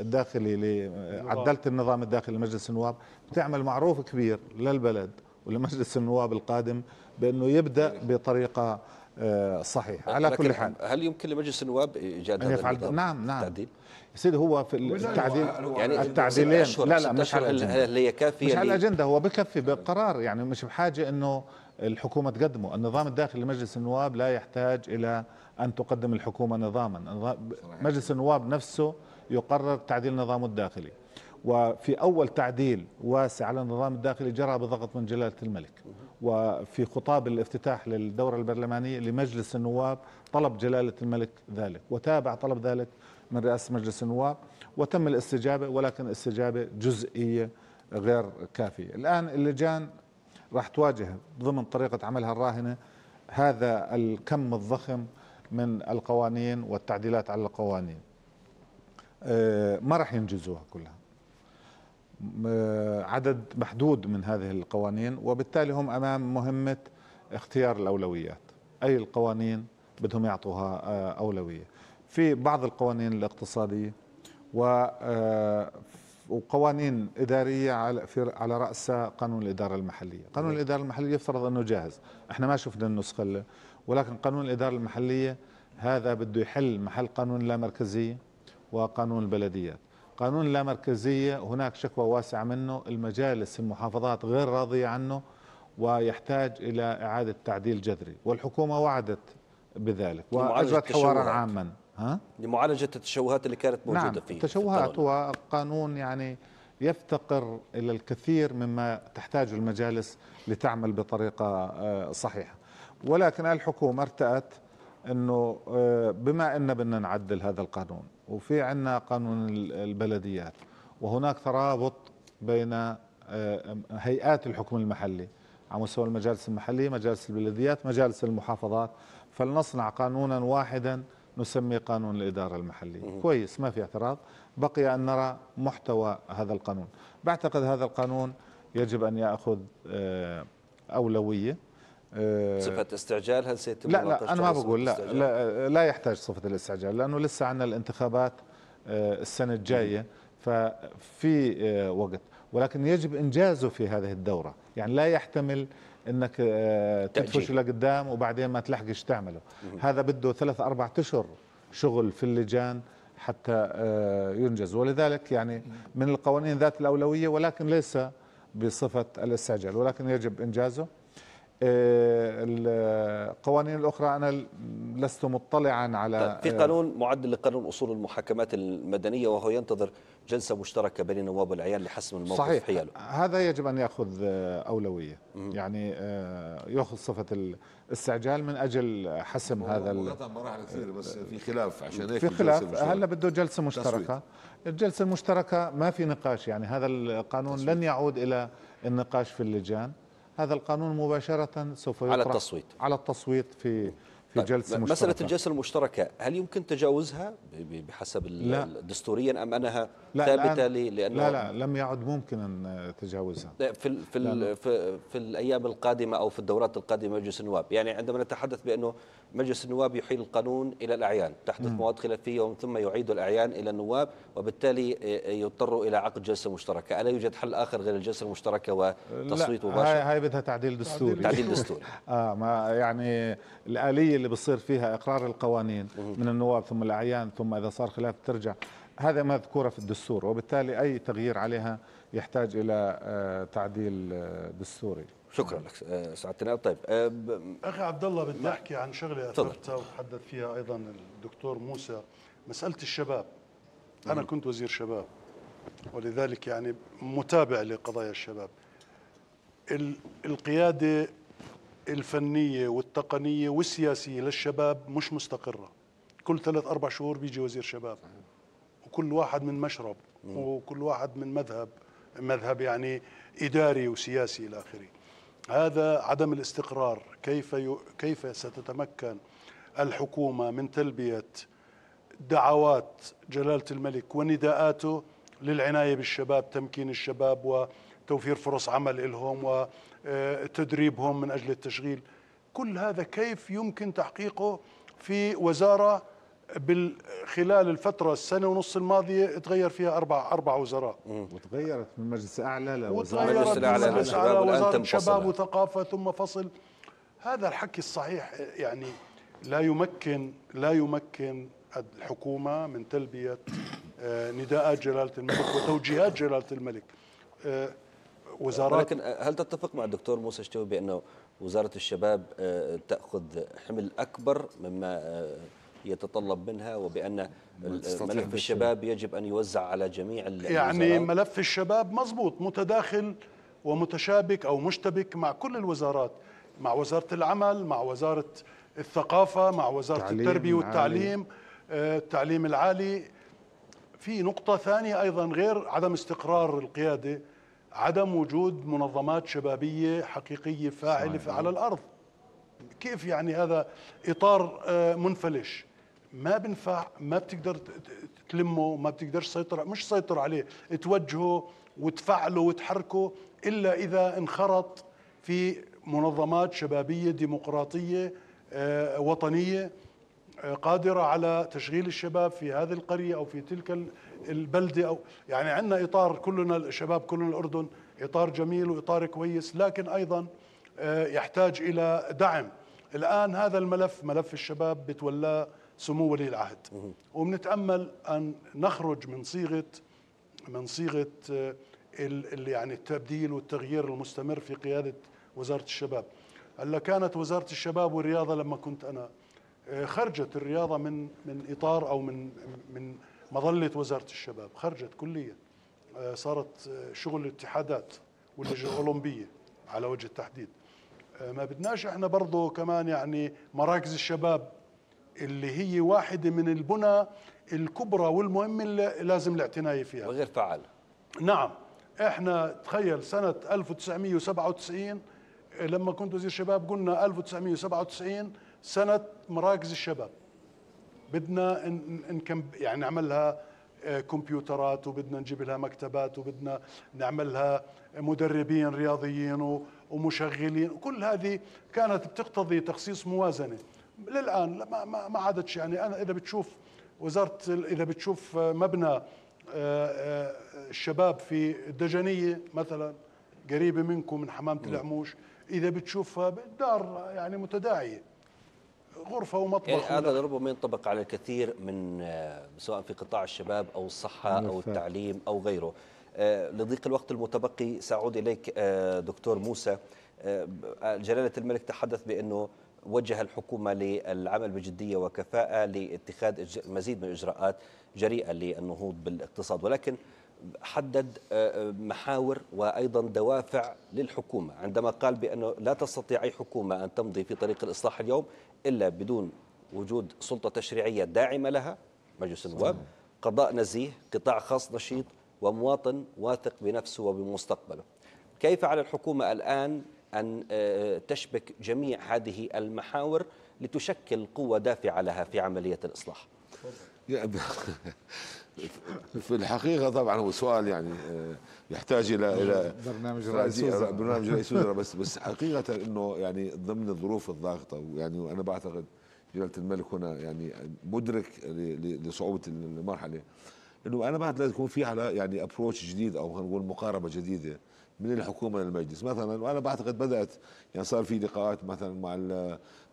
الداخلي عدلت النظام الداخلي لمجلس النواب بتعمل معروف كبير للبلد ولمجلس النواب القادم بأنه يبدأ بطريقة آه، صحيح على كل حال هل يمكن لمجلس النواب ايجاد هذا يفعل نعم نعم التعديل يا سيدي هو في التعديل يعني التعديلين لا لا مش على الاجنده هي كافيه مش على الاجنده هو بكفي بقرار يعني مش بحاجه انه الحكومه تقدمه النظام الداخلي لمجلس النواب لا يحتاج الى ان تقدم الحكومه نظاما مجلس النواب نفسه يقرر تعديل نظامه الداخلي وفي أول تعديل واسع على النظام الداخلي جرى بضغط من جلالة الملك وفي خطاب الافتتاح للدورة البرلمانية لمجلس النواب طلب جلالة الملك ذلك وتابع طلب ذلك من رئاسة مجلس النواب وتم الاستجابة ولكن استجابة جزئية غير كافية الآن اللجان راح تواجه ضمن طريقة عملها الراهنة هذا الكم الضخم من القوانين والتعديلات على القوانين أه، ما راح ينجزوها كلها عدد محدود من هذه القوانين وبالتالي هم امام مهمه اختيار الاولويات اي القوانين بدهم يعطوها آه، اولويه في بعض القوانين الاقتصاديه آه، وقوانين اداريه على على راسها قانون الاداره المحليه، قانون نعم. الاداره المحليه يفترض انه جاهز، احنا ما شفنا النسخه ولكن قانون الاداره المحليه هذا بده يحل محل قانون اللامركزيه وقانون البلديات. قانون اللامركزية هناك شكوى واسعة منه المجالس المحافظات غير راضية عنه ويحتاج إلى إعادة تعديل جذري والحكومة وعدت بذلك وأجرت حوارا عاما ها؟ لمعالجة التشوهات اللي كانت موجودة نعم فيه التشوهات هو قانون يعني يفتقر إلى الكثير مما تحتاج المجالس لتعمل بطريقة آه، صحيحة ولكن الحكومة ارتأت أنه آه، بما أننا بدنا نعدل هذا القانون وفي عندنا قانون البلديات وهناك ترابط بين آه، هيئات الحكم المحلي على مستوى المجالس المحلية مجالس البلديات مجالس المحافظات فلنصنع قانونا واحدا نسمي قانون الإدارة المحلية كويس ما في اعتراض بقي أن نرى محتوى هذا القانون بعتقد هذا القانون يجب أن يأخذ آه، أولوية آه، صفة استعجال هل سيتم لا لا أنا ما بقول لا, لا لا يحتاج صفة الاستعجال لأنه لسه عندنا الانتخابات آه، السنة الجاية ففي آه، وقت ولكن يجب إنجازه في هذه الدورة يعني لا يحتمل انك تدفش لقدام وبعدين ما تلحقش تعمله هذا بده ثلاث اربع اشهر شغل في اللجان حتى ينجز ولذلك يعني من القوانين ذات الاولويه ولكن ليس بصفه الاستعجال ولكن يجب انجازه القوانين الاخرى انا لست مطلعا على طيب، في قانون معدل لقانون اصول المحاكمات المدنيه وهو ينتظر جلسه مشتركه بين نواب العيال لحسم الموقف صحيح حياله هذا يجب ان ياخذ اولويه مم. يعني آه، ياخذ صفه الاستعجال من اجل حسم هذا مراحل كثير بس في خلاف عشان هيك في خلاف هلا بده جلسه مشتركه الجلسه المشتركه ما في نقاش يعني هذا القانون لن يعود الى النقاش في اللجان هذا القانون مباشرة سوف يطرح على التصويت على التصويت في في جلسة مشتركة مسألة الجلسة المشتركة هل يمكن تجاوزها بحسب لا دستوريا أم أنها لا ثابتة لأنه لا لا لم يعد ممكنا تجاوزها في في, في في الأيام القادمة أو في الدورات القادمة مجلس النواب يعني عندما نتحدث بأنه مجلس النواب يحيل القانون إلى الأعيان تحدث مواد خلافية ومن ثم يعيد الأعيان إلى النواب وبالتالي يضطروا إلى عقد جلسة مشتركة ألا يوجد حل آخر غير الجلسة المشتركة وتصويت مباشر هاي بدها تعديل دستوري تعديل دستوري آه ما يعني الآلية اللي بصير فيها اقرار القوانين من النواب ثم الاعيان ثم اذا صار خلاف ترجع هذا مذكوره في الدستور وبالتالي اي تغيير عليها يحتاج الى آه، تعديل آه، دستوري شكرا لك آه، سعادة طيب اخي عبد الله بدي احكي عن شغله اثرتها وتحدث فيها ايضا الدكتور موسى مساله الشباب انا كنت وزير شباب ولذلك يعني متابع لقضايا الشباب القياده الفنيه والتقنيه والسياسيه للشباب مش مستقره كل ثلاث اربع شهور بيجي وزير شباب وكل واحد من مشرب وكل واحد من مذهب مذهب يعني اداري وسياسي الى اخره هذا عدم الاستقرار كيف ي... كيف ستتمكن الحكومه من تلبيه دعوات جلاله الملك ونداءاته للعنايه بالشباب تمكين الشباب وتوفير فرص عمل لهم و... آه، تدريبهم من أجل التشغيل كل هذا كيف يمكن تحقيقه في وزارة خلال الفترة السنة ونص الماضية تغير فيها أربع أربع وزراء وتغيرت من مجلس أعلى لوزارة مجلس أعلى للشباب شباب وثقافة ثم فصل هذا الحكي الصحيح يعني لا يمكن لا يمكن الحكومة من تلبية آه، نداءات جلالة الملك وتوجيهات جلالة الملك آه، وزارات لكن هل تتفق مع الدكتور موسى الشتوي بانه وزاره الشباب آه، تاخذ حمل اكبر مما آه، يتطلب منها وبان ملف الشباب يجب ان يوزع على جميع يعني الوزارات. ملف الشباب مضبوط متداخل ومتشابك او مشتبك مع كل الوزارات مع وزاره العمل مع وزاره الثقافه مع وزاره التربيه والتعليم آه، التعليم العالي في نقطه ثانيه ايضا غير عدم استقرار القياده عدم وجود منظمات شبابيه حقيقيه فاعله على الارض كيف يعني هذا اطار آه، منفلش ما بنفع ما بتقدر تلمه ما بتقدر تسيطر مش تسيطر عليه توجهه وتفعله وتحركه الا اذا انخرط في منظمات شبابيه ديمقراطيه آه، وطنيه آه، قادره على تشغيل الشباب في هذه القريه او في تلك البلدة أو يعني عندنا إطار كلنا الشباب كلنا الأردن إطار جميل وإطار كويس لكن أيضا آه، يحتاج إلى دعم الآن هذا الملف ملف الشباب بتولاه سمو ولي العهد وبنتأمل أن نخرج من صيغة من صيغة آه، يعني التبديل والتغيير المستمر في قيادة وزارة الشباب هلا كانت وزارة الشباب والرياضة لما كنت أنا آه، خرجت الرياضة من من إطار أو من من مظله وزاره الشباب خرجت كليا آه، صارت آه، شغل الاتحادات واللجنه الاولمبيه على وجه التحديد آه، ما بدناش احنا برضه كمان يعني مراكز الشباب اللي هي واحده من البنى الكبرى والمهمه اللي لازم الاعتناء فيها وغير فعال نعم احنا تخيل سنه 1997 لما كنت وزير شباب قلنا 1997 سنه مراكز الشباب بدنا نكم يعني نعملها آه، كمبيوترات وبدنا نجيب لها مكتبات وبدنا نعملها مدربين رياضيين ومشغلين وكل هذه كانت بتقتضي تخصيص موازنه للان ما ما عادتش يعني انا اذا بتشوف وزاره اذا بتشوف آه، مبنى آه، الشباب في الدجنيه مثلا قريبه منكم من حمامه العموش اذا بتشوفها دار يعني متداعيه غرفه ومطبخ يعني هذا ربما ينطبق على الكثير من آه، سواء في قطاع الشباب او الصحه او التعليم او غيره آه، لضيق الوقت المتبقي ساعود اليك آه، دكتور موسى جلاله الملك تحدث بانه وجه الحكومه للعمل بجديه وكفاءه لاتخاذ مزيد من الاجراءات جريئه للنهوض بالاقتصاد ولكن حدد محاور وايضا دوافع للحكومه عندما قال بانه لا تستطيع اي حكومه ان تمضي في طريق الاصلاح اليوم إلا بدون وجود سلطة تشريعية داعمة لها مجلس النواب قضاء نزيه قطاع خاص نشيط ومواطن واثق بنفسه وبمستقبله كيف على الحكومة الآن أن آه، تشبك جميع هذه المحاور لتشكل قوة دافعة لها في عملية الإصلاح في الحقيقه طبعا هو سؤال يعني آه، يحتاج الى الى برنامج رئيس برنامج رئيس آه، وزراء بس بس حقيقه انه يعني ضمن الظروف الضاغطه ويعني وانا بعتقد جلاله الملك هنا يعني مدرك لصعوبه المرحله انه انا بعد لازم يكون في على يعني ابروتش جديد او خلينا نقول مقاربه جديده من الحكومه للمجلس مثلا وانا بعتقد بدات يعني صار في لقاءات مثلا مع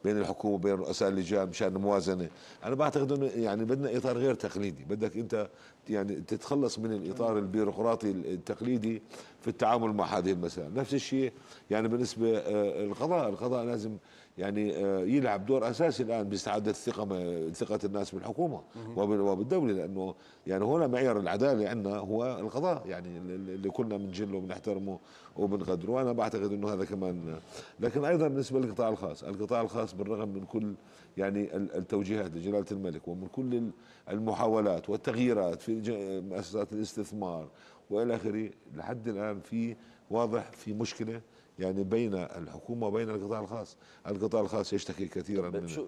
بين الحكومه وبين رؤساء اللجان مشان الموازنه انا بعتقد انه يعني بدنا اطار غير تقليدي بدك انت يعني تتخلص من الاطار البيروقراطي التقليدي في التعامل مع هذه المسائل نفس الشيء يعني بالنسبه آه، القضاء القضاء لازم يعني آه، يلعب دور اساسي الان باستعاده الثقه ثقه الناس بالحكومه وبالدوله لانه يعني هنا معيار العداله عندنا هو القضاء يعني اللي كلنا بنجله وبنحترمه وبنقدره وانا بعتقد انه هذا كمان لكن ايضا بالنسبه للقطاع الخاص، القطاع الخاص بالرغم من كل يعني التوجيهات لجلاله الملك ومن كل المحاولات والتغييرات في مؤسسات الاستثمار والى اخره لحد الان في واضح في مشكله يعني بين الحكومه وبين القطاع الخاص القطاع الخاص يشتكي كثيرا من شو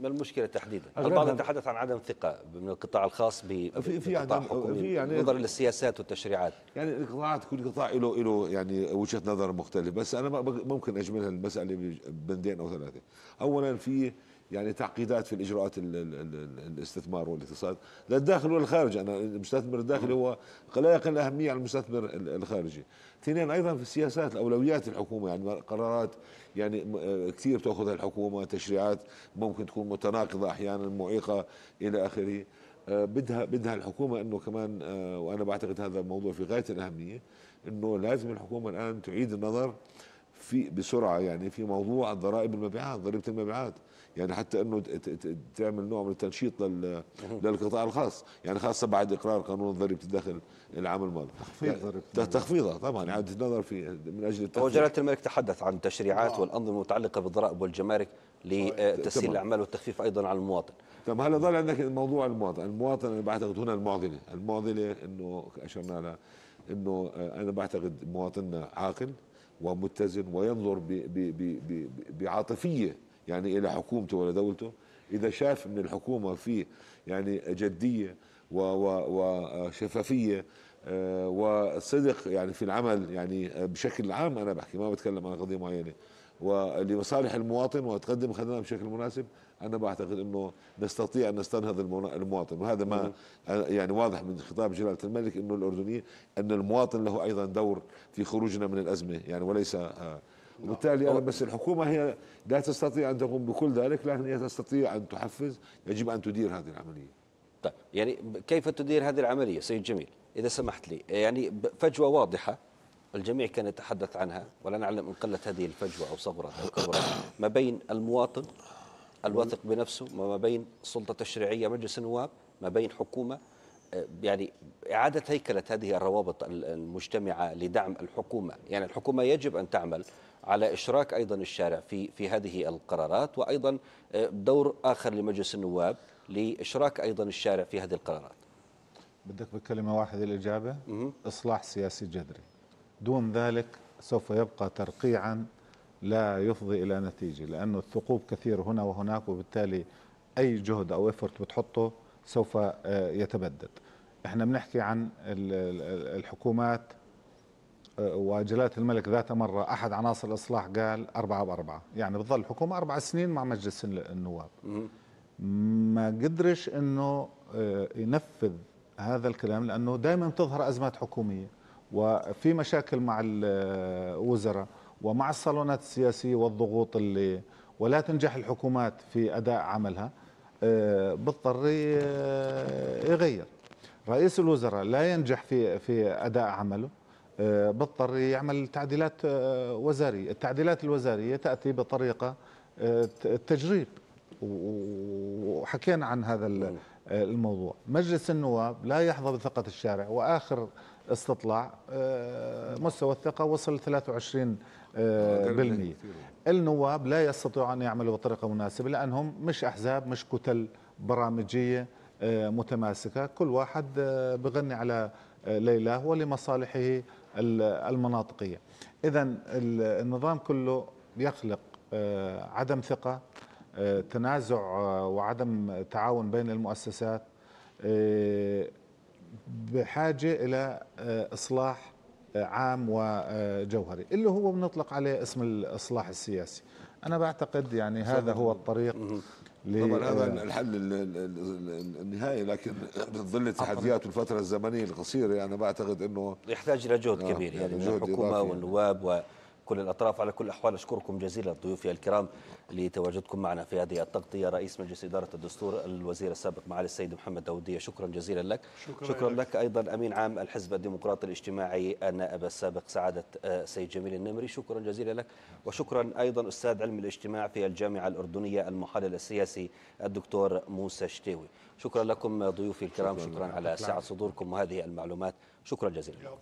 ما المشكله تحديدا البعض يتحدث عن عدم ثقه من القطاع الخاص ب في في يعني في يعني نظرا للسياسات والتشريعات يعني القطاعات كل قطاع له له يعني وجهه نظر مختلفه بس انا ممكن اجملها المساله ببندين او ثلاثه اولا في يعني تعقيدات في الاجراءات الاستثمار والاقتصاد للداخل والخارج انا المستثمر الداخلي هو لا يقل اهميه عن المستثمر الخارجي اثنين ايضا في السياسات الاولويات الحكومه يعني قرارات يعني آه، كثير بتاخذها الحكومه تشريعات ممكن تكون متناقضه احيانا معيقه الى اخره آه، بدها بدها الحكومه انه كمان آه، وانا بعتقد هذا الموضوع في غايه الاهميه انه لازم الحكومه الان تعيد النظر في بسرعه يعني في موضوع ضرائب المبيعات ضريبه المبيعات يعني حتى انه تعمل نوع من التنشيط للقطاع الخاص يعني خاصه بعد اقرار قانون ضريبه الدخل العام الماضي تخفيض تخفيضها طبعا اعاده يعني النظر في من اجل التخفيض وجلاله الملك تحدث عن التشريعات آه. والانظمه المتعلقه بالضرائب والجمارك آه، لتسهيل الاعمال والتخفيف ايضا على المواطن طب هلا ضل عندك موضوع المواطن المواطن انا بعتقد هنا المعضله المعضله انه اشرنا لها انه آه، انا بعتقد مواطننا عاقل ومتزن وينظر بعاطفيه يعني الى حكومته ولا دولته اذا شاف من الحكومه في يعني جديه وشفافيه آه، وصدق يعني في العمل يعني بشكل عام انا بحكي ما بتكلم عن قضيه معينه ولمصالح المواطن وتقدم خدمات بشكل مناسب انا بعتقد انه نستطيع ان نستنهض المواطن وهذا ما يعني واضح من خطاب جلاله الملك انه الاردنيين ان المواطن له ايضا دور في خروجنا من الازمه يعني وليس آه، وبالتالي انا بس الحكومه هي لا تستطيع ان تقوم بكل ذلك لكن هي تستطيع ان تحفز يجب ان تدير هذه العمليه طيب يعني كيف تدير هذه العمليه سيد جميل اذا سمحت لي يعني فجوه واضحه الجميع كان يتحدث عنها ولا نعلم ان قلت هذه الفجوه او صغرت او كبرت ما بين المواطن الواثق بنفسه وما بين السلطه التشريعيه مجلس النواب ما بين حكومه آه، يعني إعادة هيكلة هذه الروابط المجتمعة لدعم الحكومة يعني الحكومة يجب أن تعمل على إشراك أيضا الشارع في في هذه القرارات وأيضا آه، دور آخر لمجلس النواب لإشراك أيضا الشارع في هذه القرارات بدك بكلمة واحدة الإجابة إصلاح سياسي جذري دون ذلك سوف يبقى ترقيعا لا يفضي إلى نتيجة لأنه الثقوب كثير هنا وهناك وبالتالي أي جهد أو إفرت بتحطه سوف آه، يتبدد احنا بنحكي عن الحكومات وجلالة الملك ذات مرة أحد عناصر الإصلاح قال أربعة بأربعة يعني بتظل الحكومة أربع سنين مع مجلس النواب ما قدرش أنه آه، ينفذ هذا الكلام لأنه دائما تظهر أزمات حكومية وفي مشاكل مع الوزراء آه، ومع الصالونات السياسية والضغوط اللي ولا تنجح الحكومات في أداء عملها آه، بضطر يغير رئيس الوزراء لا ينجح في في أداء عمله آه، بضطر يعمل تعديلات آه، وزارية التعديلات الوزارية تأتي بطريقة آه، التجريب وحكينا عن هذا الموضوع مجلس النواب لا يحظى بثقة الشارع وآخر استطلاع مستوى الثقة وصل 23 بالمية النواب لا يستطيعوا أن يعملوا بطريقة مناسبة لأنهم مش أحزاب مش كتل برامجية متماسكة كل واحد بغني على ليلاه ولمصالحه المناطقية إذا النظام كله يخلق آه، عدم ثقة آه، تنازع آه، وعدم تعاون بين المؤسسات بحاجة إلى إصلاح عام وجوهري اللي هو بنطلق عليه اسم الإصلاح السياسي أنا بعتقد يعني هذا هو الطريق طبعا هذا آه. الحل النهائي لكن ظل التحديات والفتره الزمنيه القصيره يعني بعتقد انه يحتاج الى جهد آه، كبير يعني, يعني من الحكومه والنواب و كل الأطراف على كل الأحوال أشكركم جزيلا ضيوفي الكرام لتواجدكم معنا في هذه التغطية رئيس مجلس إدارة الدستور الوزير السابق معالي السيد محمد داودية شكرا جزيلا لك شكرا, شكرا لك. لك أيضا أمين عام الحزب الديمقراطي الاجتماعي النائب السابق سعادة آه، سيد جميل النمري شكرا جزيلا لك وشكرا أيضا أستاذ علم الاجتماع في الجامعة الأردنية المحلل السياسي الدكتور موسى شتيوي شكرا لكم ضيوفي الكرام شكرا, شكرا على سعة صدوركم وهذه المعلومات شكرا جزيلا